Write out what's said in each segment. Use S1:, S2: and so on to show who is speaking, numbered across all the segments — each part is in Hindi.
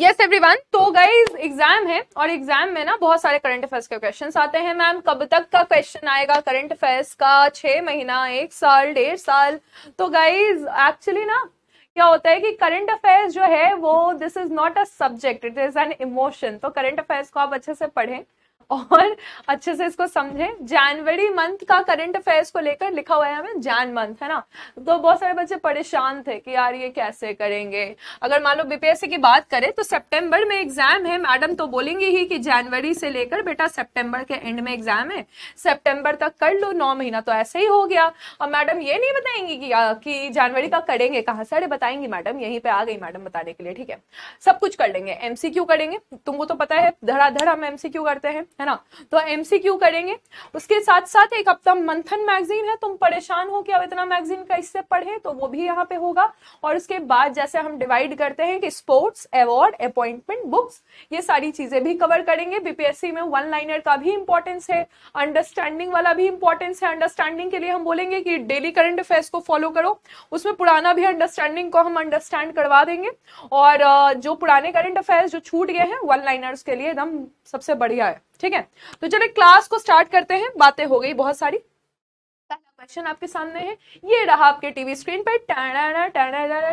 S1: यस एवरीवन तो गाइज एग्जाम है और एग्जाम में ना बहुत सारे करंट अफेयर्स के क्वेश्चन आते हैं मैम कब तक का क्वेश्चन आएगा करंट अफेयर्स का छह महीना एक साल डेढ़ साल तो गाइज एक्चुअली ना क्या होता है कि करंट अफेयर्स जो है वो this is not a subject it is an emotion तो करंट अफेयर्स को आप अच्छे से पढ़ें और अच्छे से इसको समझे जनवरी मंथ का करंट अफेयर्स को लेकर लिखा हुआ है हमें जैन मंथ है ना तो बहुत सारे बच्चे परेशान थे कि यार ये कैसे करेंगे अगर मान लो बीपीएससी की बात करें तो सितंबर में एग्जाम है मैडम तो बोलेंगे ही कि जनवरी से लेकर बेटा सितंबर के एंड में एग्जाम है सेप्टेम्बर तक कर लो नौ महीना तो ऐसे ही हो गया और मैडम ये नहीं बताएंगी कि जनवरी का करेंगे कहा सारे बताएंगी मैडम यहीं पर आ गई मैडम बताने के लिए ठीक है सब कुछ कर लेंगे एमसीक्यू करेंगे तुमको तो पता है धड़ाधड़ हम एमसीक्यू करते हैं है ना तो एमसीक्यू करेंगे उसके साथ साथ एक हफ्ता मंथन मैगजीन है तुम परेशान हो कि अब इतना मैगजीन का इससे पढ़े तो वो भी यहाँ पे होगा और उसके बाद जैसे हम डिवाइड करते हैं कि स्पोर्ट्स अवार्ड अपॉइंटमेंट बुक्स ये सारी चीजें भी कवर करेंगे बीपीएससी में वन लाइनर का भी इंपॉर्टेंस है अंडरस्टैंडिंग वाला भी इंपॉर्टेंस है अंडरस्टैंडिंग के लिए हम बोलेंगे कि डेली करंट अफेयर्स को फॉलो करो उसमें पुराना भी अंडरस्टैंडिंग को हम अंडरस्टैंड करवा देंगे और जो पुराने करंट अफेयर्स जो छूट गए हैं वन लाइनर्स के लिए एकदम सबसे बढ़िया है ठीक है तो चलिए क्लास को स्टार्ट करते हैं बातें हो गई बहुत सारी क्वेश्चन आपके सामने है ये रहा आपके टीवी स्क्रीन पर टाणा टाणा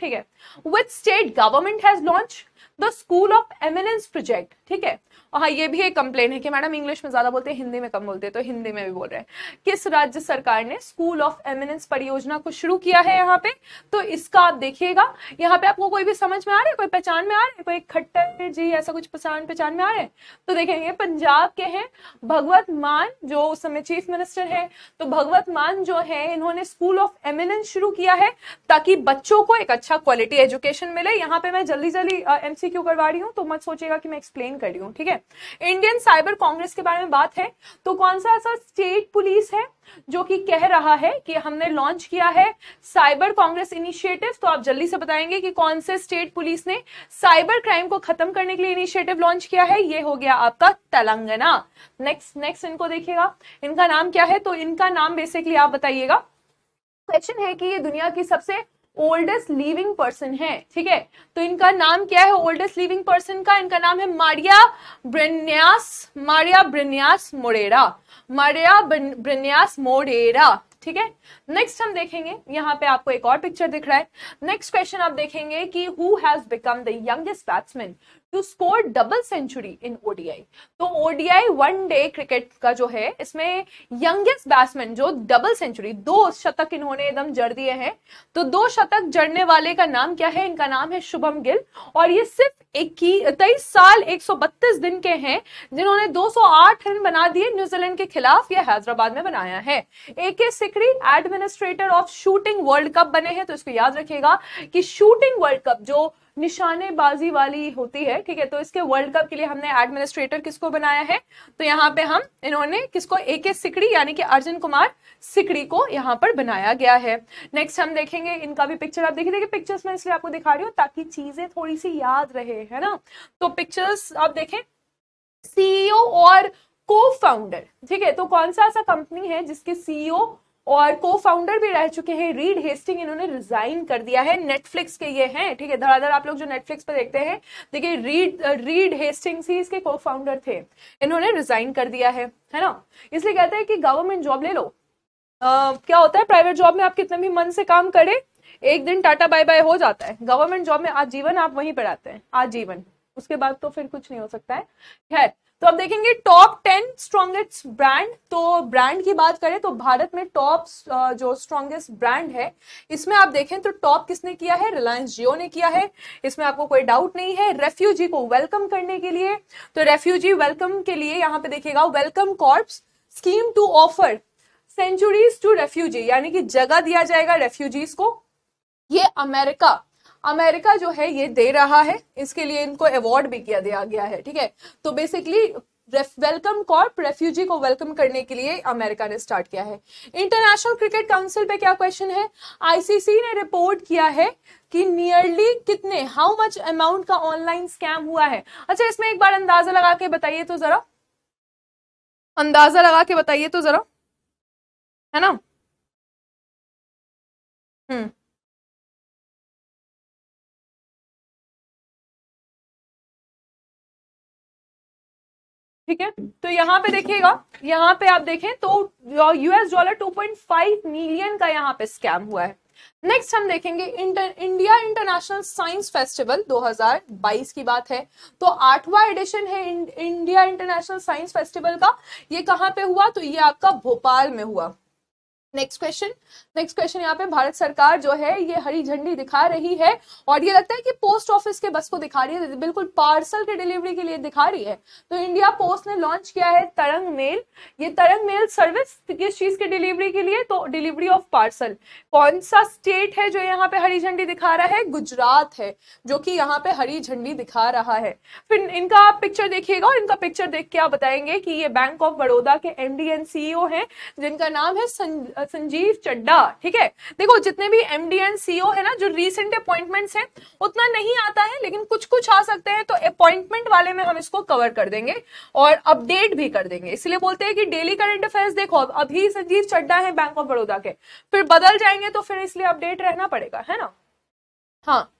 S1: ठीक है which state government has launch the school of eminence project ठीक है और हाँ ये भी एक कंप्लेन है कि मैडम इंग्लिश में ज्यादा बोलते हैं हिंदी में कम बोलते हैं तो हिंदी में भी बोल रहे हैं किस राज्य सरकार ने स्कूल ऑफ एमिनेंस परियोजना को शुरू किया है यहाँ पे तो इसका आप देखिएगा यहाँ पे आपको कोई भी समझ में आ रहा है कोई पहचान में आ रहा है कोई खट्टर जी ऐसा कुछ पहचान पहचान में आ रहा है तो देखेंगे पंजाब के हैं भगवत मान जो उस समय चीफ मिनिस्टर है तो भगवत भागवत जो है इन्होंने स्कूल ऑफ एमिनेंस शुरू किया है ताकि बच्चों को एक अच्छा क्वालिटी एजुकेशन मिले यहाँ पे मैं जल्दी जल्दी एमसीक्यू करवा रही हूँ तो मत सोचेगा कि मैं एक्सप्लेन कर रही हूँ ठीक है इंडियन साइबर कांग्रेस के बारे में बात है तो कौन सा ऐसा स्टेट पुलिस है जो कि कह रहा है कि हमने लॉन्च किया है साइबर कांग्रेस इनिशिएटिव तो आप जल्दी से बताएंगे कि कौन से स्टेट पुलिस ने साइबर क्राइम को खत्म करने के लिए इनिशिएटिव लॉन्च किया है ये हो गया आपका तेलंगाना नेक्स्ट नेक्स्ट इनको देखिएगा इनका नाम क्या है तो इनका नाम बेसिकली आप बताइएगा क्वेश्चन है कि ये दुनिया की सबसे ओल्डेस्ट लिविंग पर्सन है ठीक है तो इनका नाम क्या है ओल्डेस्ट लिविंग पर्सन का इनका नाम है Maria Branyas Maria Branyas Morera Maria Branyas Morera ठीक है नेक्स्ट हम देखेंगे यहाँ पे आपको एक और पिक्चर दिख रहा है नेक्स्ट क्वेश्चन आप देखेंगे कि who has become the youngest batsman to score double century in ODI तो ओडीआई वन डे क्रिकेट का जो है इसमें यंगेस्ट बैट्समैन जो डबल सेंचुरी दो शतक इन्होंने एकदम जड़ दिए हैं तो दो शतक जड़ने वाले का नाम क्या है इनका नाम है शुभम गिल और ये सिर्फ तेईस साल 132 दिन के हैं जिन्होंने 208 रन बना दिए न्यूजीलैंड के खिलाफ ये हैदराबाद में बनाया है A K Sikri administrator of shooting world cup बने हैं तो इसको याद रखेगा कि शूटिंग वर्ल्ड कप जो निशानेबाजी वाली होती है ठीक है तो इसके वर्ल्ड कप के लिए हमने एडमिनिस्ट्रेटर किसको बनाया है तो यहाँ पे हम इन्होंने किसको ए के सिकड़ी यानी कि अर्जुन कुमार सिकड़ी को यहाँ पर बनाया गया है नेक्स्ट हम देखेंगे इनका भी पिक्चर आप देखिए देखिए पिक्चर्स में इसलिए आपको दिखा रही हूँ ताकि चीजें थोड़ी सी याद रहे है ना तो पिक्चर्स आप देखें सीईओ e और को फाउंडर ठीक है तो कौन सा ऐसा कंपनी है जिसके सीईओ और को फाउंडर भी रह चुके हैं रीड हेस्टिंग इन्होंने रिजाइन कर दिया है नेटफ्लिक्स के ये हैं ठीक है धड़ाधड़ आप लोग जो नेटफ्लिक्स पर देखते हैं देखिए रीड रीड हेस्टिंग्स ही इसके को फाउंडर थे इन्होंने रिजाइन कर दिया है है ना इसलिए कहते हैं कि गवर्नमेंट जॉब ले लो Uh, क्या होता है प्राइवेट जॉब में आप कितने भी मन से काम करें एक दिन टाटा बाय बाय हो जाता है गवर्नमेंट जॉब में आज जीवन आप वहीं पर आते हैं आज जीवन उसके बाद तो फिर कुछ नहीं हो सकता है खैर तो अब देखेंगे टॉप टेन स्ट्रॉन्गेस्ट ब्रांड तो ब्रांड की बात करें तो भारत में टॉप जो स्ट्रॉन्गेस्ट ब्रांड है इसमें आप देखें तो टॉप किसने किया है रिलायंस जियो ने किया है इसमें आपको कोई डाउट नहीं है रेफ्यूजी को वेलकम करने के लिए तो रेफ्यूजी वेलकम के लिए यहाँ पे देखिएगा welcome corps scheme to offer centuries to refugee यानी कि जगह दिया जाएगा रेफ्यूजीज को ये अमेरिका अमेरिका जो है ये दे रहा है इसके लिए इनको अवार्ड भी किया दिया गया है ठीक है तो बेसिकली वेलकम कॉर्प रेफ्यूजी को वेलकम करने के लिए अमेरिका ने स्टार्ट किया है इंटरनेशनल क्रिकेट काउंसिल पे क्या क्वेश्चन है आईसीसी ने रिपोर्ट किया है कि नियरली कितने हाउ मच अमाउंट का ऑनलाइन स्कैम हुआ है अच्छा इसमें एक बार अंदाजा लगा के बताइए तो जरा अंदाजा लगा के बताइए तो जरा है ना हम्म ठीक है तो यहाँ पे देखिएगा यहाँ पे आप देखें तो यूएस डॉलर 2.5 मिलियन का यहाँ पे स्कैम हुआ है नेक्स्ट हम देखेंगे inter, India international science festival 2022 की बात है तो आठवां एडिशन है इंडिया इंटरनेशनल साइंस फेस्टिवल का ये कहाँ पे हुआ तो ये आपका भोपाल में हुआ नेक्स्ट क्वेश्चन नेक्स्ट क्वेश्चन यहाँ पे भारत सरकार जो है ये हरी झंडी दिखा रही है और ये लगता है कि पोस्ट ऑफिस के बस को दिखा रही है बिल्कुल पार्सल के डिलीवरी के लिए दिखा रही है तो इंडिया पोस्ट ने लॉन्च किया है तरंग मेल ये तरंग मेल सर्विस किस चीज के डिलीवरी के लिए तो डिलीवरी ऑफ पार्सल कौन सा स्टेट है जो यहाँ पे हरी झंडी दिखा रहा है गुजरात है जो की यहाँ पे हरी झंडी दिखा रहा है फिर इनका आप पिक्चर देखिएगा और इनका पिक्चर देख के आप बताएंगे कि ये बैंक ऑफ बड़ौदा के एमडी एंड सीईओ जिनका नाम है संजीव चड्डा ठीक है देखो जितने भी एमडी एंड सीओ है ना जो रिसेंट अपॉइंटमेंट्स हैं उतना नहीं आता है लेकिन कुछ कुछ आ सकते हैं तो अपॉइंटमेंट वाले में हम इसको कवर कर देंगे और अपडेट भी कर देंगे इसलिए बोलते हैं कि डेली करंट अफेयर्स देखो अभी संजीव चड्डा है बैंक ऑफ बड़ौदा के फिर बदल जाएंगे तो फिर इसलिए अपडेट रहना पड़ेगा है ना हाँ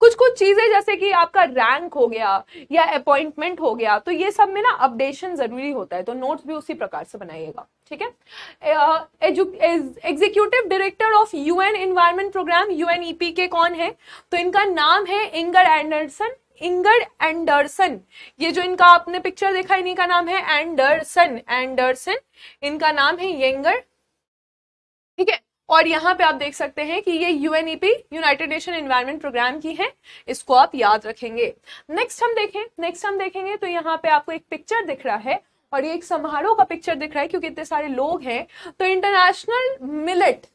S1: कुछ कुछ चीजें जैसे कि आपका रैंक हो गया या अपॉइंटमेंट हो गया तो ये सब में ना अपडेशन जरूरी होता है तो नोट्स भी उसी प्रकार से बनाइएगा ठीक है executive director of UN environment programme UNEP के कौन है तो इनका नाम है इंगर एंडरसन इंगर एंडरसन ये जो इनका आपने पिक्चर देखा इन्हीं का नाम है एंडरसन एंडरसन इनका नाम है येंगर ठीक है और यहाँ पे आप देख सकते हैं कि ये UNEP United Nation environment programme की है इसको आप याद रखेंगे नेक्स्ट हम देखें नेक्स्ट हम देखेंगे तो यहाँ पे आपको एक पिक्चर दिख रहा है और ये एक समारोह का पिक्चर दिख रहा है क्योंकि इतने सारे लोग हैं तो इंटरनेशनल मिलेट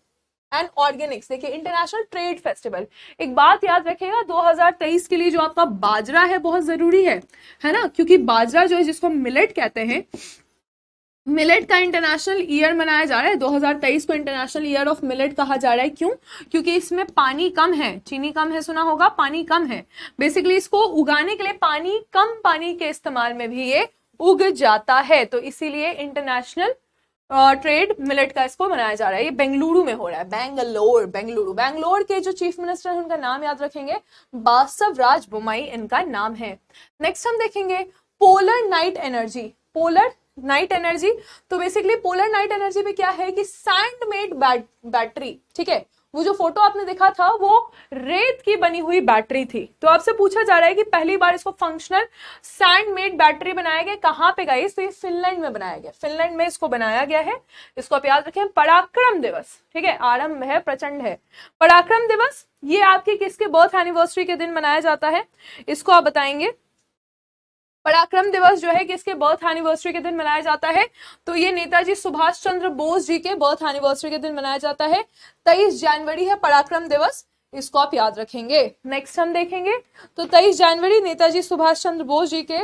S1: एंड ऑर्गेनिक्स देखिए इंटरनेशनल ट्रेड फेस्टिवल एक बात याद रखेगा 2023 के लिए जो आपका बाजरा है बहुत जरूरी है है ना क्योंकि बाजरा जो है जिसको मिलेट कहते हैं मिलेट का इंटरनेशनल ईयर मनाया जा रहा है 2023 को इंटरनेशनल ईयर ऑफ मिलेट कहा जा रहा है क्यों क्योंकि इसमें पानी कम है चीनी कम है सुना होगा पानी कम है बेसिकली इसको उगाने के लिए पानी कम पानी के इस्तेमाल में भी ये उग जाता है तो इसीलिए इंटरनेशनल ट्रेड मिलेट का इसको मनाया जा रहा है ये बेंगलुरु में हो रहा है बेंगलोर बेंगलुरु बेंगलोर के जो चीफ मिनिस्टर हैं उनका नाम याद रखेंगे बासव राज बुमाई इनका नाम है नेक्स्ट हम देखेंगे polar night energy polar night energy तो बेसिकली पोलर नाइट एनर्जी में क्या है कि सैंड मेड बैटरी ठीक है वो जो फोटो आपने देखा था वो रेत की बनी हुई बैटरी थी तो आपसे पूछा जा रहा है कि पहली बार इसको फंक्शनल सैंड मेड बैटरी बनाया गया कहाँ पे गई तो ये फिनलैंड में बनाया गया फिनलैंड में इसको बनाया गया है इसको आप याद रखें पराक्रम दिवस ठीक है आरंभ है प्रचंड है पराक्रम दिवस ये आपके किसके बर्थ एनिवर्सरी के दिन मनाया जाता है इसको आप बताएंगे पराक्रम दिवस जो है किसके बर्थ एनिवर्सरी के दिन मनाया जाता है तो ये नेताजी सुभाष चंद्र बोस जी के बर्थ एनिवर्सरी के दिन मनाया जाता है तेईस जनवरी है पराक्रम दिवस इसको आप याद रखेंगे नेक्स्ट हम देखेंगे तो तेईस जनवरी नेताजी सुभाष चंद्र बोस जी के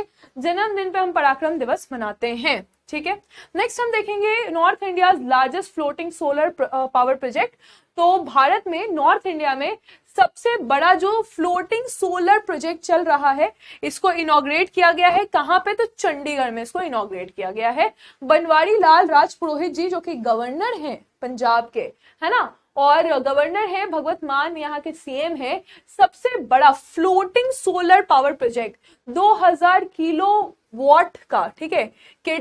S1: जन्मदिन पे हम पराक्रम दिवस मनाते हैं ठीक है नेक्स्ट हम देखेंगे north India largest floating solar power project तो भारत में नॉर्थ इंडिया में सबसे बड़ा जो फ्लोटिंग सोलर प्रोजेक्ट चल रहा है इसको इनोग्रेट किया गया है कहाँ पे तो चंडीगढ़ में इसको इनोग्रेट किया गया है बनवारी लाल राजपुरोहित जी जो कि गवर्नर हैं पंजाब के है ना और गवर्नर है भगवत मान यहाँ के सीएम है सबसे बड़ा floating solar power project 2000 kilowatt का ठीक है के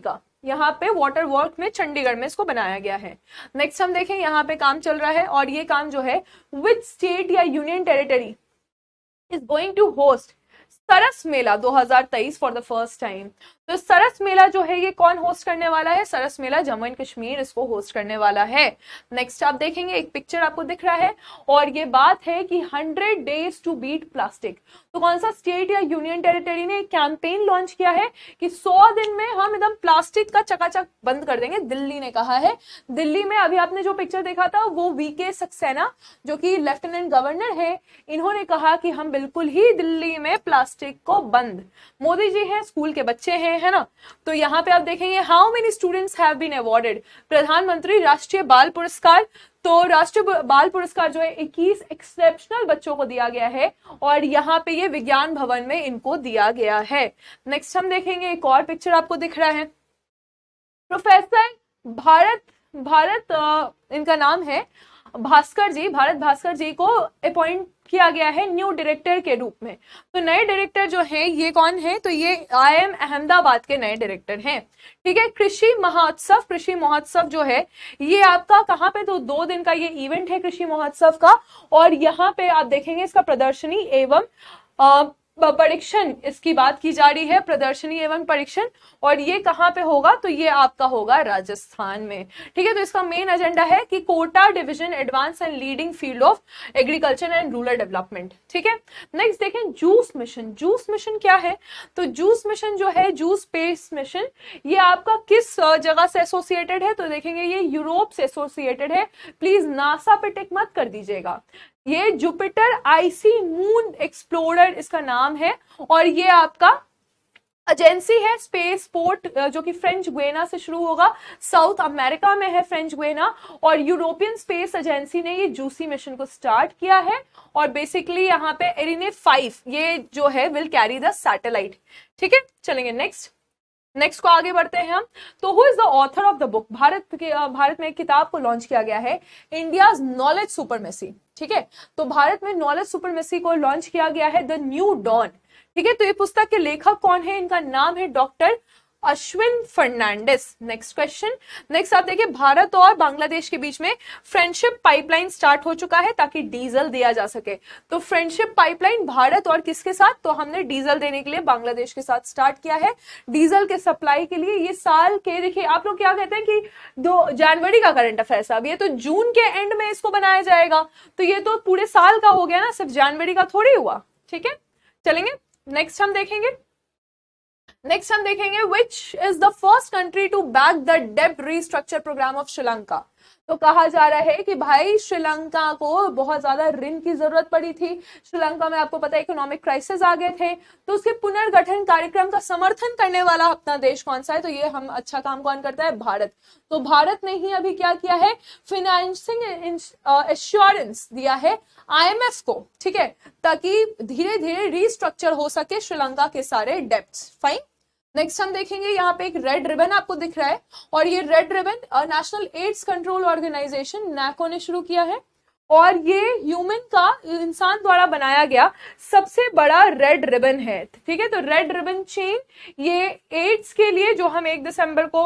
S1: का यहाँ पे वाटर वर्क में चंडीगढ़ में इसको बनाया गया है नेक्स्ट हम देखें यहाँ पे काम चल रहा है और ये काम जो है विच स्टेट या union territory is going to host Saras Mela 2023 for the first time तो सरस मेला जो है ये कौन होस्ट करने वाला है सरस मेला जम्मू एंड कश्मीर इसको होस्ट करने वाला है नेक्स्ट आप देखेंगे एक पिक्चर आपको दिख रहा है और ये बात है कि hundred days to beat plastic तो कौन सा स्टेट या यूनियन टेरिटरी ने कैंपेन लॉन्च किया है कि सौ दिन में हम एकदम प्लास्टिक का चकाचक बंद कर देंगे दिल्ली ने कहा है दिल्ली में अभी आपने जो पिक्चर देखा था वो वी के सक्सेना जो की लेफ्टिनेंट गवर्नर है इन्होंने कहा कि हम बिल्कुल ही दिल्ली में प्लास्टिक को बंद मोदी जी है स्कूल के बच्चे हैं है ना तो यहाँ पे आप देखेंगे how many students have been awarded Pradhanmantri Rashtriya बाल पुरस्कार तो राष्ट्रीय बाल पुरस्कार जो है 21 एक्सेप्शनल बच्चों को दिया गया है और यहाँ पे ये विज्ञान भवन में इनको दिया गया है नेक्स्ट हम देखेंगे एक और पिक्चर आपको दिख रहा है प्रोफेसर भारत भारत इनका नाम है भास्कर जी भारत भास्कर जी को अपॉइंट किया गया है न्यू डायरेक्टर के रूप में तो नए डायरेक्टर जो है ये कौन है तो ये आई एम अहमदाबाद के नए डायरेक्टर हैं ठीक है कृषि महोत्सव कृषि महोत्सव जो है ये आपका कहाँ पे तो दो दिन का ये इवेंट है कृषि महोत्सव का और यहाँ पे आप देखेंगे इसका प्रदर्शनी एवं परीक्षण इसकी बात की जा रही है प्रदर्शनी एवं परीक्षण और ये कहाँ पे होगा तो ये आपका होगा राजस्थान में ठीक है तो इसका मेन एजेंडा है कि Kota division advance and leading field of agriculture and rural development ठीक है नेक्स्ट देखें जूस मिशन जूस मिशन क्या है तो जूस मिशन जो है जूस स्पेस मिशन ये आपका किस जगह से एसोसिएटेड है तो देखेंगे ये यूरोप से एसोसिएटेड है प्लीज नासा पे टिक मत कर दीजिएगा ये जुपिटर आईसी मून एक्सप्लोरर इसका नाम है और ये आपका एजेंसी है स्पेस पोर्ट जो कि फ्रेंच गुएना से शुरू होगा साउथ अमेरिका में है फ्रेंच गुएना और यूरोपियन स्पेस एजेंसी ने ये जूसी मिशन को स्टार्ट किया है और बेसिकली यहाँ पे एरिने फाइव ये जो है विल कैरी द सैटेलाइट ठीक है चलेंगे नेक्स्ट नेक्स्ट को आगे बढ़ते हैं हम तो who is the author of the book Bharat के भारत में एक किताब को लॉन्च किया गया है इंडिया नॉलेज सुपर मेसी ठीक है तो भारत में नॉलेज सुपर मेसी को लॉन्च किया गया है द न्यू डॉन ठीक है तो ये पुस्तक के लेखक कौन है इनका नाम है doctor Ashwin Fernandes next question next आप देखिए भारत और बांग्लादेश के बीच में फ्रेंडशिप पाइपलाइन स्टार्ट हो चुका है ताकि डीजल दिया जा सके तो फ्रेंडशिप पाइपलाइन भारत और किसके साथ तो हमने डीजल देने के लिए बांग्लादेश के साथ स्टार्ट किया है डीजल के सप्लाई के लिए ये साल के देखिए आप लोग क्या कहते हैं कि दो जनवरी का करंट अफेयर अब ये तो जून के एंड में इसको बनाया जाएगा तो ये तो पूरे साल का हो गया ना सिर्फ जनवरी का थोड़ी हुआ ठीक है चलेंगे नेक्स्ट हम देखेंगे नेक्स्ट हम देखेंगे which is the first country to back the डेब्ट रिस्ट्रक्चर प्रोग्राम ऑफ श्रीलंका तो कहा जा रहा है कि भाई श्रीलंका को बहुत ज्यादा ऋण की जरूरत पड़ी थी श्रीलंका में आपको पता है इकोनॉमिक क्राइसिस आ गए थे तो उसके पुनर्गठन कार्यक्रम का समर्थन करने वाला अपना देश कौन सा है तो ये हम अच्छा काम कौन करता है भारत तो भारत ने ही अभी क्या किया है फिनेंसिंग एश्योरेंस दिया है आई को ठीक है ताकि धीरे धीरे रिस्ट्रक्चर हो सके श्रीलंका के सारे डेप्ट फाइन नेक्स्ट हम देखेंगे यहाँ पे एक रेड रिबन आपको दिख रहा है और ये red ribbon national AIDS control organisation NACO ने शुरू किया है और ये ह्यूमन का इंसान द्वारा बनाया गया सबसे बड़ा रेड रिबन है ठीक है तो रेड रिबन चेन ये एड्स के लिए जो हम एक दिसंबर को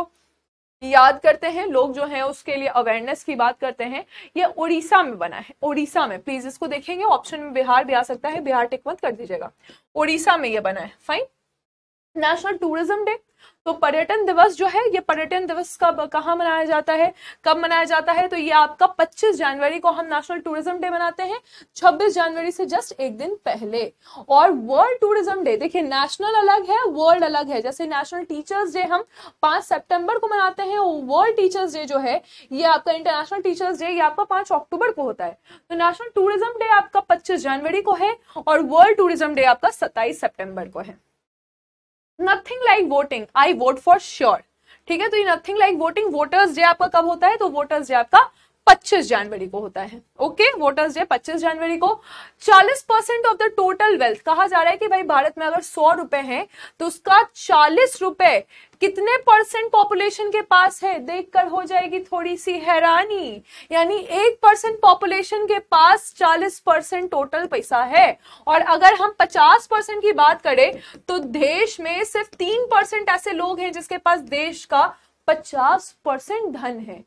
S1: याद करते हैं लोग जो हैं उसके लिए अवेयरनेस की बात करते हैं ये उड़ीसा में बना है उड़ीसा में प्लीज इसको देखेंगे ऑप्शन में बिहार भी आ सकता है बिहार टिकमत कर दीजिएगा उड़ीसा में ये बना है फाइन नेशनल टूरिज्म डे तो पर्यटन दिवस जो है ये पर्यटन दिवस कब कहाँ मनाया जाता है कब मनाया जाता है तो ये आपका 25 जनवरी को हम नेशनल टूरिज्म डे मनाते हैं 26 जनवरी से जस्ट एक दिन पहले और वर्ल्ड टूरिज्म डे देखिए नेशनल अलग है वर्ल्ड अलग है जैसे नेशनल टीचर्स डे हम 5 सितंबर को मनाते हैं वर्ल्ड टीचर्स डे जो है ये आपका इंटरनेशनल टीचर्स डे ये आपका पाँच अक्टूबर को होता है तो नेशनल टूरिज्म डे आपका पच्चीस जनवरी को है और वर्ल्ड टूरिज्म डे आपका सत्ताईस सेप्टेम्बर को है nothing like voting I vote for sure ठीक है तो ये nothing like voting voters day आपका कब होता है तो वोटर्स डे आपका 25 जनवरी को होता है ओके वोटर्स डे 25 जनवरी को 40 percent of the total wealth कहा जा रहा है कि भाई भारत में अगर सौ रुपए हैं तो उसका चालीस रुपए कितने परसेंट पॉपुलेशन के पास है देखकर हो जाएगी थोड़ी सी हैरानी यानी एक परसेंट पॉपुलेशन के पास चालीस परसेंट टोटल पैसा है और अगर हम पचास परसेंट की बात करें तो देश में सिर्फ तीन परसेंट ऐसे लोग हैं जिसके पास देश का पचास परसेंट धन है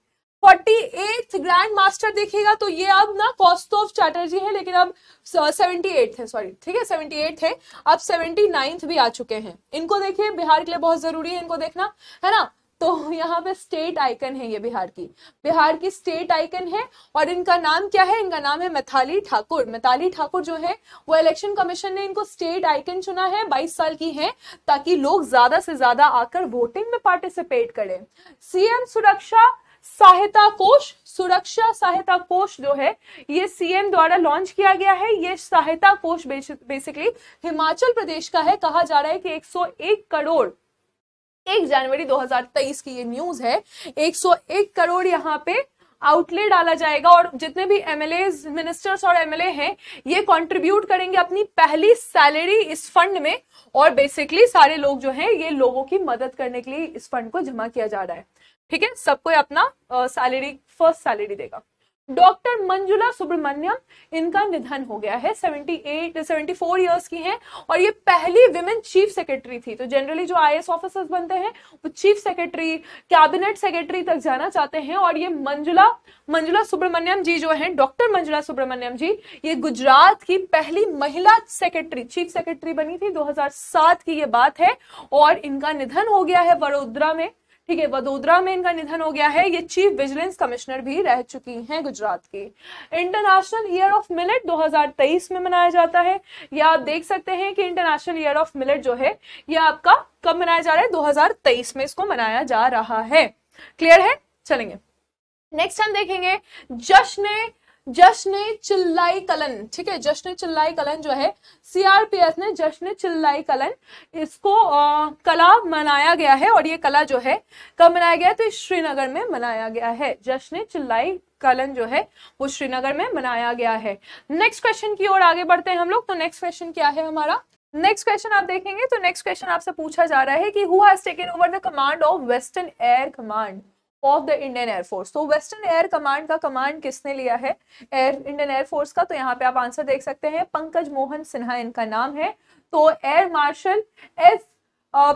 S1: फोर्टी एट ग्रैंड मास्टर देखिएगा तो ये अब ना कॉस्टोव चैटर्जी है लेकिन अब सेवेंटी uh, एट है सॉरी ठीक है सेवेंटी एट है अब सेवेंटी नाइन्थ भी आ चुके हैं इनको देखिए बिहार के लिए बहुत जरूरी है इनको देखना है ना तो यहाँ पे स्टेट आइकन है ये बिहार की बिहार की स्टेट आइकन है और इनका नाम क्या है इनका नाम है मिथाली ठाकुर मिथाली ठाकुर जो है वो इलेक्शन कमीशन ने इनको स्टेट आइकन चुना है बाईस साल की है ताकि लोग ज्यादा से ज्यादा आकर वोटिंग में पार्टिसिपेट करें सीएम सुरक्षा सहायता कोष सुरक्षा सहायता कोष जो है ये सीएम द्वारा लॉन्च किया गया है ये सहायता कोष बेसिकली हिमाचल प्रदेश का है कहा जा रहा है कि 101 करोड़ एक जनवरी 2023 की ये न्यूज है 101 करोड़ यहाँ पे आउटले डाला जाएगा और जितने भी एमएलए मिनिस्टर्स और एमएलए हैं ये कंट्रीब्यूट करेंगे अपनी पहली सैलरी इस फंड में और बेसिकली सारे लोग जो हैं ये लोगों की मदद करने के लिए इस फंड को जमा किया जा रहा है ठीक है सबको अपना सैलरी फर्स्ट सैलरी देगा डॉक्टर मंजुला सुब्रमण्यम इनका निधन हो गया है 78 74 इयर्स की हैं और ये पहली विमेन चीफ सेक्रेटरी थी तो जनरली जो आई ऑफिसर्स बनते हैं वो चीफ सेक्रेटरी कैबिनेट सेक्रेटरी तक जाना चाहते हैं और ये मंजुला मंजुला सुब्रमण्यम जी जो हैं डॉक्टर मंजुला सुब्रमण्यम जी ये गुजरात की पहली महिला सेक्रेटरी चीफ सेक्रेटरी बनी थी दो की ये बात है और इनका निधन हो गया है वडोदरा में ठीक है वडोदरा में इनका निधन हो गया है ये चीफ विजिलेंस कमिश्नर भी रह चुकी हैं गुजरात की इंटरनेशनल ईयर ऑफ मिलेट 2023 में मनाया जाता है ये आप देख सकते हैं कि इंटरनेशनल ईयर ऑफ मिलेट जो है ये आपका कब मनाया जा रहा है 2023 में इसको मनाया जा रहा है क्लियर है चलेंगे नेक्स्ट हम देखेंगे जश्न जश्न चिल्लाई कलन ठीक है जश्न चिल्लाई कलन जो है सीआरपीएफ ने जश्न चिल्लाई कलन इसको आ, कला मनाया गया है और ये कला जो है कब मनाया गया तो श्रीनगर में मनाया गया है जश्न चिल्लाई कलन जो है वो श्रीनगर में मनाया गया है नेक्स्ट क्वेश्चन की ओर आगे बढ़ते हैं हम लोग तो नेक्स्ट क्वेश्चन क्या है हमारा नेक्स्ट क्वेश्चन आप देखेंगे तो नेक्स्ट क्वेश्चन आपसे पूछा जा रहा है कि who has taken over the command of western air command of the Indian air force तो वेस्टर्न एयर कमांड का कमांड किसने लिया है एयर इंडियन एयरफोर्स का तो यहाँ पे आप आंसर देख सकते हैं पंकज मोहन सिन्हा इनका नाम है तो एयर मार्शल एस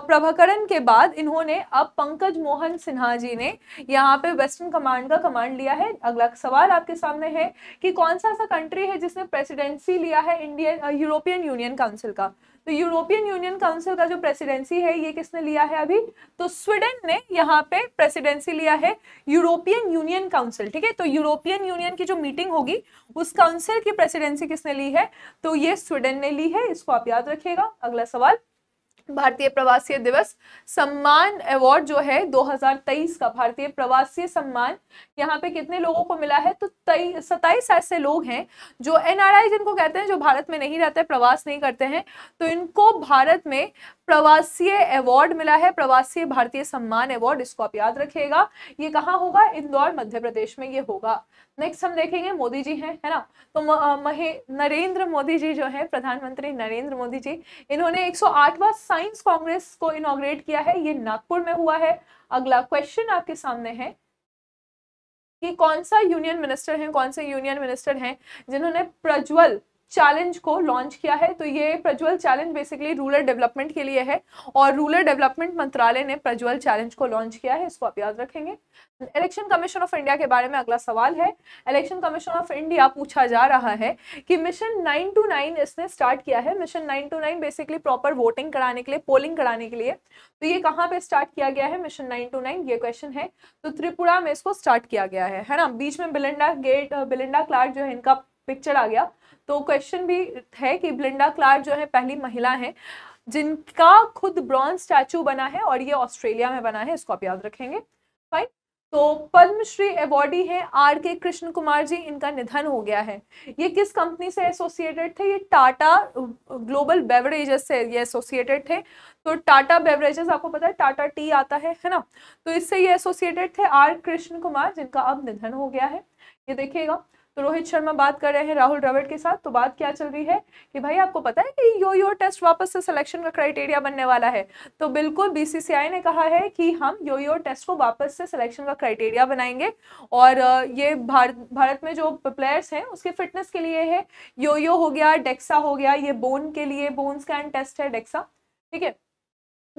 S1: प्रभाकरण के बाद इन्होंने अब पंकज मोहन सिन्हा जी ने यहाँ पे वेस्टर्न कमांड का कमांड लिया है अगला सवाल आपके सामने है कि कौन सा ऐसा कंट्री है जिसने प्रेसिडेंसी लिया है इंडियन यूरोपियन यूनियन काउंसिल का तो यूरोपियन यूनियन काउंसिल का जो प्रेसिडेंसी है ये किसने लिया है अभी तो स्वीडन ने यहाँ पे प्रेसिडेंसी लिया है यूरोपियन यूनियन काउंसिल ठीक है तो यूरोपियन यूनियन की जो मीटिंग होगी उस काउंसिल की प्रेसिडेंसी किसने ली है तो ये स्वीडन ने ली है इसको आप याद रखिएगा अगला सवाल भारतीय प्रवासी दिवस सम्मान अवार्ड जो है 2023 का भारतीय प्रवासी सम्मान यहाँ पे कितने लोगों को मिला है तो सताईस ऐसे लोग हैं जो एनआरआई जिनको कहते हैं जो भारत में नहीं रहते प्रवास नहीं करते हैं तो इनको भारत में प्रवासी अवार्ड मिला है प्रवासी भारतीय सम्मान अवार्ड इसको आप याद रखिएगा ये कहाँ होगा इंदौर मध्य प्रदेश में ये होगा नेक्स्ट हम देखेंगे मोदी जी हैं है ना तो महे नरेंद्र मोदी जी जो है प्रधानमंत्री नरेंद्र मोदी जी इन्होंने 108वां साइंस कांग्रेस को इनोग्रेट किया है ये नागपुर में हुआ है अगला क्वेश्चन आपके सामने है कि कौन सा यूनियन मिनिस्टर हैं कौन से यूनियन मिनिस्टर हैं जिन्होंने प्रज्वल चैलेंज को लॉन्च किया है तो ये Prajwal challenge basically rural development के लिए है और रूरल डेवलपमेंट मंत्रालय ने प्रज्वल चैलेंज को लॉन्च किया है इसको आप याद रखेंगे इलेक्शन कमीशन ऑफ इंडिया के बारे में अगला सवाल है इलेक्शन कमीशन ऑफ इंडिया पूछा जा रहा है कि मिशन नाइन टू नाइन इसने स्टार्ट किया है mission nine to nine basically proper voting कराने के लिए पोलिंग कराने के लिए तो ये कहाँ पे स्टार्ट किया गया है मिशन नाइन टू नाइन ये क्वेश्चन है तो त्रिपुरा में इसको स्टार्ट किया गया है है ना बीच में बिलिंडा गेट बिलिंडा क्लार्क जो है इनका पिक्चर आ गया तो क्वेश्चन भी है कि ब्लिंडा क्लार्क जो है पहली महिला है जिनका खुद ब्रॉन्ज स्टैचू बना है और ये ऑस्ट्रेलिया में बना है इसको आप याद रखेंगे फाइन तो पद्मश्री अवॉर्डी है आर के कृष्ण कुमार जी इनका निधन हो गया है ये किस कंपनी से एसोसिएटेड थे ये टाटा ग्लोबल बेवरेजेस से ये एसोसिएटेड थे तो टाटा बेवरेजेस आपको पता है टाटा टी आता है है ना तो इससे ये एसोसिएटेड थे आर कृष्ण कुमार जिनका अब निधन हो गया है ये देखिएगा तो रोहित शर्मा बात कर रहे हैं राहुल द्रविड़ के साथ तो बात क्या चल रही है कि भाई आपको पता है कि यो यो टेस्ट वापस से सिलेक्शन का क्राइटेरिया बनने वाला है तो बिल्कुल बीसीसीआई ने कहा है कि हम यो यो टेस्ट को वापस से सिलेक्शन का क्राइटेरिया बनाएंगे और ये भारत भारत में जो प्लेयर्स हैं उसके फिटनेस के लिए है यो यो हो गया डेक्सा हो गया ये बोन के लिए बोन स्कैन टेस्ट है डेक्सा ठीक है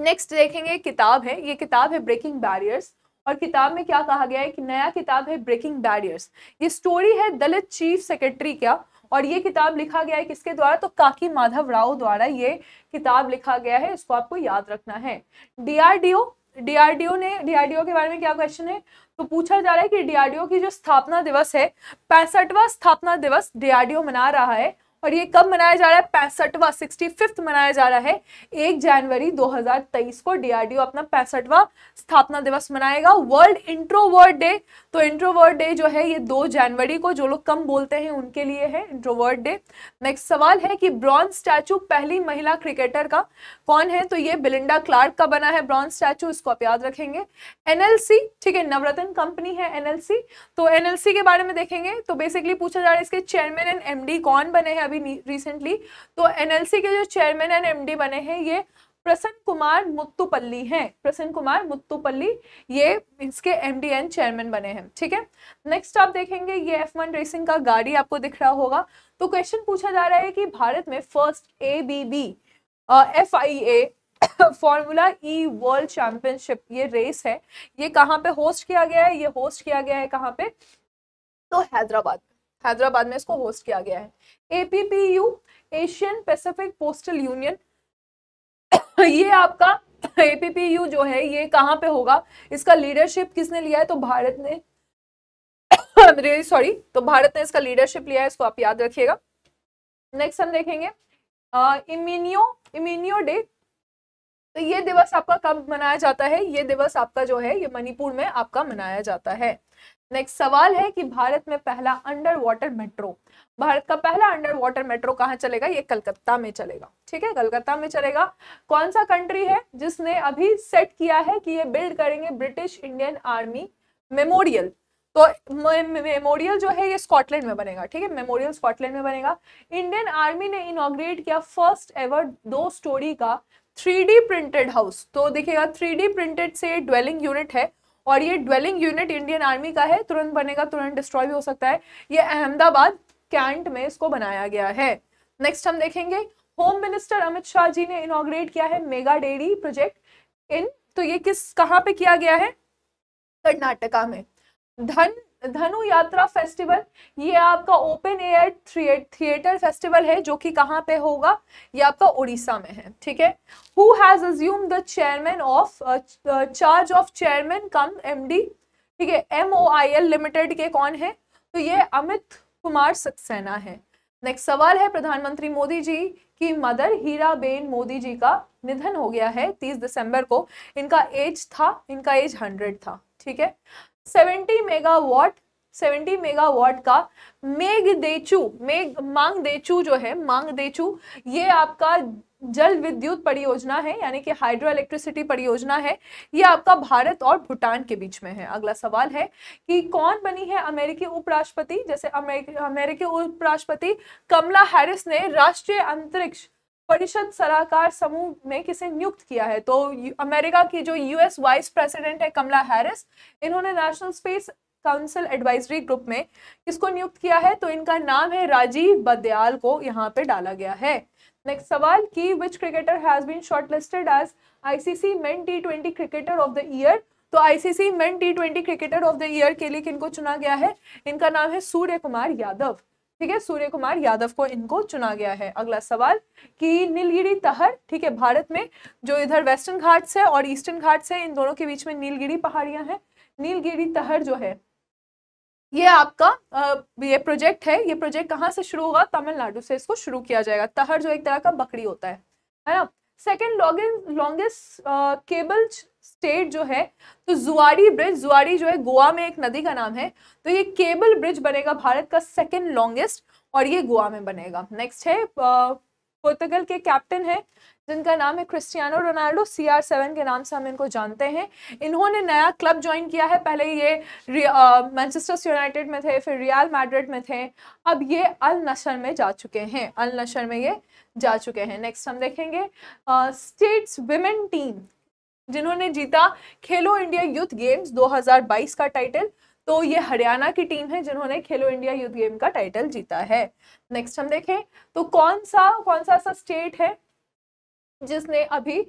S1: नेक्स्ट देखेंगे किताब है ये किताब है ब्रेकिंग बैरियर्स और किताब में क्या कहा गया है कि नया किताब है ब्रेकिंग बैरियर्स ये स्टोरी है दलित चीफ सेक्रेटरी का और ये किताब लिखा गया है किसके द्वारा तो काकी माधव राव द्वारा ये किताब लिखा गया है इसको आपको याद रखना है डीआरडीओ डीआरडीओ ने डीआरडीओ के बारे में क्या क्वेश्चन है तो पूछा जा रहा है कि डीआरडीओ की जो स्थापना दिवस है पैंसठवा स्थापना दिवस डीआरडीओ मना रहा है और ये कब मनाया जा रहा है पैंसठवा सिक्सटी फिफ्थ मनाया जा रहा है एक जनवरी 2023 को डीआरडीओ अपना पैंसठवा स्थापना दिवस मनाएगा वर्ल्ड इंट्रोवर्ड डे तो इंट्रोवर्ड डे जो है ये दो जनवरी को जो लोग कम बोलते हैं उनके लिए है इंट्रोवर्ड डे नेक्स्ट सवाल है कि ब्रॉन्ज स्टैचू पहली महिला क्रिकेटर का कौन है तो ये बिलिंडा क्लार्क का बना है ब्रॉन्ज स्टैचू इसको आप याद रखेंगे एनएलसी ठीक है नवरत्न कंपनी है एनएलसी तो एनएलसी के बारे में देखेंगे तो बेसिकली पूछा जा रहा है इसके चेयरमैन एंड एमडी कौन बने हैं अभी रिसेंटली तो एनएलसी के जो चेयरमैन एंड एमडी बने हैं ये प्रसन्न कुमार मुत्तुपल्ली हैं प्रसन्न कुमार मुत्तुपल्ली ये इसके एमडी एंड चेयरमैन बने हैं ठीक है नेक्स्ट आप देखेंगे ये एफ वन रेसिंग का गाड़ी आपको दिख रहा होगा तो क्वेश्चन पूछा जा रहा है कि भारत में first A B B F I A formula E world championship ये रेस है ये कहाँ पे होस्ट किया गया है ये होस्ट किया गया है कहाँ पे तो हैदराबाद हैदराबाद में इसको होस्ट किया गया है APPU Asian Pacific postal union ये आपका एपीपीयू जो है ये कहाँ पे होगा इसका लीडरशिप किसने लिया है तो भारत ने रियली सॉरी तो भारत ने इसका लीडरशिप लिया है इसको आप याद रखिएगा नेक्स्ट हम देखेंगे इमिनियो इमिनियो डे तो ये दिवस आपका कब मनाया जाता है ये दिवस आपका जो है ये मणिपुर में आपका मनाया जाता है नेक्स्ट सवाल है कि भारत में पहला अंडर वाटर मेट्रो भारत का पहला अंडर वाटर मेट्रो कहाँ चलेगा ये कलकत्ता में चलेगा ठीक है कलकत्ता में चलेगा कौन सा कंट्री है जिसने अभी सेट किया है कि ये बिल्ड करेंगे ब्रिटिश इंडियन आर्मी मेमोरियल तो मेमोरियल जो है ये स्कॉटलैंड में बनेगा ठीक है मेमोरियल स्कॉटलैंड में बनेगा इंडियन आर्मी ने इनोग्रेट किया फर्स्ट एवर दो स्टोरी का थ्री प्रिंटेड हाउस तो देखिएगा थ्री प्रिंटेड से ड्वेलिंग यूनिट है और ये ड्वेलिंग यूनिट इंडियन आर्मी का है तुरंत बनेगा तुरंत डिस्ट्रॉय भी हो सकता है ये अहमदाबाद कैंट में इसको बनाया गया है नेक्स्ट हम देखेंगे होम मिनिस्टर अमित शाह जी ने इनोग्रेट किया है मेगा डेयरी प्रोजेक्ट इन तो ये किस कहाँ पे किया गया है कर्नाटका में धन धनु यात्रा फेस्टिवल ये आपका ओपन एयर थिएटर फेस्टिवल है जो कि कहाँ पे होगा ये आपका उड़ीसा में है ठीक है who has assume the chairman of charge of chairman cum MD ठीक है M O I L limited के कौन है तो ये अमित कुमार सक्सेना है नेक्स्ट सवाल है प्रधानमंत्री मोदी जी की मदर हीरा बेन मोदी जी का निधन हो गया है तीस दिसंबर को इनका एज था इनका एज हंड्रेड था ठीक है 70 मेगावाट 70 मेगावाट का मेघ देचू मेघ मांग देचू जो है मांग देचू ये आपका जल विद्युत परियोजना है यानी कि हाइड्रो इलेक्ट्रिसिटी परियोजना है ये आपका भारत और भूटान के बीच में है अगला सवाल है कि कौन बनी है अमेरिकी उपराष्ट्रपति जैसे अमेरिकी उपराष्ट्रपति कमला हैरिस ने राष्ट्रीय अंतरिक्ष परिषद सलाहकार समूह में किसे नियुक्त किया है तो अमेरिका की जो यूएस वाइस प्रेसिडेंट है कमला हैरिस इन्होंने national space council advisory group में किसको नियुक्त किया है तो इनका नाम है राजीव बदयाल को यहाँ पे डाला गया है नेक्स्ट सवाल की which cricketer has been shortlisted as ICC men T twenty cricketer of the year तो ICC men T twenty cricketer of the year के लिए किनको चुना गया है इनका नाम है सूर्य कुमार यादव ठीक है सूर्य कुमार यादव को इनको चुना गया है अगला सवाल कि नीलगिरी तहर ठीक है भारत में जो इधर वेस्टर्न घाट्स है और ईस्टर्न घाट्स है इन दोनों के बीच में नीलगिरी पहाड़ियां हैं नीलगिरी तहर जो है ये आपका ये प्रोजेक्ट है ये प्रोजेक्ट कहाँ से शुरू होगा तमिलनाडु से इसको शुरू किया जाएगा तहर जो एक तरह का बकरी होता है है ना सेकेंड लॉन्गेस्ट केबल स्टेट जो है तो जुआरी ब्रिज जुआरी जो है गोवा में एक नदी का नाम है तो ये केबल ब्रिज बनेगा भारत का सेकेंड लॉन्गेस्ट और ये गोवा में बनेगा नेक्स्ट है पुर्तगल के कैप्टन है जिनका नाम है Cristiano Ronaldo C R seven के नाम से हम इनको जानते हैं इन्होंने नया क्लब ज्वाइन किया है पहले ये मैनचेस्टर यूनाइटेड में थे फिर रियल मैड्रिड में थे अब ये अल नशर में जा चुके हैं अल नशर में ये जा चुके हैं नेक्स्ट हम देखेंगे स्टेट्स वेमेन टीम जिन्होंने जीता खेलो इंडिया यूथ गेम्स 2022 का टाइटल तो ये हरियाणा की टीम है जिन्होंने खेलो इंडिया यूथ गेम का टाइटल जीता है नेक्स्ट हम देखें तो कौन सा कौन सा ऐसा स्टेट है जिसने अभी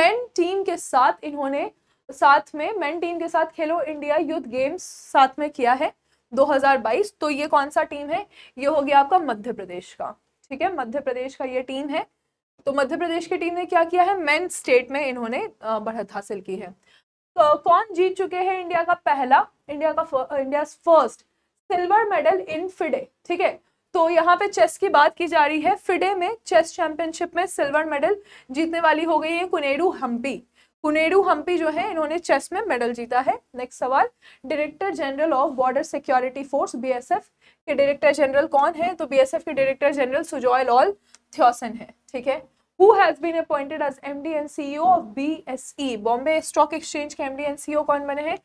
S1: मेन टीम के साथ इन्होंने साथ में मेन टीम के साथ खेलो इंडिया यूथ गेम्स साथ में किया है 2022 तो ये कौन सा टीम है ये हो गया आपका मध्य प्रदेश का ठीक है मध्य प्रदेश का ये टीम है तो मध्य प्रदेश की टीम ने क्या किया है मेन स्टेट में इन्होंने बढ़त हासिल की है तो कौन जीत चुके हैं इंडिया का पहला इंडिया का India first silver medal in FIDE ठीक है तो यहाँ पे चेस की बात की जा रही है फिडे में चेस चैंपियनशिप में सिल्वर मेडल जीतने वाली हो गई है कुनेडू हम्पी कुनेडू हम्पी जो है इन्होंने चेस में मेडल जीता है नेक्स्ट सवाल director general of border security force BSF के डायरेक्टर जनरल कौन है तो बीएसएफ के डायरेक्टर जनरल सुजॉय लॉल थ्योसन है ठीक है who has been appointed as MD and CEO of BSE Bombay stock exchange के MD and CEO कौन बने हैं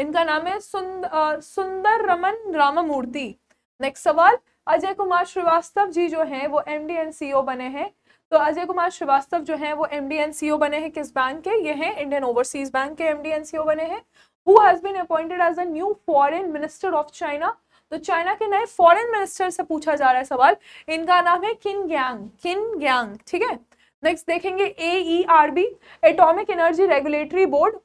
S1: इनका नाम है सुंद, सुंदर रमन रामामूर्ति नेक्स्ट सवाल अजय कुमार श्रीवास्तव जी जो हैं वो एम डी CEO सी बने हैं तो अजय कुमार श्रीवास्तव जो हैं वो एम डी CEO सी बने हैं किस बैंक के ये हैं इंडियन ओवरसीज बैंक के एम डी CEO सी बने हैं who has been appointed as a new foreign minister of China तो चाइना के नए फॉरेन मिनिस्टर से पूछा जा रहा है सवाल इनका नाम है किन ग्यांग किन ग्यांग ठीक है नेक्स्ट देखेंगे A E R B atomic energy regulatory board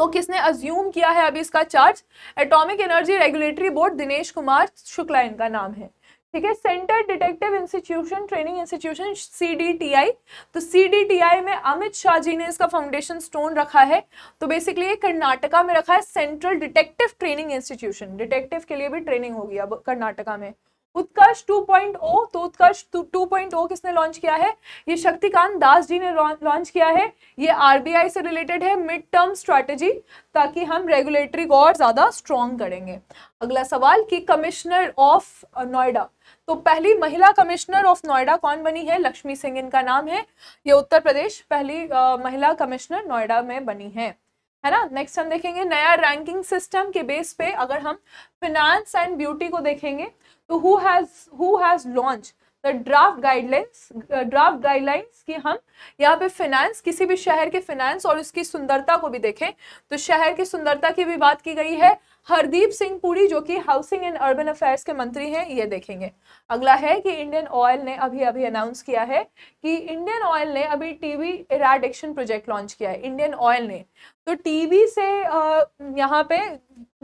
S1: तो किसने अज्यूम किया है अभी इसका charge atomic energy regulatory board Dinesh Kumar Shukla इनका नाम है ठीक है centre detective institution training institution CDTI तो सीडीटीआई में अमित शाह जी ने इसका फाउंडेशन स्टोन रखा है तो बेसिकली ये कर्नाटका में रखा है central detective training institution detective के लिए भी ट्रेनिंग होगी अब कर्नाटका में उत्कर्ष 2.0 तो उत्कर्ष 2.0 किसने लॉन्च किया है ये शक्तिकांत दास जी ने लॉन्च किया है ये आरबीआई से रिलेटेड है मिड टर्म स्ट्रैटेजी ताकि हम रेगुलेटरी को और ज़्यादा स्ट्रॉन्ग करेंगे अगला सवाल कि कमिश्नर ऑफ नोएडा तो पहली महिला कमिश्नर ऑफ नोएडा कौन बनी है लक्ष्मी सिंह इनका नाम है ये उत्तर प्रदेश पहली आ, महिला कमिश्नर नोएडा में बनी है है ना नेक्स्ट हम देखेंगे नया रैंकिंग सिस्टम के बेस पे अगर हम फिनांस एंड ब्यूटी को देखेंगे तो who has who has launch the draft guidelines draft guidelines की हम यहाँ पे फिनेंस किसी भी शहर के फिनेंस और उसकी सुंदरता को भी देखें तो शहर की सुंदरता की भी बात की गई है हरदीप सिंह पुरी जो कि हाउसिंग एंड अर्बन अफेयर्स के मंत्री हैं ये देखेंगे अगला है कि इंडियन ऑयल ने अभी अभी अनाउंस किया है कि इंडियन ऑयल ने अभी टीबी इराडिक्शन प्रोजेक्ट लॉन्च किया है इंडियन ऑयल ने तो टीबी से यहाँ पे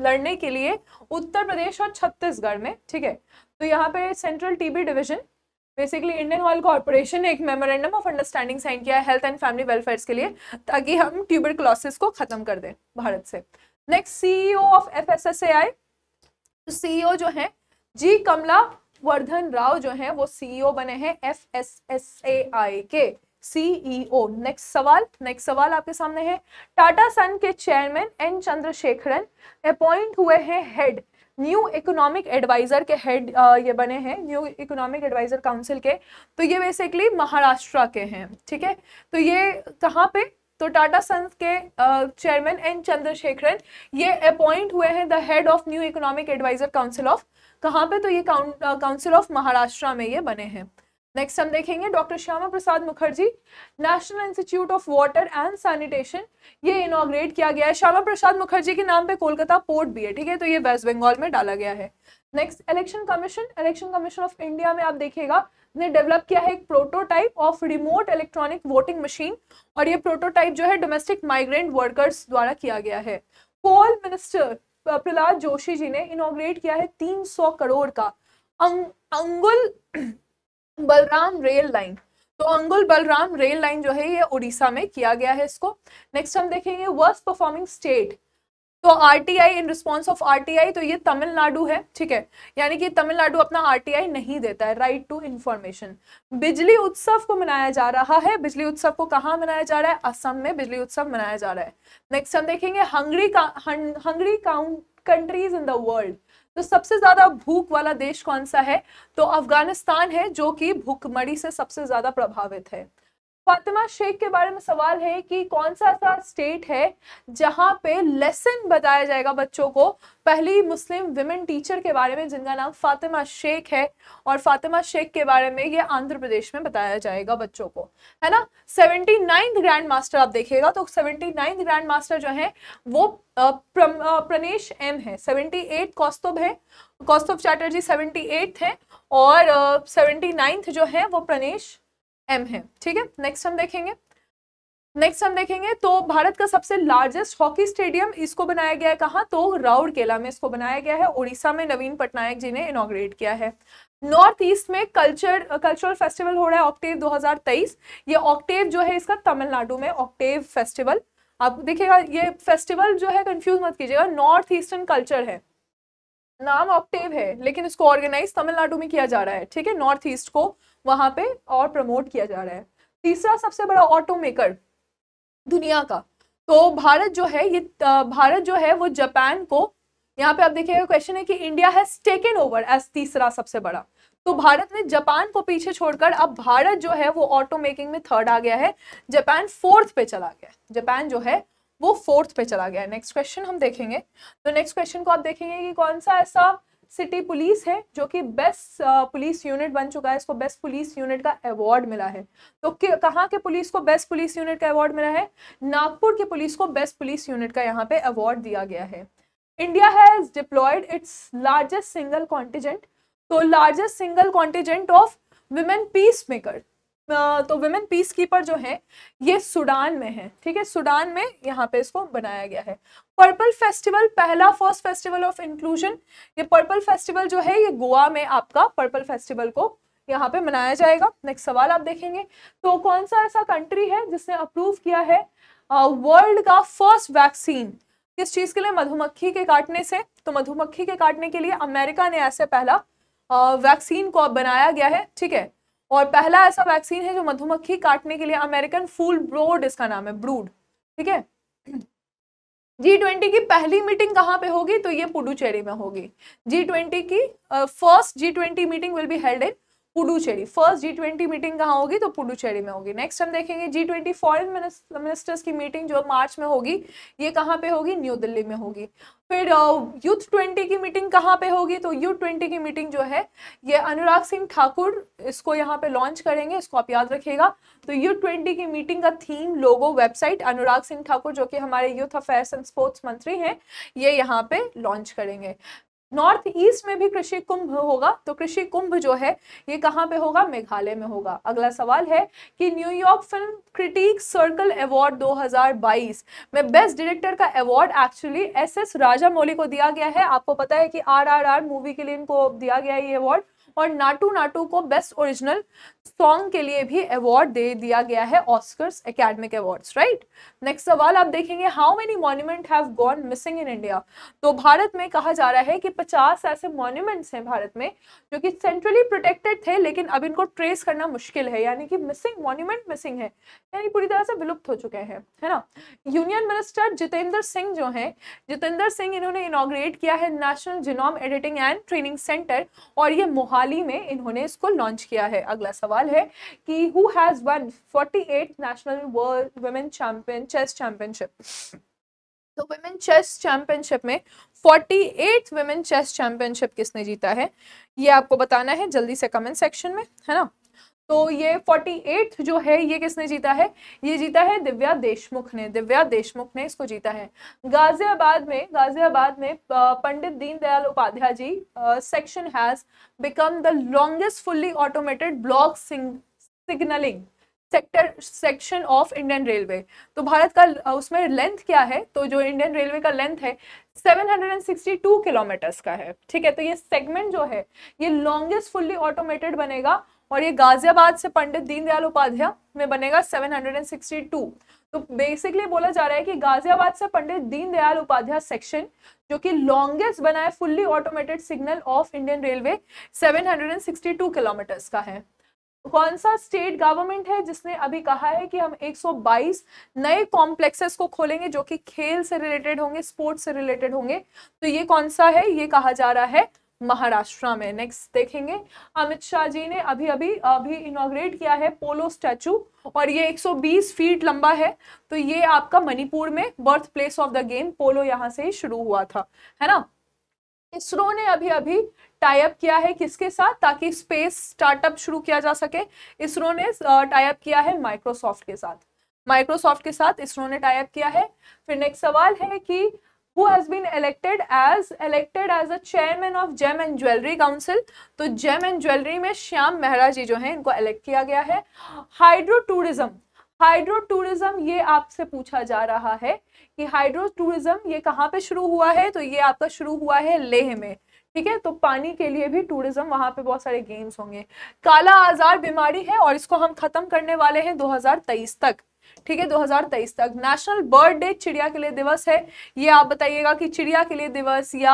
S1: लड़ने के लिए उत्तर प्रदेश और छत्तीसगढ़ में ठीक है तो यहाँ पे central TB division basically Indian oil corporation ने एक मेमोरेंडम ऑफ अंडरस्टैंडिंग साइन किया है हेल्थ एंड फैमिली वेलफेयर के लिए ताकि हम ट्यूबर क्लॉसेस को खत्म कर दें भारत से next CEO of F S S I CEO जो है जी कमला वर्धन राव जो है वो सीईओ e बने हैं F S S A I के सीईओ नेक्स्ट e सवाल नेक्स्ट सवाल आपके सामने है टाटा सन के चेयरमैन एन चंद्रशेखरन अपॉइंट हुए हैं हेड न्यू इकोनॉमिक एडवाइज़र के हेड ये बने हैं न्यू इकोनॉमिक एडवाइज़र काउंसिल के तो ये बेसिकली महाराष्ट्र के हैं ठीक है तो ये कहाँ पे तो टाटा सन्स के चेयरमैन एन चंद्रशेखरन ये अपॉइंट हुए हैं the head of new economic adviser council of कहाँ पे तो ये काउंसिल ऑफ महाराष्ट्र में ये बने हैं नेक्स्ट हम देखेंगे doctor Shyama Prasad Mukherjee national institute of water and sanitation ये इनोग्रेट किया गया है श्यामा प्रसाद मुखर्जी के नाम पे कोलकाता पोर्ट भी है ठीक है तो ये वेस्ट बंगाल में डाला गया है next election commission election commission of India में आप देखिएगा ने डेवलप किया है एक prototype of remote electronic voting machine और ये प्रोटोटाइप जो है डोमेस्टिक माइग्रेंट वर्कर्स द्वारा किया गया है कोल मिनिस्टर प्रहलाद जोशी जी ने इनोग्रेट किया है तीन करोड़ का अंग, अंगुल बलराम रेल लाइन तो अंगुल बलराम रेल लाइन जो है ये उड़ीसा में किया गया है इसको नेक्स्ट हम देखेंगे वर्स्ट परफॉर्मिंग स्टेट तो RTI in response of RTI तो ये तमिलनाडु है ठीक है यानी कि तमिलनाडु अपना आरटीआई नहीं देता है राइट टू इंफॉर्मेशन बिजली उत्सव को मनाया जा रहा है बिजली उत्सव को कहाँ मनाया जा रहा है असम में बिजली उत्सव मनाया जा रहा है नेक्स्ट हम देखेंगे हंगरी का hungry count countries in the world तो सबसे ज़्यादा भूख वाला देश कौन सा है तो अफगानिस्तान है जो कि भूखमड़ी से सबसे ज़्यादा प्रभावित है फातिमा शेख के बारे में सवाल है कि कौन सा ऐसा स्टेट है जहाँ पे लेसन बताया जाएगा बच्चों को पहली मुस्लिम विमेन टीचर के बारे में जिनका नाम फातिमा शेख है और फातिमा शेख के बारे में ये आंध्र प्रदेश में बताया जाएगा बच्चों को है ना सेवेंटी नाइन्थ ग्रैंड मास्टर आप देखिएगा तो सेवेंटी नाइन्थ ग्रैंड मास्टर जो है वो प्रनेश एम है सेवेंटी एट कौस्तुभ है कौस्तुभ चैटर्जी सेवेंटी एट्थ है और सेवेंटी नाइन्थ जो है वो प्रनेश एम है ठीक है नेक्स्ट हम देखेंगे नेक्स्ट हम देखेंगे तो भारत का सबसे लार्जेस्ट हॉकी स्टेडियम इसको बनाया गया है कहाँ तो राउरकेला में इसको बनाया गया है उड़ीसा में नवीन पटनायक जी ने इनोग्रेट किया है नॉर्थ ईस्ट में कल्चर कल्चरल फेस्टिवल हो रहा है ऑक्टेव 2023 ये ऑक्टेव जो है इसका तमिलनाडु में ऑक्टेव फेस्टिवल आप देखिएगा ये फेस्टिवल जो है कंफ्यूज मत कीजिएगा नॉर्थ ईस्टर्न कल्चर है नाम ऑक्टेव है लेकिन इसको ऑर्गेनाइज तमिलनाडु में किया जा रहा है ठीक है नॉर्थ ईस्ट को वहां पे और प्रमोट किया जा रहा है तीसरा सबसे बड़ा ऑटो मेकर दुनिया का तो भारत जो है ये भारत जो है वो जापान को यहाँ पे आप देखिएगा क्वेश्चन है कि India has taken over as तीसरा सबसे बड़ा तो भारत ने जापान को पीछे छोड़कर अब भारत जो है वो ऑटो मेकिंग में थर्ड आ गया है जापान फोर्थ पे चला गया जापान जो है वो फोर्थ पे चला गया है नेक्स्ट क्वेश्चन हम देखेंगे तो नेक्स्ट क्वेश्चन को आप देखेंगे कि कौन सा ऐसा सिटी पुलिस है जो कि बेस्ट पुलिस यूनिट बन चुका है इसको बेस्ट पुलिस यूनिट का अवार्ड मिला है तो कहाँ के पुलिस को बेस्ट पुलिस यूनिट का अवार्ड मिला है नागपुर की पुलिस को बेस्ट पुलिस यूनिट का यहाँ पे अवार्ड दिया गया है India has deployed its largest single contingent तो largest single contingent of peace maker तो वुमेन पीस कीपर जो है ये सूडान में है ठीक है सूडान में यहाँ पे इसको बनाया गया है पर्पल फेस्टिवल पहला फर्स्ट फेस्टिवल ऑफ इंक्लूजन ये पर्पल फेस्टिवल जो है ये गोवा में आपका पर्पल फेस्टिवल को यहाँ पे मनाया जाएगा नेक्स्ट सवाल आप देखेंगे तो कौन सा ऐसा कंट्री है जिसने अप्रूव किया है वर्ल्ड का फर्स्ट वैक्सीन किस चीज़ के लिए मधुमक्खी के काटने से तो मधुमक्खी के काटने के लिए अमेरिका ने ऐसे पहला वैक्सीन को बनाया गया है ठीक है और पहला ऐसा वैक्सीन है जो मधुमक्खी काटने के लिए अमेरिकन फूल ब्रोड इसका नाम है ब्रूड ठीक है जी ट्वेंटी की पहली मीटिंग कहाँ पे होगी तो ये पुडुचेरी में होगी जी ट्वेंटी की first G twenty meeting will be held in Puducherry first G twenty meeting कहाँ होगी तो पुडुचेरी में होगी नेक्स्ट हम देखेंगे जी ट्वेंटी फॉरन मिनिस्टर्स की मीटिंग जो मार्च में होगी ये कहाँ पे होगी न्यू दिल्ली में होगी फिर यूथ ट्वेंटी की मीटिंग कहाँ पे होगी तो यूथ ट्वेंटी की मीटिंग जो है ये अनुराग सिंह ठाकुर इसको यहाँ पे लॉन्च करेंगे इसको आप याद रखेगा तो यूथ ट्वेंटी की मीटिंग का theme logo website Anurag Singh Thakur जो कि हमारे यूथ अफेयर्स एंड स्पोर्ट्स मंत्री हैं ये यहाँ पे लॉन्च करेंगे नॉर्थ ईस्ट में भी कृषि कुंभ होगा तो कृषि कुंभ जो है ये कहाँ पे होगा मेघालय में होगा अगला सवाल है कि New York film critic circle award 2022 में बेस्ट डायरेक्टर का award actually S S Rajamouli को दिया गया है आपको पता है कि आर आर आर मूवी के लिए इनको दिया गया है ये अवार्ड और नाटू नाटू को बेस्ट ओरिजिनल सॉन्ग के लिए भी अवार्ड दे दिया गया है Oscars academic awards right next सवाल आप देखेंगे how many monument have gone missing in India तो भारत में कहा जा रहा है कि पचास ऐसे मॉन्यूमेंट्स हैं भारत में जो कि सेंट्रली प्रोटेक्टेड थे लेकिन अब इनको ट्रेस करना मुश्किल है यानी कि मिसिंग मॉन्यूमेंट मिसिंग है यानी पूरी तरह से विलुप्त हो चुके हैं है ना यूनियन मिनिस्टर जितेंद्र सिंह जो है जितेंद्र सिंह इन्होंने इनाग्रेट किया है national genome editing and training centre और ये मोहाली हाल ही में इन्होंने इसको लॉन्च किया है अगला सवाल है कि who has won 48 national world women champion chess championship तो वुमेन चेस चैंपियनशिप में 48 वुमेन चेस चैंपियनशिप किसने जीता है ये आपको बताना है जल्दी से कमेंट सेक्शन में है ना तो ये फोर्टी जो है ये किसने जीता है ये जीता है दिव्या देशमुख ने दिव्या देशमुख ने इसको जीता है गाजियाबाद में गाजियाबाद में Pandit Deendayal Upadhyay ji section has become the longest fully automated block signalling sector section of Indian railway तो भारत का उसमें लेंथ क्या है तो जो इंडियन रेलवे का लेंथ है 762 किलोमीटर्स का है ठीक है तो ये सेगमेंट जो है ये लॉन्गेस्ट फुल्ली ऑटोमेटेड बनेगा और ये गाजियाबाद से पंडित दीनदयाल उपाध्याय में बनेगा 762 तो बेसिकली बोला जा रहा है कि गाजियाबाद से पंडित दीनदयाल उपाध्याय सेक्शन जो कि लॉन्गेस्ट बना है fully automated signal of Indian railway 762 kilometres का है तो कौन सा स्टेट गवर्नमेंट है जिसने अभी कहा है कि हम 122 नए कॉम्प्लेक्सेस को खोलेंगे जो कि खेल से रिलेटेड होंगे स्पोर्ट्स से रिलेटेड होंगे तो ये कौन सा है ये कहा जा रहा है महाराष्ट्र में नेक्स्ट देखेंगे अमित शाह जी ने अभी अभी अभी इनोग्रेट किया है पोलो स्टैचू और ये 120 फीट लंबा है तो ये आपका मणिपुर में birth place of the game polo यहाँ से ही शुरू हुआ था है ना इसरो ने अभी अभी टाइप किया है किसके साथ ताकि स्पेस स्टार्टअप शुरू किया जा सके इसरो ने टाइप किया है माइक्रोसॉफ्ट के साथ माइक्रोसॉफ्ट के साथ इसरो ने टाइप किया है फिर नेक्स्ट सवाल है कि who has been elected as elected as a chairman of gem and jewelry council तो gem and jewelry में श्याम मेहरा जी जो हैं इनको elect किया गया है हाइड्रो टूरिज्म हाइड्रो टूरिज्म ये आपसे पूछा जा रहा है कि हाइड्रो टूरिज्म ये कहाँ पे शुरू हुआ है तो ये आपका शुरू हुआ है लेह में ठीक है तो पानी के लिए भी टूरिज्म वहां पे बहुत सारे गेम्स होंगे काला आजार बीमारी है और इसको हम खत्म करने वाले हैं 2023 तक ठीक है 2023 तक नेशनल बर्थ डे चिड़िया के लिए दिवस है ये आप बताइएगा कि चिड़िया के लिए दिवस या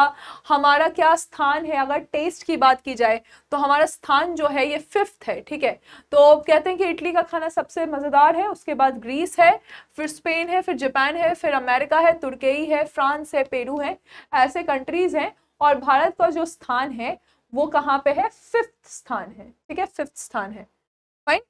S1: हमारा क्या स्थान है अगर टेस्ट की बात की जाए तो हमारा स्थान जो है ये फिफ्थ है ठीक है तो कहते हैं कि इटली का खाना सबसे मज़ेदार है उसके बाद ग्रीस है फिर स्पेन है फिर जापान है फिर अमेरिका है तुर्की है फ्रांस है पेरू है ऐसे कंट्रीज़ हैं और भारत का जो स्थान है वो कहाँ पे है फिफ्थ स्थान है ठीक है फिफ्थ स्थान है फाइन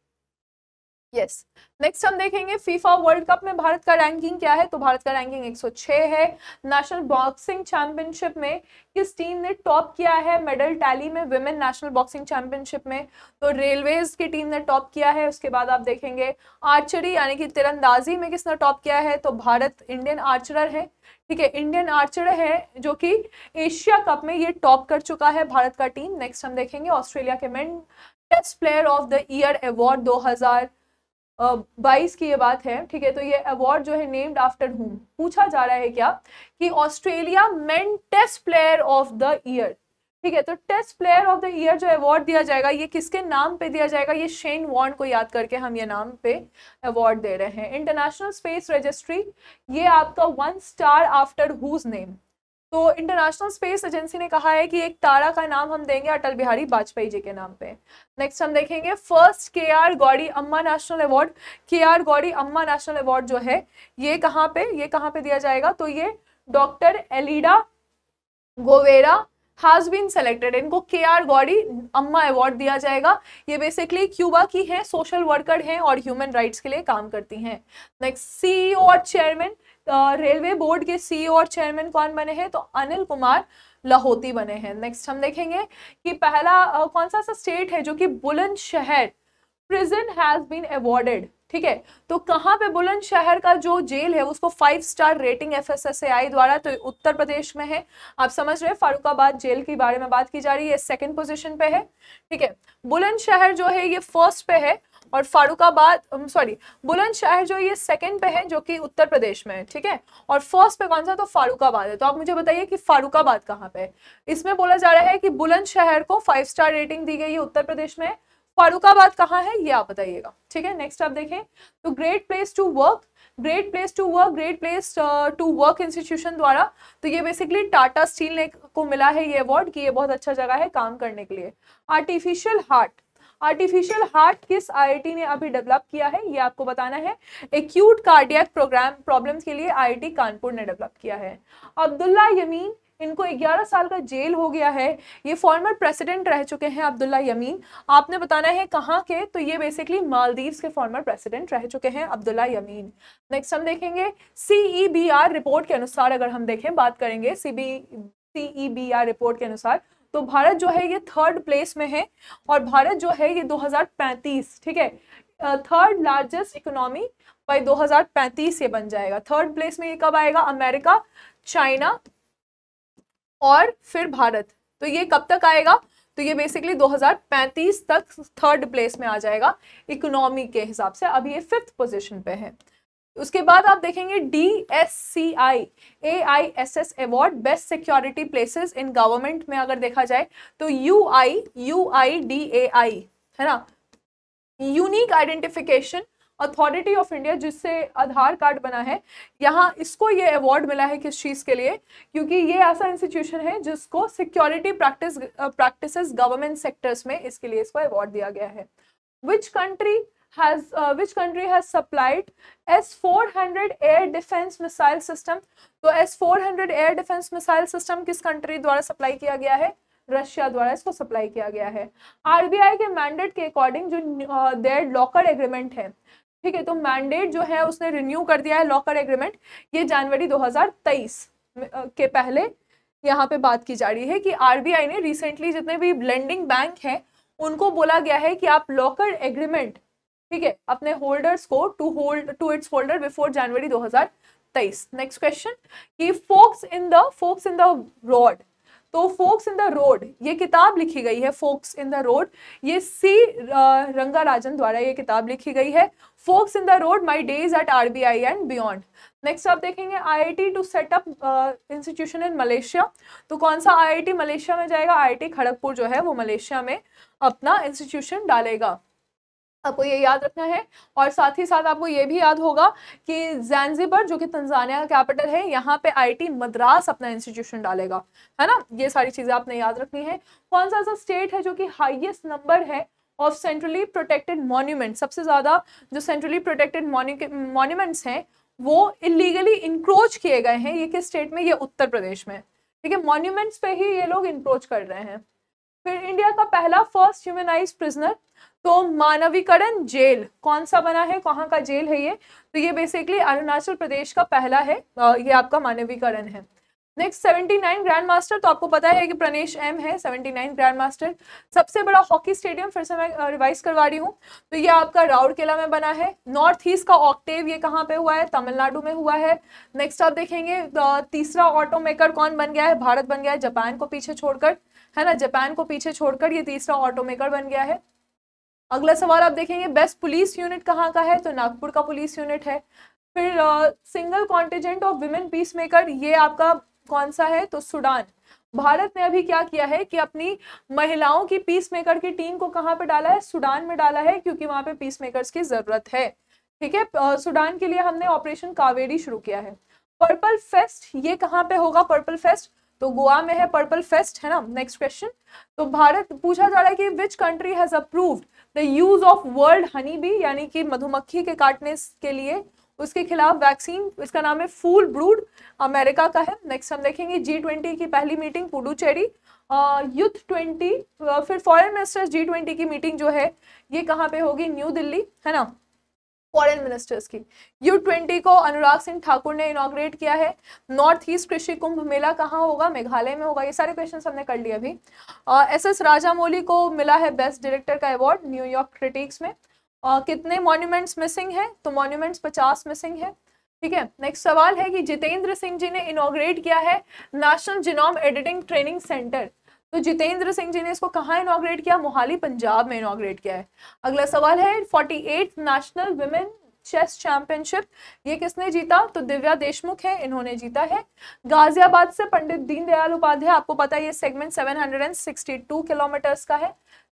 S1: यस नेक्स्ट हम देखेंगे फीफा वर्ल्ड कप में भारत का रैंकिंग क्या है तो भारत का रैंकिंग 106 है नेशनल बॉक्सिंग चैंपियनशिप में किस टीम ने टॉप किया है मेडल टैली में वुमेन नेशनल बॉक्सिंग चैंपियनशिप में तो रेलवेज की टीम ने टॉप किया है उसके बाद आप देखेंगे आर्चरी यानी कि तिरंदाजी में किसने टॉप किया है तो भारत इंडियन आर्चरर है ठीक है इंडियन आर्चर है जो कि एशिया कप में ये टॉप कर चुका है भारत का टीम नेक्स्ट हम देखेंगे ऑस्ट्रेलिया के men test player of the year award दो बाईस की ये बात है ठीक है तो ये अवार्ड जो है नेम्ड आफ्टर होम पूछा जा रहा है क्या कि Australia men test player of the year ठीक है तो test player of the year जो अवार्ड दिया जाएगा ये किसके नाम पे दिया जाएगा ये शेन वॉन्ड को याद करके हम ये नाम पे अवार्ड दे रहे हैं इंटरनेशनल स्पेस रजिस्ट्री ये आपका one star after whose name तो इंटरनेशनल स्पेस एजेंसी ने कहा है कि एक तारा का नाम हम देंगे अटल बिहारी वाजपेयी जी के नाम पे नेक्स्ट हम देखेंगे फर्स्ट के R Gouri Amma national award K R Gouri Amma national award जो है ये कहाँ पे ये कहाँ पे दिया जाएगा तो ये doctor Aleida Guevara has been selected इनको के आर गौड़ी अम्मा अवार्ड दिया जाएगा ये बेसिकली क्यूबा की हैं सोशल वर्कर हैं और ह्यूमन राइट्स के लिए काम करती हैं नेक्स्ट सीईओ e और चेयरमैन रेलवे बोर्ड के सीईओ e और चेयरमैन कौन बने हैं तो अनिल कुमार लाहौती बने हैं नेक्स्ट हम देखेंगे कि पहला कौन सा सा स्टेट है जो कि Bulandshahr prison has been awarded ठीक है तो कहाँ पे बुलंदशहर का जो जेल है उसको फाइव स्टार रेटिंग एफ द्वारा तो उत्तर प्रदेश में है आप समझ रहे हैं फारुखाबाद जेल के बारे में बात की जा रही है सेकंड पोजीशन पे है ठीक है बुलंदशहर जो है ये फर्स्ट पे है और फारूकाबाद सॉरी um, बुलंदशहर जो ये सेकंड पे है जो कि उत्तर प्रदेश में है ठीक है और फर्स्ट पे कौन सा तो फारूकाबाद है तो आप मुझे बताइए कि फारूकाबाद कहाँ पे है इसमें बोला जा रहा है कि बुलंदशहर को फाइव स्टार रेटिंग दी गई है उत्तर प्रदेश में फारूकाबाद कहाँ है ये आप बताइएगा ठीक है नेक्स्ट आप देखें तो great place to work great place to work great place to work institution द्वारा तो ये बेसिकली टाटा स्टील ने को मिला है ये अवार्ड कि ये बहुत अच्छा जगह है काम करने के लिए आर्टिफिशियल हार्ट आर्टिफिशियल हार्ट किस आई ने अभी डेवलप किया है ये आपको बताना है एक्यूट कार्डियक प्रोग्राम प्रॉब्लम्स के लिए आई कानपुर ने डेवलप किया है अब्दुल्ला यमीन इनको 11 साल का जेल हो गया है ये फॉर्मर प्रेसिडेंट रह चुके हैं अब्दुल्ला यमीन आपने बताना है कहाँ के तो ये बेसिकली मालदीव्स के फॉर्मर प्रेसिडेंट रह चुके हैं अब्दुल्ला यमीन नेक्स्ट हम देखेंगे सीईबीआर रिपोर्ट e के अनुसार अगर हम देखें बात करेंगे बी सीईबीआर रिपोर्ट के अनुसार तो भारत जो है ये थर्ड प्लेस में है और भारत जो है ये 2035 ठीक है थर्ड लार्जेस्ट इकोनॉमी बाई 2035 ये बन जाएगा थर्ड प्लेस में ये कब आएगा अमेरिका चाइना और फिर भारत तो ये कब तक आएगा तो ये बेसिकली 2035 तक थर्ड प्लेस में आ जाएगा इकोनॉमी के हिसाब से अब ये फिफ्थ पोजीशन पे है उसके बाद आप देखेंगे D S C I A I S S award best security places in government में अगर देखा जाए तो U I U I D A I है ना unique identification authority of India जिससे आधार कार्ड बना है यहाँ इसको ये अवार्ड मिला है किस चीज़ के लिए क्योंकि ये ऐसा इंस्टीट्यूशन है जिसको security practice practice government sectors में इसके लिए इसको अवार्ड दिया गया है which country has uh, which country has supplied S-400 air defense missile system तो S-400 air defense missile system किस country द्वारा supply किया गया है रशिया द्वारा इसको सप्लाई किया गया है आरबीआई के मैंडेट के अकॉर्डिंग जो देर लॉकर एग्रीमेंट है ठीक है तो मैंडेट जो है उसने रिन्यू कर दिया है लॉकर एग्रीमेंट ये जनवरी 2023 के पहले यहाँ पे बात की जा रही है कि आरबीआई ने रिसेंटली जितने भी ब्लेंडिंग बैंक हैं उनको बोला गया है कि आप लॉकर एग्रीमेंट ठीक है अपने होल्डर्स को to hold to its holder before January 2023 next question कि folks in the folks in the road तो फोक्स इन द रोड ये किताब लिखी गई है फोक्स इन द रोड ये सी रंगाराजन द्वारा ये किताब लिखी गई है folks in the road my days at R B I and beyond next आप देखेंगे I I T to set up institution in Malaysia तो कौन सा आई आई टी मलेशिया में जाएगा आई आई टी खड़गपुर जो है वो मलेशिया में अपना इंस्टीट्यूशन डालेगा आपको ये याद रखना है और साथ ही साथ आपको ये भी याद होगा कि जैनजिबर जो कि तंजानिया का कैपिटल है यहाँ पे आईटी मद्रास अपना इंस्टीट्यूशन डालेगा है ना ये सारी चीज़ें आपने याद रखनी है कौन सा ऐसा स्टेट है जो कि हाईएस्ट नंबर है ऑफ सेंट्रली प्रोटेक्टेड मॉन्यूमेंट सबसे ज़्यादा जो सेंट्रली प्रोटेक्टेड मॉन्यूमेंट्स हैं वो इलीगली इंक्रोच किए गए हैं ये किस स्टेट में ये उत्तर प्रदेश में ठीक है मॉन्यूमेंट्स पे ही ये लोग इंक्रोच कर रहे हैं फिर इंडिया का पहला फर्स्ट ह्यूमनाइज प्रिजनर तो मानवीकरण जेल कौन सा बना है कहाँ का जेल है ये तो ये बेसिकली अरुणाचल प्रदेश का पहला है ये आपका मानवीकरण है next seventy nine grand master तो आपको पता है कि प्रणेश एम है सेवेंटी नाइन ग्रैंड मास्टर सबसे बड़ा हॉकी स्टेडियम फिर से मैं रिवाइज करवा रही हूँ तो ये आपका राउरकेला में बना है नॉर्थ ईस्ट का ऑक्टेव ये कहाँ पे हुआ है तमिलनाडु में हुआ है नेक्स्ट आप देखेंगे तीसरा ऑटो मेकर कौन बन गया है भारत बन गया है जापान को पीछे छोड़कर है ना जापान को पीछे छोड़कर ये तीसरा ऑटो मेकर बन गया है अगला सवाल आप देखेंगे बेस्ट पुलिस यूनिट कहाँ का है तो नागपुर का पुलिस यूनिट है फिर single contingent of women peace maker ये आपका कौन सा है तो सूडान भारत ने अभी क्या किया है कि अपनी महिलाओं की पीस मेकर की टीम को कहाँ पे डाला है सूडान में डाला है क्योंकि वहाँ पे पीस मेकर्स की ज़रूरत है ठीक है सूडान के लिए हमने ऑपरेशन कावेरी शुरू किया है पर्पल फेस्ट ये कहाँ पे होगा पर्पल फेस्ट तो गोवा में है पर्पल फेस्ट है ना नेक्स्ट क्वेश्चन तो भारत पूछा जा रहा है कि which country has approved the use of world honey bee यानी कि मधुमक्खी के काटने के लिए उसके खिलाफ वैक्सीन इसका नाम है फूल ब्रूड अमेरिका का है नेक्स्ट हम देखेंगे जी ट्वेंटी की पहली मीटिंग पुडुचेरी यूथ ट्वेंटी फिर फॉरेन मिनिस्टर्स जी ट्वेंटी की मीटिंग जो है ये कहाँ पे होगी न्यू दिल्ली है ना फॉरेन मिनिस्टर्स की यू ट्वेंटी को अनुराग सिंह ठाकुर ने इनाग्रेट किया है नॉर्थ ईस्ट कृषि कुंभ मेला कहाँ होगा मेघालय में होगा ये सारे क्वेश्चन हमने कर लिए अभी एस एस राजामौली को मिला है बेस्ट डायरेक्टर का अवार्ड न्यूयॉर्क क्रिटिक्स में uh, कितने मॉन्यूमेंट्स मिसिंग हैं तो मॉन्यूमेंट्स पचास मिसिंग है ठीक है नेक्स्ट सवाल है कि जितेंद्र सिंह जी ने इनोग्रेट किया है national genome editing training centre तो जितेंद्र सिंह जी ने इसको कहाँ इनाग्रेट किया मोहाली पंजाब में इनाग्रेट किया है अगला सवाल है forty national women chess championship ये किसने जीता तो दिव्या देशमुख है इन्होंने जीता है गाजियाबाद से पंडित दीनदयाल उपाध्याय आपको पता है ये सेगमेंट 762 किलोमीटर्स का है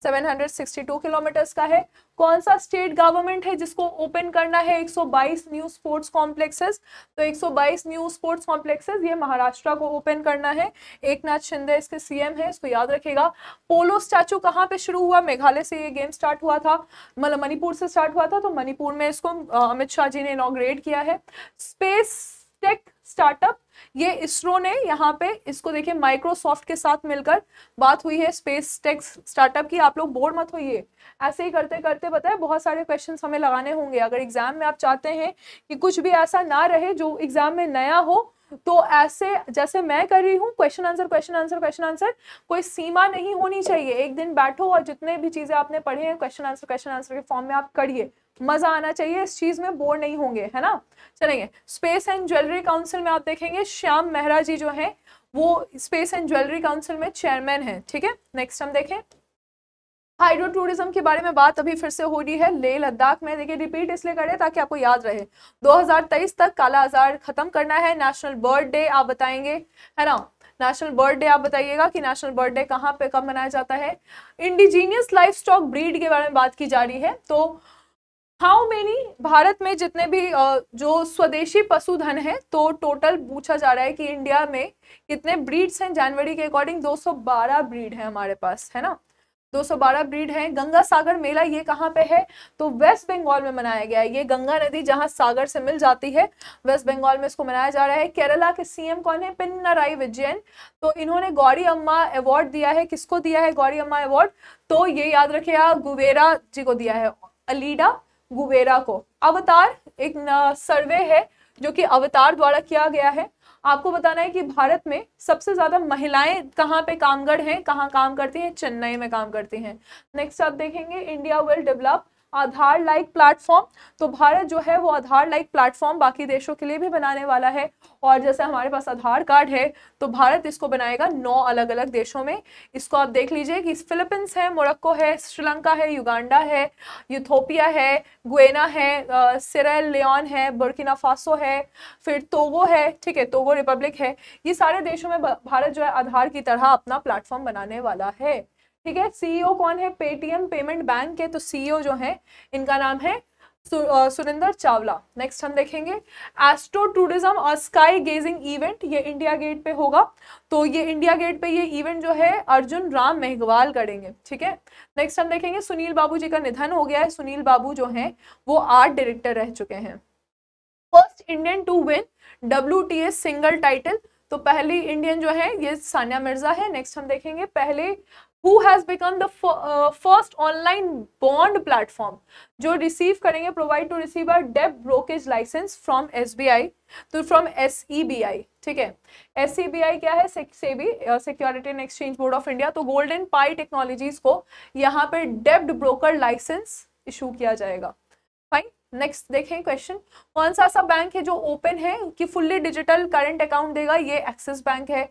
S1: 762 किलोमीटर्स का है कौन सा स्टेट गवर्नमेंट है जिसको ओपन करना है 122 न्यू स्पोर्ट्स कॉम्प्लेक्सेस तो 122 न्यू स्पोर्ट्स कॉम्प्लेक्सेस ये महाराष्ट्र को ओपन करना है एक नाथ शिंदे इसके सीएम है इसको याद रखेगा पोलो स्टैचू कहाँ पे शुरू हुआ मेघालय से ये गेम स्टार्ट हुआ था मतलब मणिपुर से स्टार्ट हुआ था तो मणिपुर में इसको अमित शाह जी ने इनोग्रेट किया है स्पेस टेक स्टार्टअप ये इसरो ने यहाँ पे इसको देखिए माइक्रोसॉफ्ट के साथ मिलकर बात हुई है स्पेस टेक्स स्टार्टअप की आप लोग बोर मत होइए ऐसे ही करते करते पता है बहुत सारे क्वेश्चन हमें लगाने होंगे अगर एग्जाम में आप चाहते हैं कि कुछ भी ऐसा ना रहे जो एग्जाम में नया हो तो ऐसे जैसे मैं कर रही हूँ question answer question answer question answer कोई सीमा नहीं होनी चाहिए एक दिन बैठो और जितने भी चीज़ें आपने पढ़े हैं क्वेश्चन आंसर क्वेश्चन आंसर के फॉर्म में आप करिए मज़ा आना चाहिए इस चीज़ में बोर नहीं होंगे है ना चलेंगे स्पेस एंड ज्वेलरी काउंसिल में आप देखेंगे श्याम मेहरा जी जो है वो स्पेस एंड ज्वेलरी काउंसिल में चेयरमैन है ठीक है नेक्स्ट हम देखें हाइड्रो टूरिज्म के बारे में बात अभी फिर से हो रही है लेह लद्दाख में देखिए रिपीट इसलिए करें ताकि आपको याद रहे 2023 तक काला आजार खत्म करना है नेशनल बर्थ डे आप बताएंगे है ना नेशनल बर्थ डे आप बताइएगा कि नेशनल बर्थ डे कहाँ पे कब मनाया जाता है इंडिजीनियस लाइफ स्टॉक ब्रीड के बारे में बात की जा रही है तो हाउ मेनी भारत में जितने भी जो स्वदेशी पशुधन है तो टोटल पूछा जा रहा है कि इंडिया में कितने ब्रीड्स हैं जनवरी के अकॉर्डिंग 212 ब्रीड हैं हमारे पास है ना 212 ब्रीड हैं गंगा सागर मेला ये कहाँ पे है तो वेस्ट बंगाल में मनाया गया है ये गंगा नदी जहाँ सागर से मिल जाती है वेस्ट बंगाल में इसको मनाया जा रहा है केरला के सीएम कौन है पिन्नराई विजयन तो इन्होंने गौरी अम्मा अवार्ड दिया है किसको दिया है गौरी अम्मा अवार्ड तो ये याद रखिएगा गुवेरा जी को दिया है अलीडा गुबेरा को अवतार एक सर्वे है जो कि अवतार द्वारा किया गया है आपको बताना है कि भारत में सबसे ज्यादा महिलाएं कहाँ पे कामगढ़ हैं कहाँ काम करती हैं चेन्नई में काम करती हैं नेक्स्ट आप देखेंगे India will develop Aadhaar like platform तो भारत जो है वो आधार लाइक प्लेटफॉर्म बाकी देशों के लिए भी बनाने वाला है और जैसे हमारे पास आधार कार्ड है तो भारत इसको बनाएगा नौ अलग अलग देशों में इसको आप देख लीजिए कि फिलिपींस है मोरक्को है श्रीलंका है युगांडा है यूथोपिया है गुएना है सिरल लियोन है बुरकिना फासो है फिर तोगो है ठीक है तोगो रिपब्लिक है ये सारे देशों में भारत जो है आधार की तरह अपना प्लेटफॉर्म बनाने वाला है ठीक है सीईओ e कौन है पेटीएम पेमेंट बैंक के तो सीईओ e जो है इनका नाम है सुरेंद्र चावला नेक्स्ट हम देखेंगे एस्ट्रो टूरिज्म और स्काई गेजिंग इवेंट ये इंडिया गेट पे होगा तो ये इंडिया गेट पे ये इवेंट जो है अर्जुन राम मेघवाल करेंगे ठीक है नेक्स्ट हम देखेंगे सुनील बाबू जी का निधन हो गया है सुनील बाबू जो हैं वो आर्ट डायरेक्टर रह चुके हैं first Indian to win W single title तो पहली इंडियन जो है ये सानिया मिर्जा है नेक्स्ट हम देखेंगे पहले who has become the first online bond platform जो रिसीव करेंगे provide to receive a debt brokerage licence from S B I तो from S E B I ठीक है एस ई बी आई क्या है SEBI security and exchange board of India तो गोल्डन पाई टेक्नोलॉजीज को यहाँ पे डेब्ड ब्रोकर लाइसेंस इशू किया जाएगा फाइन नेक्स्ट देखें क्वेश्चन कौन सा ऐसा बैंक है जो ओपन है कि फुल्ली डिजिटल करंट अकाउंट देगा ये एक्सिस बैंक है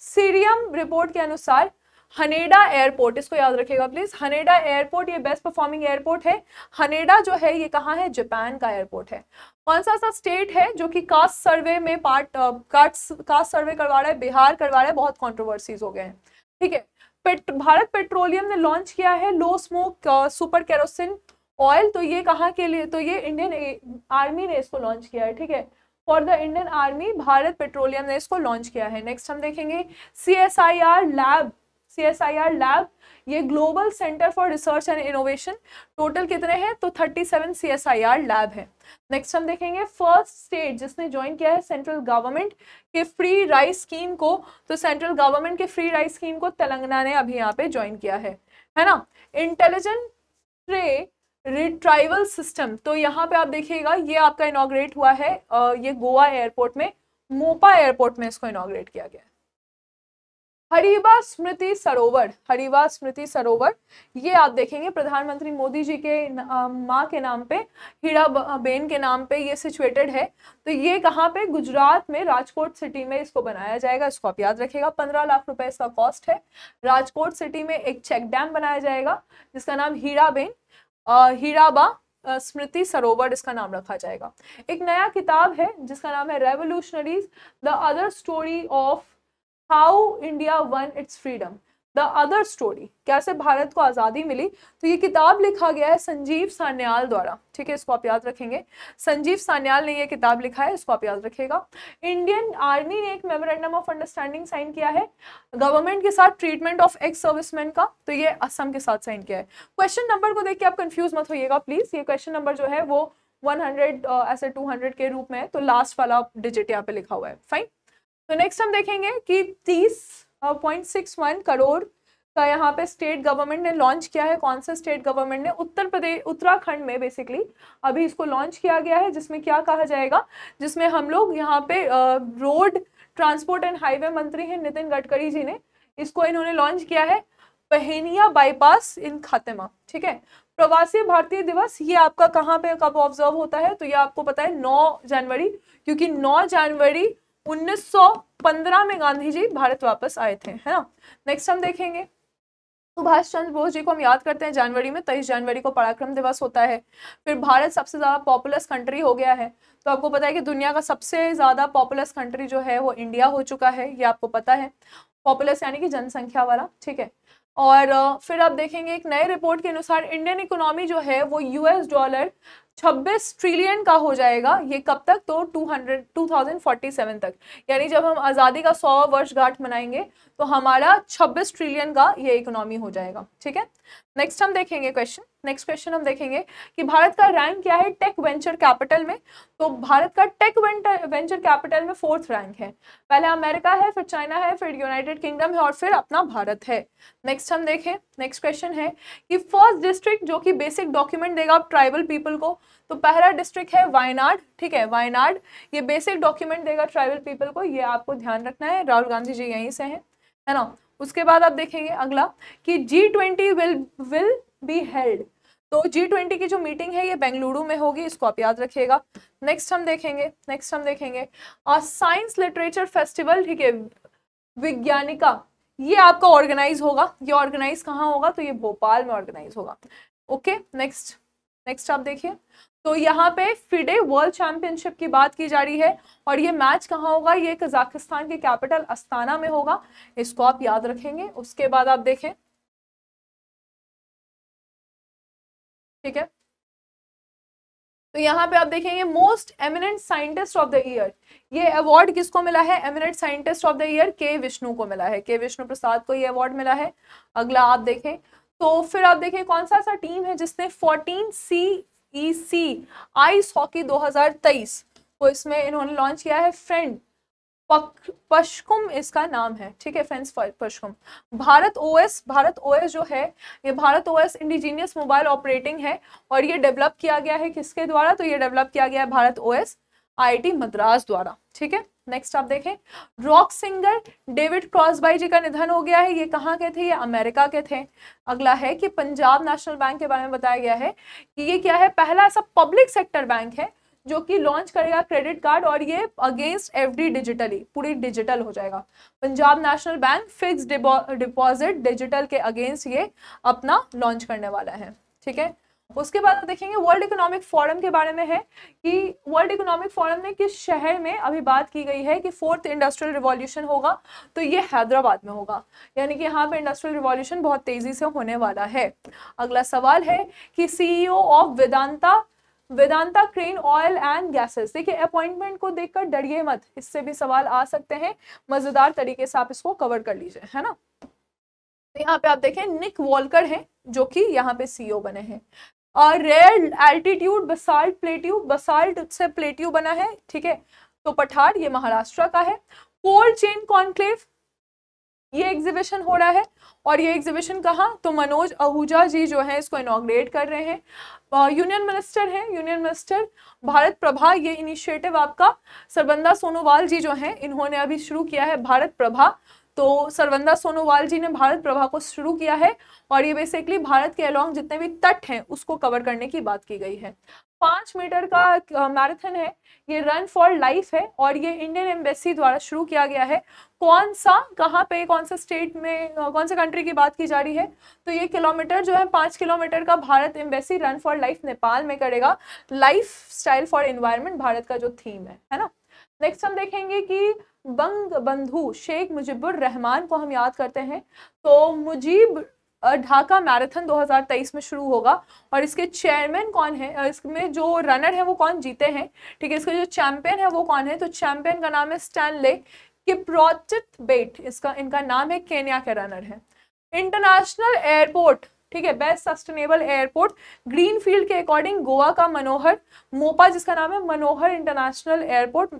S1: सीरियम uh, रिपोर्ट के अनुसार हनेडा एयरपोर्ट इसको याद रखिएगा प्लीज़ हनेडा एयरपोर्ट ये बेस्ट परफॉर्मिंग एयरपोर्ट है हनेडा जो है ये कहाँ है जापान का एयरपोर्ट है कौन सा सा स्टेट है जो कि कास्ट सर्वे में पार्ट कास्ट कास्ट सर्वे करवा रहा है बिहार करवा रहा है बहुत कॉन्ट्रोवर्सीज हो गए हैं ठीक है पेट, भारत पेट्रोलियम ने लॉन्च किया है low smoke super kerosene oil तो ये कहाँ के लिए तो ये इंडियन आर्मी ने इसको लॉन्च किया है ठीक है for the Indian army Bharat petroleum ने इसको लॉन्च किया है नेक्स्ट हम देखेंगे C S I R lab C S I R lab ये global centre for research and innovation total कितने हैं तो 37 C S I R lab है नेक्स्ट हम देखेंगे फर्स्ट स्टेट जिसने ज्वाइन किया है सेंट्रल गवर्नमेंट के फ्री राइस स्कीम को तो सेंट्रल गवर्नमेंट के फ्री राइस स्कीम को तेलंगाना ने अभी यहाँ पे ज्वाइन किया है है ना इंटेलिजेंट ट्रे रिट्राइवल सिस्टम तो यहाँ पे आप देखिएगा ये आपका इनाग्रेट हुआ है ये गोवा एयरपोर्ट में मोपा एयरपोर्ट में इसको इनाग्रेट किया गया है हरीबा स्मृति सरोवर हरीवा स्मृति सरोवर ये आप देखेंगे प्रधानमंत्री मोदी जी के माँ के नाम पे हीरा बेन के नाम पे ये सिचुएटेड है तो ये कहाँ पे गुजरात में राजकोट सिटी में इसको बनाया जाएगा इसको आप याद रखेगा पंद्रह लाख रुपए इसका कॉस्ट है राजकोट सिटी में एक चेक डैम बनाया जाएगा जिसका नाम हीरा बेन हीराबा स्मृति सरोवर इसका नाम रखा जाएगा एक नया किताब है जिसका नाम है revolutionaries the other story of how India won its freedom the other story कैसे भारत को आज़ादी मिली तो ये किताब लिखा गया है संजीव सान्याल द्वारा ठीक है इसको आप याद रखेंगे संजीव सान्याल ने ये किताब लिखा है इसको आप याद रखेगा इंडियन आर्मी ने एक मेमोरेंडम ऑफ अंडरस्टैंडिंग साइन किया है गवर्नमेंट के साथ ट्रीटमेंट ऑफ एक्स सर्विसमैन का तो ये असम के साथ साइन किया है क्वेश्चन नंबर को देख के आप कंफ्यूज मत होइएगा प्लीज़ ये क्वेश्चन नंबर जो है वो वन हंड्रेड ऐसे टू हंड्रेड के रूप में है तो लास्ट वाला डिजिट यहाँ पे लिखा हुआ है फाइन तो नेक्स्ट हम देखेंगे कि तीस पॉइंट सिक्स वन करोड़ का यहाँ पे स्टेट गवर्नमेंट ने लॉन्च किया है कौन सा स्टेट गवर्नमेंट ने उत्तर प्रदेश उत्तराखंड में बेसिकली अभी इसको लॉन्च किया गया है जिसमें क्या कहा जाएगा जिसमें हम लोग यहाँ पे रोड ट्रांसपोर्ट एंड हाईवे मंत्री हैं नितिन गडकरी जी ने इसको इन्होंने लॉन्च किया है पहनिया बाईपास इन खातेमा ठीक है प्रवासी भारतीय दिवस ये आपका कहाँ पे कब ऑब्जर्व होता है तो ये आपको पता है 9 जनवरी क्योंकि 9 जनवरी 1915 में गांधी जी भारत वापस आए थे है ना नेक्स्ट हम देखेंगे सुभाष चंद्र बोस जी को हम याद करते हैं जनवरी में तेईस जनवरी को पराक्रम दिवस होता है फिर भारत सबसे ज़्यादा पॉपुलस कंट्री हो गया है तो आपको पता है कि दुनिया का सबसे ज़्यादा पॉपुलस कंट्री जो है वो इंडिया हो चुका है ये आपको पता है पॉपुलस यानी कि जनसंख्या वाला ठीक है और फिर आप देखेंगे एक नए रिपोर्ट के अनुसार इंडियन इकोनॉमी जो है वो यूएस डॉलर 26 ट्रिलियन का हो जाएगा ये कब तक तो 200 2047 तक यानी जब हम आज़ादी का सौ वर्षगांठ मनाएंगे तो हमारा 26 ट्रिलियन का ये इकोनॉमी हो जाएगा ठीक है नेक्स्ट हम देखेंगे क्वेश्चन नेक्स्ट क्वेश्चन हम देखेंगे कि भारत का रैंक क्या है टेक वेंचर कैपिटल में तो भारत का टेक वेंचर कैपिटल में फोर्थ रैंक है पहले अमेरिका है फिर चाइना है फिर यूनाइटेड किंगडम है और फिर अपना भारत है नेक्स्ट हम देखें नेक्स्ट क्वेश्चन है कि फर्स्ट डिस्ट्रिक्ट जो कि बेसिक डॉक्यूमेंट देगा आप ट्राइबल पीपल को तो पहला डिस्ट्रिक्ट है वायनाड ठीक है वायनाड ये बेसिक डॉक्यूमेंट देगा ट्राइबल पीपल को ये आपको ध्यान रखना है राहुल गांधी जी यहीं से हैं है ना उसके बाद आप देखेंगे अगला कि G twenty will will be held तो जी ट्वेंटी की जो मीटिंग है ये बेंगलुरु में होगी इसको आप याद रखिएगा नेक्स्ट हम देखेंगे नेक्स्ट हम देखेंगे साइंस लिटरेचर फेस्टिवल ठीक है विज्ञानिका ये आपका ऑर्गेनाइज होगा ये ऑर्गेनाइज कहाँ होगा तो ये भोपाल में ऑर्गेनाइज होगा ओके नेक्स्ट नेक्स्ट आप देखिए तो यहाँ पे फिडे वर्ल्ड चैंपियनशिप की बात की जा रही है और ये मैच कहाँ होगा ये कजाकिस्तान के कैपिटल अस्ताना में होगा इसको आप याद रखेंगे उसके बाद आप देखें ठीक है तो यहाँ पे आप देखेंगे most eminent scientist of the year ये अवार्ड किसको मिला है eminent scientist of the year K Vishnu को मिला है के विष्णु प्रसाद को ये अवार्ड मिला है अगला आप देखें तो फिर आप देखें कौन सा ऐसा टीम है जिसने fourteen C E C ice hockey 2023 को इसमें इन्होंने लॉन्च किया है फ्रेंड पशकुम इसका नाम है ठीक है फ्रेंड्स पशकुम भारत ओएस भारत ओएस जो है ये Bharat OS indigenous mobile operating है और ये डेवलप किया गया है किसके द्वारा तो ये डेवलप किया गया है भारत ओएस आईटी मद्रास द्वारा ठीक है नेक्स्ट आप देखें rock singer David Crosby ji का निधन हो गया है ये कहाँ के थे ये अमेरिका के थे अगला है कि पंजाब नेशनल बैंक के बारे में बताया गया है कि ये क्या है पहला ऐसा पब्लिक सेक्टर बैंक है जो कि लॉन्च करेगा क्रेडिट कार्ड और ये अगेंस्ट एफडी डिजिटली पूरी डिजिटल हो जाएगा Punjab national bank fix deposit digital के अगेंस्ट ये अपना लॉन्च करने वाला है ठीक है उसके बाद देखेंगे वर्ल्ड इकोनॉमिक फोरम के बारे में है कि वर्ल्ड इकोनॉमिक फोरम में किस शहर में अभी बात की गई है कि फोर्थ इंडस्ट्रियल रिवॉल्यूशन होगा तो ये हैदराबाद में होगा यानी कि यहाँ पे इंडस्ट्रियल रिवॉल्यूशन बहुत तेज़ी से होने वाला है अगला सवाल है कि CEO of Vedanta Vedanta Cairn oil and gases देखिए अपॉइंटमेंट को देखकर डरिए मत इससे भी सवाल आ सकते हैं मजेदार तरीके से आप इसको कवर कर लीजिए है ना तो यहाँ पे आप देखें निक वॉलकर हैं जो कि यहाँ पे सीईओ e बने हैं और rare altitude basalt plateau basalt से प्लेट्यू बना है ठीक है तो पठार ये महाराष्ट्र का है कोल्ड चेन कॉन्क्लेव ये एग्जीबिशन हो रहा है और ये एग्जीबिशन कहाँ तो मनोज आहूजा जी जो है इसको इनाग्रेट कर रहे हैं यूनियन मिनिस्टर हैं यूनियन मिनिस्टर भारत प्रभा ये इनिशिएटिव आपका सरबंदा सोनोवाल जी जो हैं इन्होंने अभी शुरू किया है भारत प्रभा तो सरवंदा सोनोवाल जी ने भारत प्रभा को शुरू किया है और ये बेसिकली भारत के अलॉन्ग जितने भी तट हैं उसको कवर करने की बात की गई है पाँच मीटर का मैराथन है ये रन फॉर लाइफ है और ये इंडियन एम्बेसी द्वारा शुरू किया गया है कौन सा कहाँ पे कौन सा स्टेट में कौन से कंट्री की बात की जा रही है तो ये किलोमीटर जो है पाँच किलोमीटर का Bharat embassy run for life Nepal में करेगा lifestyle for environment Bharat का जो थीम है है ना नेक्स्ट हम देखेंगे कि बंग बंधु शेख मुजीबुर रहमान को हम याद करते हैं तो मुजीब ढाका मैराथन 2023 में शुरू होगा और इसके चेयरमैन कौन है इसमें जो रनर है वो कौन जीते हैं ठीक है इसके जो चैंपियन है वो कौन है तो चैंपियन का नाम है स्टैनले किप्रोचित बेट इसका इनका नाम है केन्या के रनर है इंटरनेशनल एयरपोर्ट ठीक है best sustainable airport green field के अकॉर्डिंग गोवा का मनोहर मोपा जिसका नाम है मनोहर इंटरनेशनल एयरपोर्ट